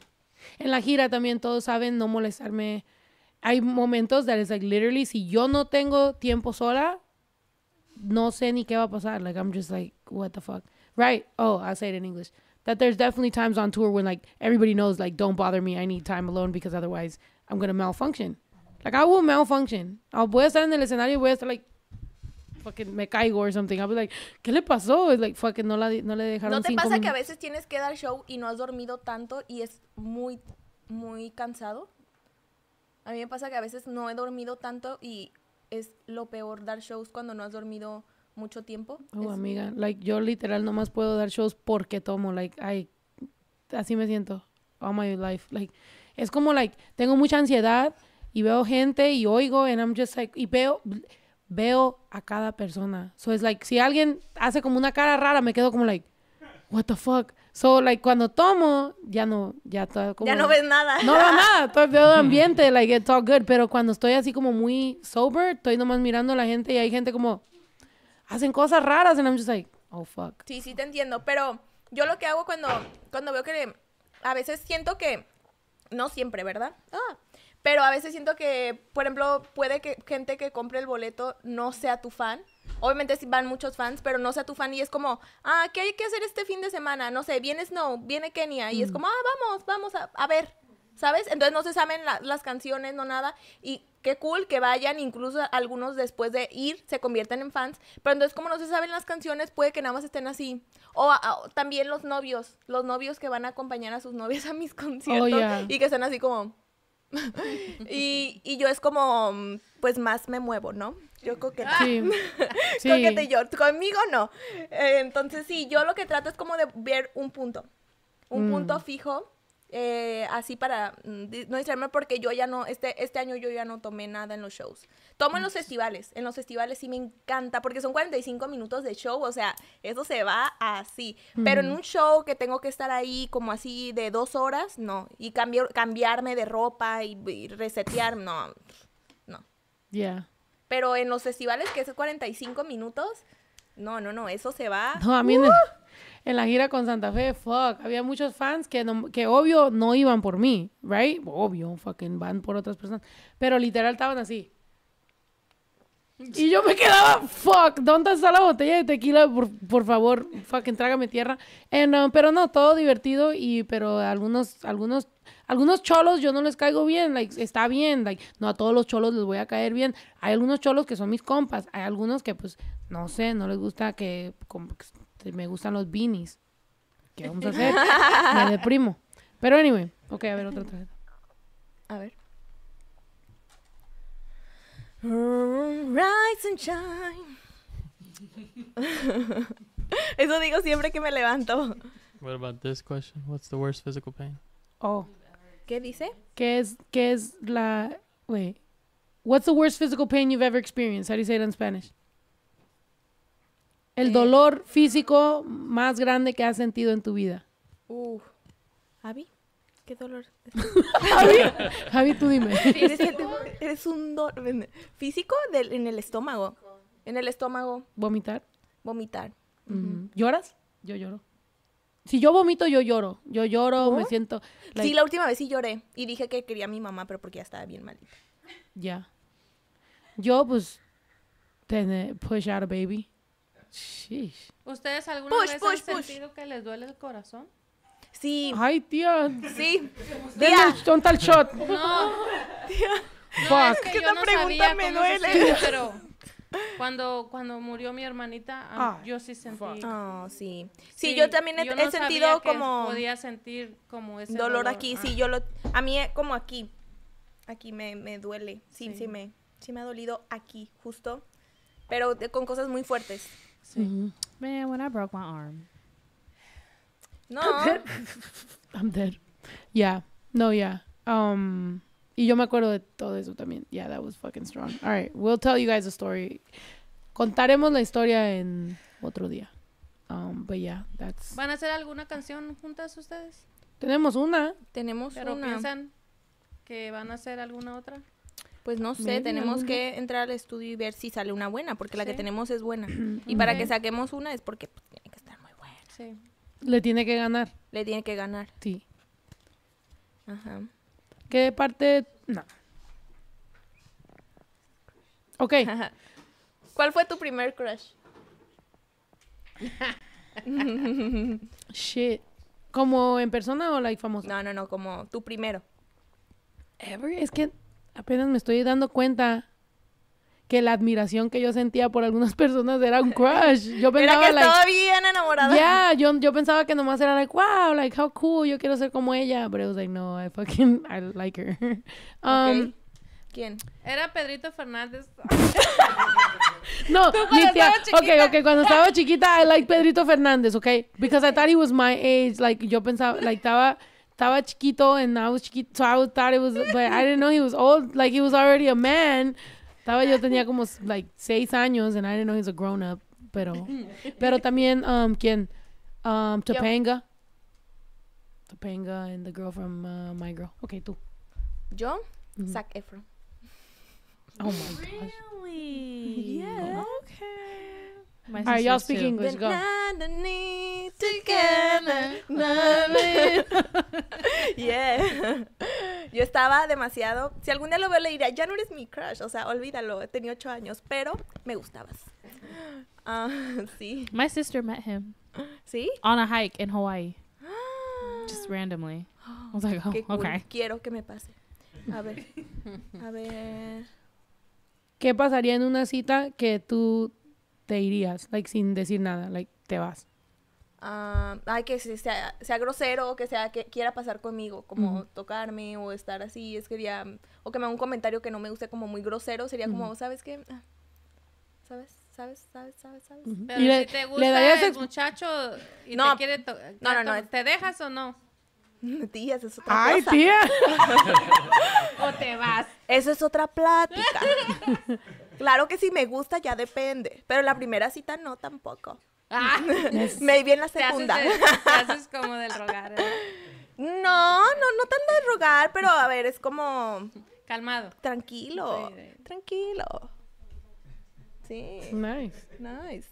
En la gira también todos saben no molestarme. Hay momentos de like literally, si yo no tengo tiempo sola, no sé ni qué va a pasar. Like, I'm just like, what the fuck, right? Oh, I'll say it in English. That there's definitely times on tour when like everybody knows like don't bother me. I need time alone because otherwise I'm gonna malfunction. Like I will malfunction. I'll voy a estar en el escenario voy a estar like fucking me caigo or something. I'll be like, ¿qué le pasó? It's like fucking no la no le dejaron. ¿No te pasa que a veces tienes que dar show y no has dormido tanto y es muy muy cansado? A mí me pasa que a veces no he dormido tanto y es lo peor dar shows cuando no has dormido mucho tiempo. Oh, amiga, like yo literal no más puedo dar shows porque tomo, like, I... así me siento all my life, like, es como like tengo mucha ansiedad y veo gente y oigo and I'm just like y veo veo a cada persona. So it's like si alguien hace como una cara rara me quedo como like what the fuck. So like cuando tomo ya no ya todo como, ya no ves nada. No veo [laughs] nada, todo el ambiente like it's all good, pero cuando estoy así como muy sober, estoy nomás mirando a la gente y hay gente como hacen cosas raras. And I'm just like, oh, fuck. Sí, sí, te entiendo. Pero yo lo que hago cuando, cuando veo que a veces siento que, no siempre, ¿verdad? Ah, pero a veces siento que, por ejemplo, puede que gente que compre el boleto no sea tu fan. Obviamente sí van muchos fans, pero no sea tu fan y es como, ah, ¿qué hay que hacer este fin de semana? No sé, viene Snow, viene Kenia y es mm. como, ah, vamos, vamos a, ver, ¿sabes? Entonces no se saben las canciones, no nada. Y qué cool que vayan, incluso algunos después de ir se convierten en fans, pero entonces como no se saben las canciones, puede que nada más estén así. O, también los novios, los novios que van a acompañar a sus novias a mis [laughs] conciertos oh, y que están así como... [laughs] y, yo es como, pues más me muevo, ¿no? Yo creo Sí, [laughs] conmigo no. entonces sí, yo lo que trato es como de ver un punto, un mm. punto fijo eh, así para mm, no distraerme porque yo ya no, este, este año yo ya no tomé nada en los shows. Tomo en los festivales, en los festivales sí me encanta porque son 45 minutos de show, o sea, eso se va así. Pero en un show que tengo que estar ahí como así de dos horas, no. Y cambiar, cambiarme de ropa y, resetear, no, no. Ya. Pero en los festivales que es 45 minutos, no, no, no, eso se va. No, a mí ¡Uh! no en la gira con Santa Fe, fuck, había muchos fans que, no, que obvio no iban por mí, right? Obvio, fucking van por otras personas. Pero literal estaban así. Y yo me quedaba, fuck, ¿dónde está la botella de tequila? Por, por favor, fucking trágame tierra. Um, pero no, todo divertido y, pero algunos, algunos, algunos cholos yo no les caigo bien, like, está bien, no a todos los cholos les voy a caer bien. Hay algunos cholos que son mis compas, hay algunos que pues, no sé, no les gusta que, este, me gustan los beanies. ¿Qué vamos a hacer? [laughs] me deprimo. Pero anyway, ok, a ver otra tarjeta. A ver. Rise and shine. [laughs] Eso digo siempre que me levanto. What about this question? What's the worst physical pain? Oh. ¿Qué dice? ¿Qué es, qué es la... Wait. What's the worst physical pain you've ever experienced? How do you say it in Spanish? El eh, dolor físico más grande que has sentido en tu vida. Uh, ¿Avi? qué dolor. Javi, [laughs] tú dime. [laughs] Eres, un dolor físico en el estómago. En el estómago. Vomitar. Vomitar. Mm, ¿Lloras? Yo lloro. Si yo vomito, yo lloro. Yo lloro, me siento. Sí, la última vez sí lloré y dije que quería a mi mamá, pero porque ya estaba bien malita. Ya. Yo, pues, push out a baby. ¿Ustedes alguna vez han sentido que les duele el corazón? Sí. Ay, tía. Sí. Tía. shot. No. [laughs] Tía. No, es que yo no pregunta sabía me cómo duele. [laughs] pero cuando, cuando murió mi hermanita, ah. yo sí sentí. Oh, sí. sí. yo también he, sentido como. Podía sentir como ese dolor, aquí. Sí, yo lo. A mí, eh, como aquí. Aquí me, me duele. Sí, sí, me, sí me ha dolido aquí, justo. Pero con cosas muy fuertes. Sí. Mm Man, when I broke my arm. No. [laughs] I'm dead. Yeah. No, yeah. Um, y yo me acuerdo de todo eso también. Yeah, that was fucking strong. All right, we'll tell you guys a story. Contaremos la historia en otro día. Um, but yeah, that's... ¿Van a hacer alguna canción juntas ustedes? Tenemos una. Tenemos Pero una. ¿Piensan que van a hacer alguna otra? Pues no sé, tenemos que entrar al estudio y ver si sale una buena, porque la que tenemos es buena. [clears throat] y para que saquemos una es porque pues, tiene que estar muy buena. Sí. Le tiene que ganar. Le tiene que ganar. Sí. Ajá. ¿Qué parte? No. Ok. Ajá. ¿Cuál fue tu primer crush? [laughs] Shit. ¿Como en persona o like famosa? No, no, no, como tu primero. Ever, es que apenas me estoy dando cuenta que la admiración que yo sentía por algunas [laughs] personas era un crush. Yo pensaba, era que like, estaba bien enamorada. Yeah, yo, yo pensaba que nomás era like, wow, like, how cool, yo quiero ser como ella. pero I was like, no, I fucking, I like her. [laughs] Um, okay. ¿Quién? Era Pedrito Fernández. [laughs] no, mi tía, ok, ok, cuando estaba chiquita, I like Pedrito Fernández, ok? Because I thought he was my age, like, yo pensaba, like, estaba... estaba chiquito and I was chiquito, so I thought it was, but I didn't know he was old. Like he was already a man. Estaba yo tenía como like seis años and I didn't know he was a grown up. Pero, [laughs] pero también um quién, um Topanga, Topanga and the girl from uh, My Girl. Okay, tú. Yo, mm -hmm. Zac Efron. Oh my really? gosh. Really? [laughs] Yeah. Okay. y'all English. Go. [laughs] Yo estaba demasiado. Si algún día lo veo, le diría, ya no eres mi crush. O sea, olvídalo. Tenía ocho años, pero me gustabas. Ah, [laughs] sí. My sister met him. ¿Sí? On a hike in Hawaii. [gasps] Just randomly. I was like, [gasps] oh, okay. Quiero que me pase. A ver. A ver. ¿Qué pasaría en una cita que tú te irías, like sin decir nada, like te vas. Uh, ay, que sea, sea grosero, que sea que quiera pasar conmigo, como tocarme o estar así, es que ya, o que me haga un comentario que no me guste como muy grosero, sería como, ¿sabes qué? Ah, ¿Sabes? ¿Sabes? ¿Sabes? ¿Sabes? ¿Sabes? Pero si te gusta el muchacho y no, te quiere no, no, no, ¿te dejas o no? [laughs] Tías, es otra Ay, cosa. tía. [laughs] o te vas. Eso es otra plática. [laughs] Claro que si me gusta ya depende, pero la primera cita no tampoco. Ah. [laughs] Me Maybe en la segunda. haces, como del rogar. ¿eh? No, no, no tan del rogar, pero a ver, es como... Calmado. Tranquilo, tranquilo. Sí. Nice. Nice.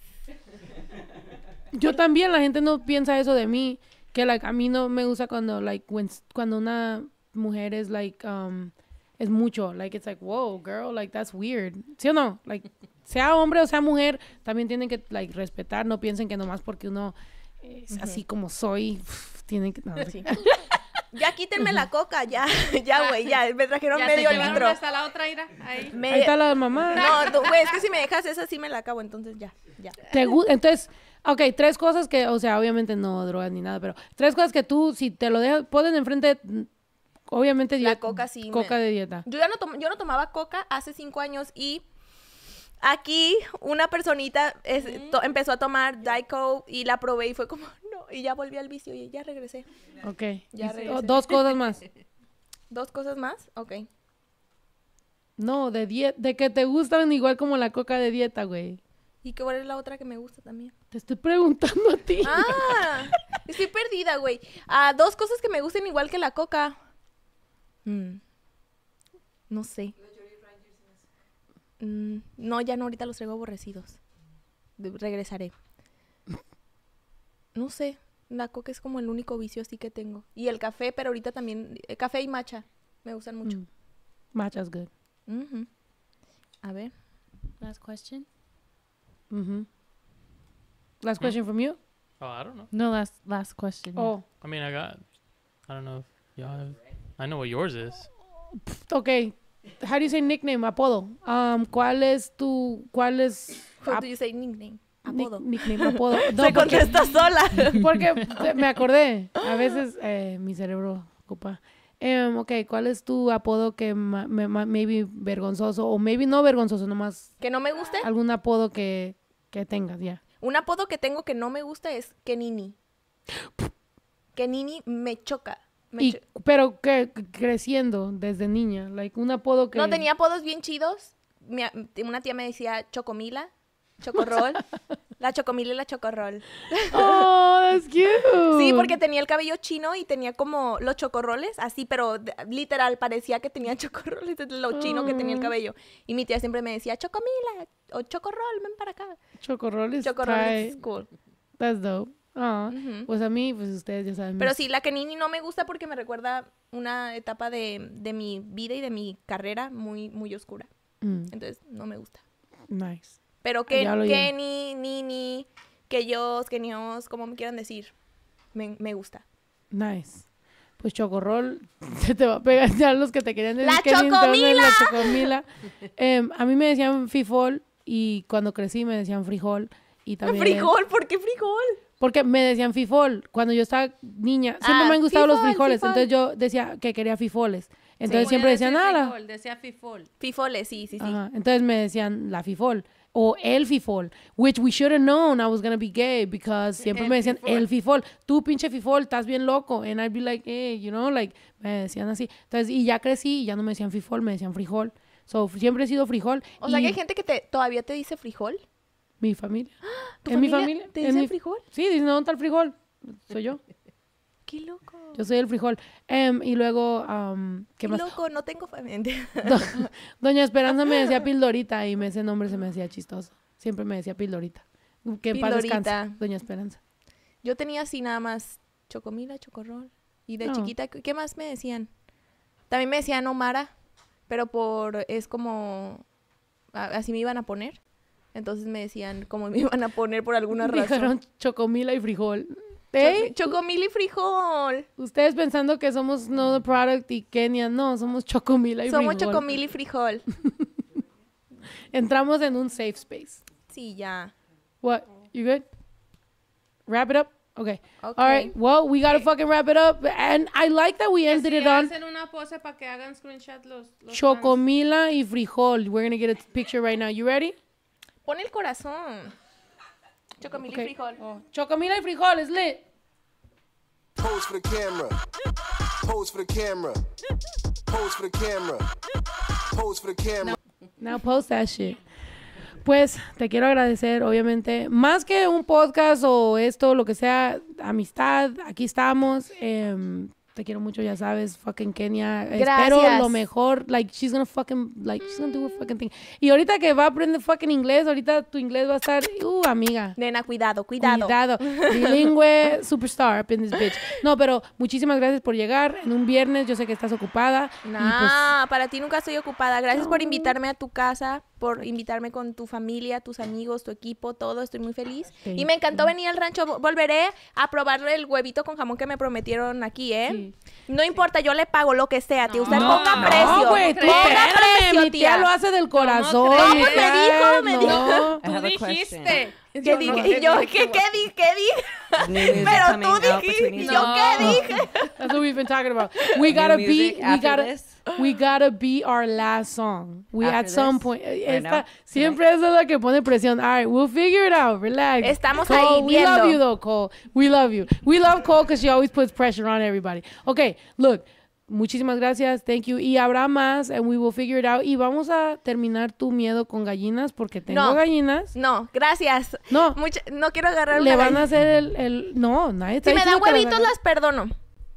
Yo también, la gente no piensa eso de mí, que like, a mí no me gusta cuando, like, cuando una mujer es, like, um, es mucho. Like, it's like, whoa, girl, like, that's weird. ¿Sí o no? Like, sea hombre o sea mujer, también tienen que, like, respetar. No piensen que nomás porque uno es así como soy, tienen que... No, [laughs] ya quítenme la coca, ya, [laughs] ya, güey, ya, me trajeron ya medio litro. está la otra ira, ahí. ahí está la mamá. No, güey, es que si me dejas esa sí me la acabo, entonces ya, ya. ¿Te gusta? Entonces, ok, tres cosas que, o sea, obviamente no drogas ni nada, pero tres cosas que tú, si te lo dejas, ponen enfrente, Obviamente La coca sí. Coca de dieta. Yo ya no, yo no tomaba coca hace cinco años y aquí una personita empezó a tomar Diet y la probé y fue como, [laughs] no, y ya volví al vicio y ya regresé. Ok. Ya dos cosas más. [laughs] ¿Dos cosas más? Ok. No, de de que te gustan igual como la coca de dieta, güey. ¿Y qué cuál es la otra que me gusta también? Te estoy preguntando a ti. Ah, estoy perdida, güey. Ah, dos cosas que me gusten igual que la coca. Mm. No sé. Mm, no, ya no, ahorita los traigo aborrecidos. regresaré. No sé, la coca es como el único vicio así que tengo. Y el café, pero ahorita también, eh, café y matcha, me gustan mucho. Mm. Matcha es good. A ver. Last question. Last eh. question from you? Oh, I don't know. No, last last question. Oh. I mean, I got, I don't know if y'all I know what yours is. Ok. How do you say nickname? Apodo. Um, ¿Cuál es tu... ¿Cuál es... How do you say nickname? Apodo. nickname, apodo. [laughs] Se contesta sola. [laughs] Porque me acordé. A veces eh, mi cerebro ocupa. Em, ok, ¿cuál es tu apodo que maybe vergonzoso o maybe no vergonzoso nomás? ¿Que no me guste? Algún apodo que, que tengas, ya. Un apodo que tengo que no me gusta es Kenini. Kenini me choca y, pero que creciendo desde niña, like un apodo que... No, tenía apodos bien chidos. una tía me decía Chocomila, Chocorrol. [laughs] la Chocomila y la Chocorrol. Oh, that's cute. sí, porque tenía el cabello chino y tenía como los chocorroles, así, pero literal, parecía que tenía [laughs] chocorroles, lo chino que tenía el oh. cabello. Y mi tía siempre me decía Chocomila o Chocorrol, ven para acá. Chocorrol es cool. That's dope. Ah, pues a mí, pues ustedes ya saben. Pero sí, la Nini no me gusta porque me recuerda una etapa de, mi vida y de mi carrera muy, muy oscura. Mm. Entonces, no me gusta. Nice. Pero ah, que Kenny, Nini, que yo, que como me quieran decir, me, gusta. Nice. Pues chocorrol, [laughs] se te va a pegar ya los que te querían decir. ¡La chocomila! La chocomila. [laughs] Em, a mí me decían fifol y cuando crecí me decían frijol. Y [laughs] también... ¡Frijol! ¿Por qué frijol? Porque me decían fifol cuando yo estaba niña. Siempre ah, me han gustado los frijoles. Entonces yo decía que quería fifoles. Entonces siempre decían, nada fifol, decía fifol. Fifoles, sí, sí, sí. Entonces me decían la fifol o el fifol, which we should have known I was gonna be gay because siempre me decían el fifol, tú pinche fifol, estás bien loco, and I'd be like, hey, you know, like, me decían así. Entonces, y ya crecí, y ya no me decían fifol, me decían frijol. So, siempre he sido frijol. O sea, que hay gente que te, todavía te dice frijol. Mi familia. ¿Tu ¿En mi familia? frijol? Sí, dice, ¿dónde está el frijol? Soy yo. [laughs] ¡Qué loco! Yo soy el frijol. Em, y luego, qué ¿qué, loco, no tengo familia. [laughs] Doña Esperanza me decía [laughs] Pildorita y ese nombre se me decía chistoso. Siempre me decía Pildorita. Que Pildorita. Doña Esperanza. Yo tenía así nada más chocomila, chocorrol. Y de chiquita, ¿qué más me decían? También me decían Omara, pero por, es como, así me iban a poner. Entonces me decían cómo me [laughs] iban a poner por alguna razón. Dijeron chocomila y frijol. ¿Eh? Chocomila y frijol. Ustedes pensando que somos no the product y Kenia, no, somos chocomila y frijol. Somos chocomila y frijol. Entramos en un safe space. Sí, ya. What? You good? Wrap it up. Okay. All right. Well, we gotta fucking wrap it up, and I like that we ended it on. una pose que hagan los, Chocomila y frijol. We're gonna get a picture right now. You ready? Pon el corazón. Chocomila y frijol. Oh, Chocomila y frijol, es lit. Pose for the camera. Pose for the camera. Pose for the camera. Pose for the camera. Now, now post that shit. Pues te quiero agradecer, obviamente, más que un podcast o esto, lo que sea, amistad, aquí estamos. Eh, te quiero mucho, ya sabes, fucking Kenia. Eh, espero lo mejor. Like, she's gonna fucking, like, she's gonna do a fucking thing. Y ahorita que va a aprender fucking inglés, ahorita tu inglés va a estar, uh, amiga. Nena, cuidado, cuidado. Cuidado. [laughs] Bilingüe, superstar up in this bitch. No, pero muchísimas gracias por llegar en un viernes. Yo sé que estás ocupada. Pues, nah, para ti nunca estoy ocupada. Gracias por invitarme a tu casa por invitarme con tu familia, tus amigos, tu equipo, todo. Estoy muy feliz. y me encantó venir al rancho. Volveré a probar el huevito con jamón que me prometieron aquí, ¿eh? No importa, yo le pago lo que sea, tío. Usted no, ponga precio. mi tía. lo hace del corazón. me dijo? Me dijo. Tú dijiste. ¿Qué dije? No, y [laughs] yo, ¿qué, ¿qué dije? ¿Qué dije? Pero tú dijiste, no. ¿qué dije? That's what we've been talking about. [laughs] We gotta be, we gotta, this. we [gasps] gotta be our last song. We after at some point, eh, esta, siempre right. eso es lo que pone presión. All right, we'll figure it out, relax. Estamos Cole, ahí viendo. We love you though, Cole. We love you. We love Cole because she always puts pressure on everybody. Okay, look, Muchísimas gracias, thank you. Y habrá más, and eh, we will figure it out. Y vamos a terminar tu miedo con gallinas, porque tengo gallinas. No, gracias. No. no quiero agarrar Le van a hacer el, el, No, nadie te Si me dan huevitos, las perdono.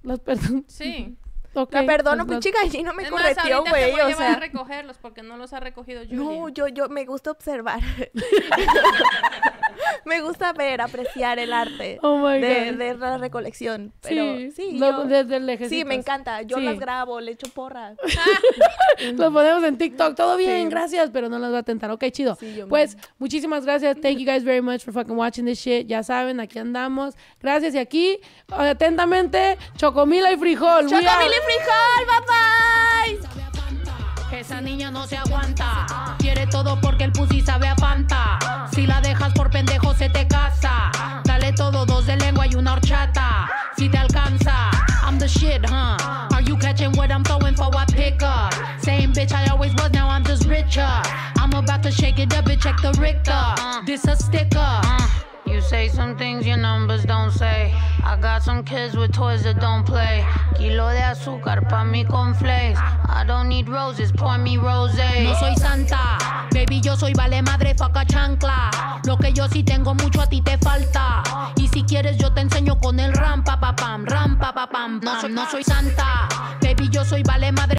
Las perdono. Sí. Perdón, la perdono, pues pinche gallina me correteó, güey. O sea, a recogerlos porque no los ha recogido yo. No, yo, me gusta observar. [laughs] me gusta ver, apreciar el arte oh de, la recolección. sí, sí Sí, me encanta. Yo las grabo, le echo porras. [laughs] [laughs] los ponemos en TikTok. Todo bien, gracias, pero no las va a tentar. Ok, chido. pues muchísimas gracias. Thank you guys very much for fucking watching this shit. Ya saben, aquí andamos. Gracias y aquí, atentamente, Chocomila y frijol frijol, papá! Esa niña no se aguanta. Quiere todo porque el pussy sabe a Fanta. Si la dejas por pendejo, se te casa. Dale todo, dos de lengua y una horchata. Si te alcanza, I'm the shit, huh? Are you catching what I'm throwing for what pick up? Same bitch I always was, now I'm just richer. I'm about to shake it up and check the Richter. This a sticker. You say some things your numbers don't say some kids with toys that don't play. Kilo de azúcar pa' mi flakes I don't need roses, pour me roses. No soy santa, baby, yo soy vale madre, faca chancla. Lo que yo sí tengo mucho a ti te falta. Y si quieres, yo te enseño con el rampa, pa pam, rampa, pa pam. No soy, no soy santa, baby, yo soy vale madre.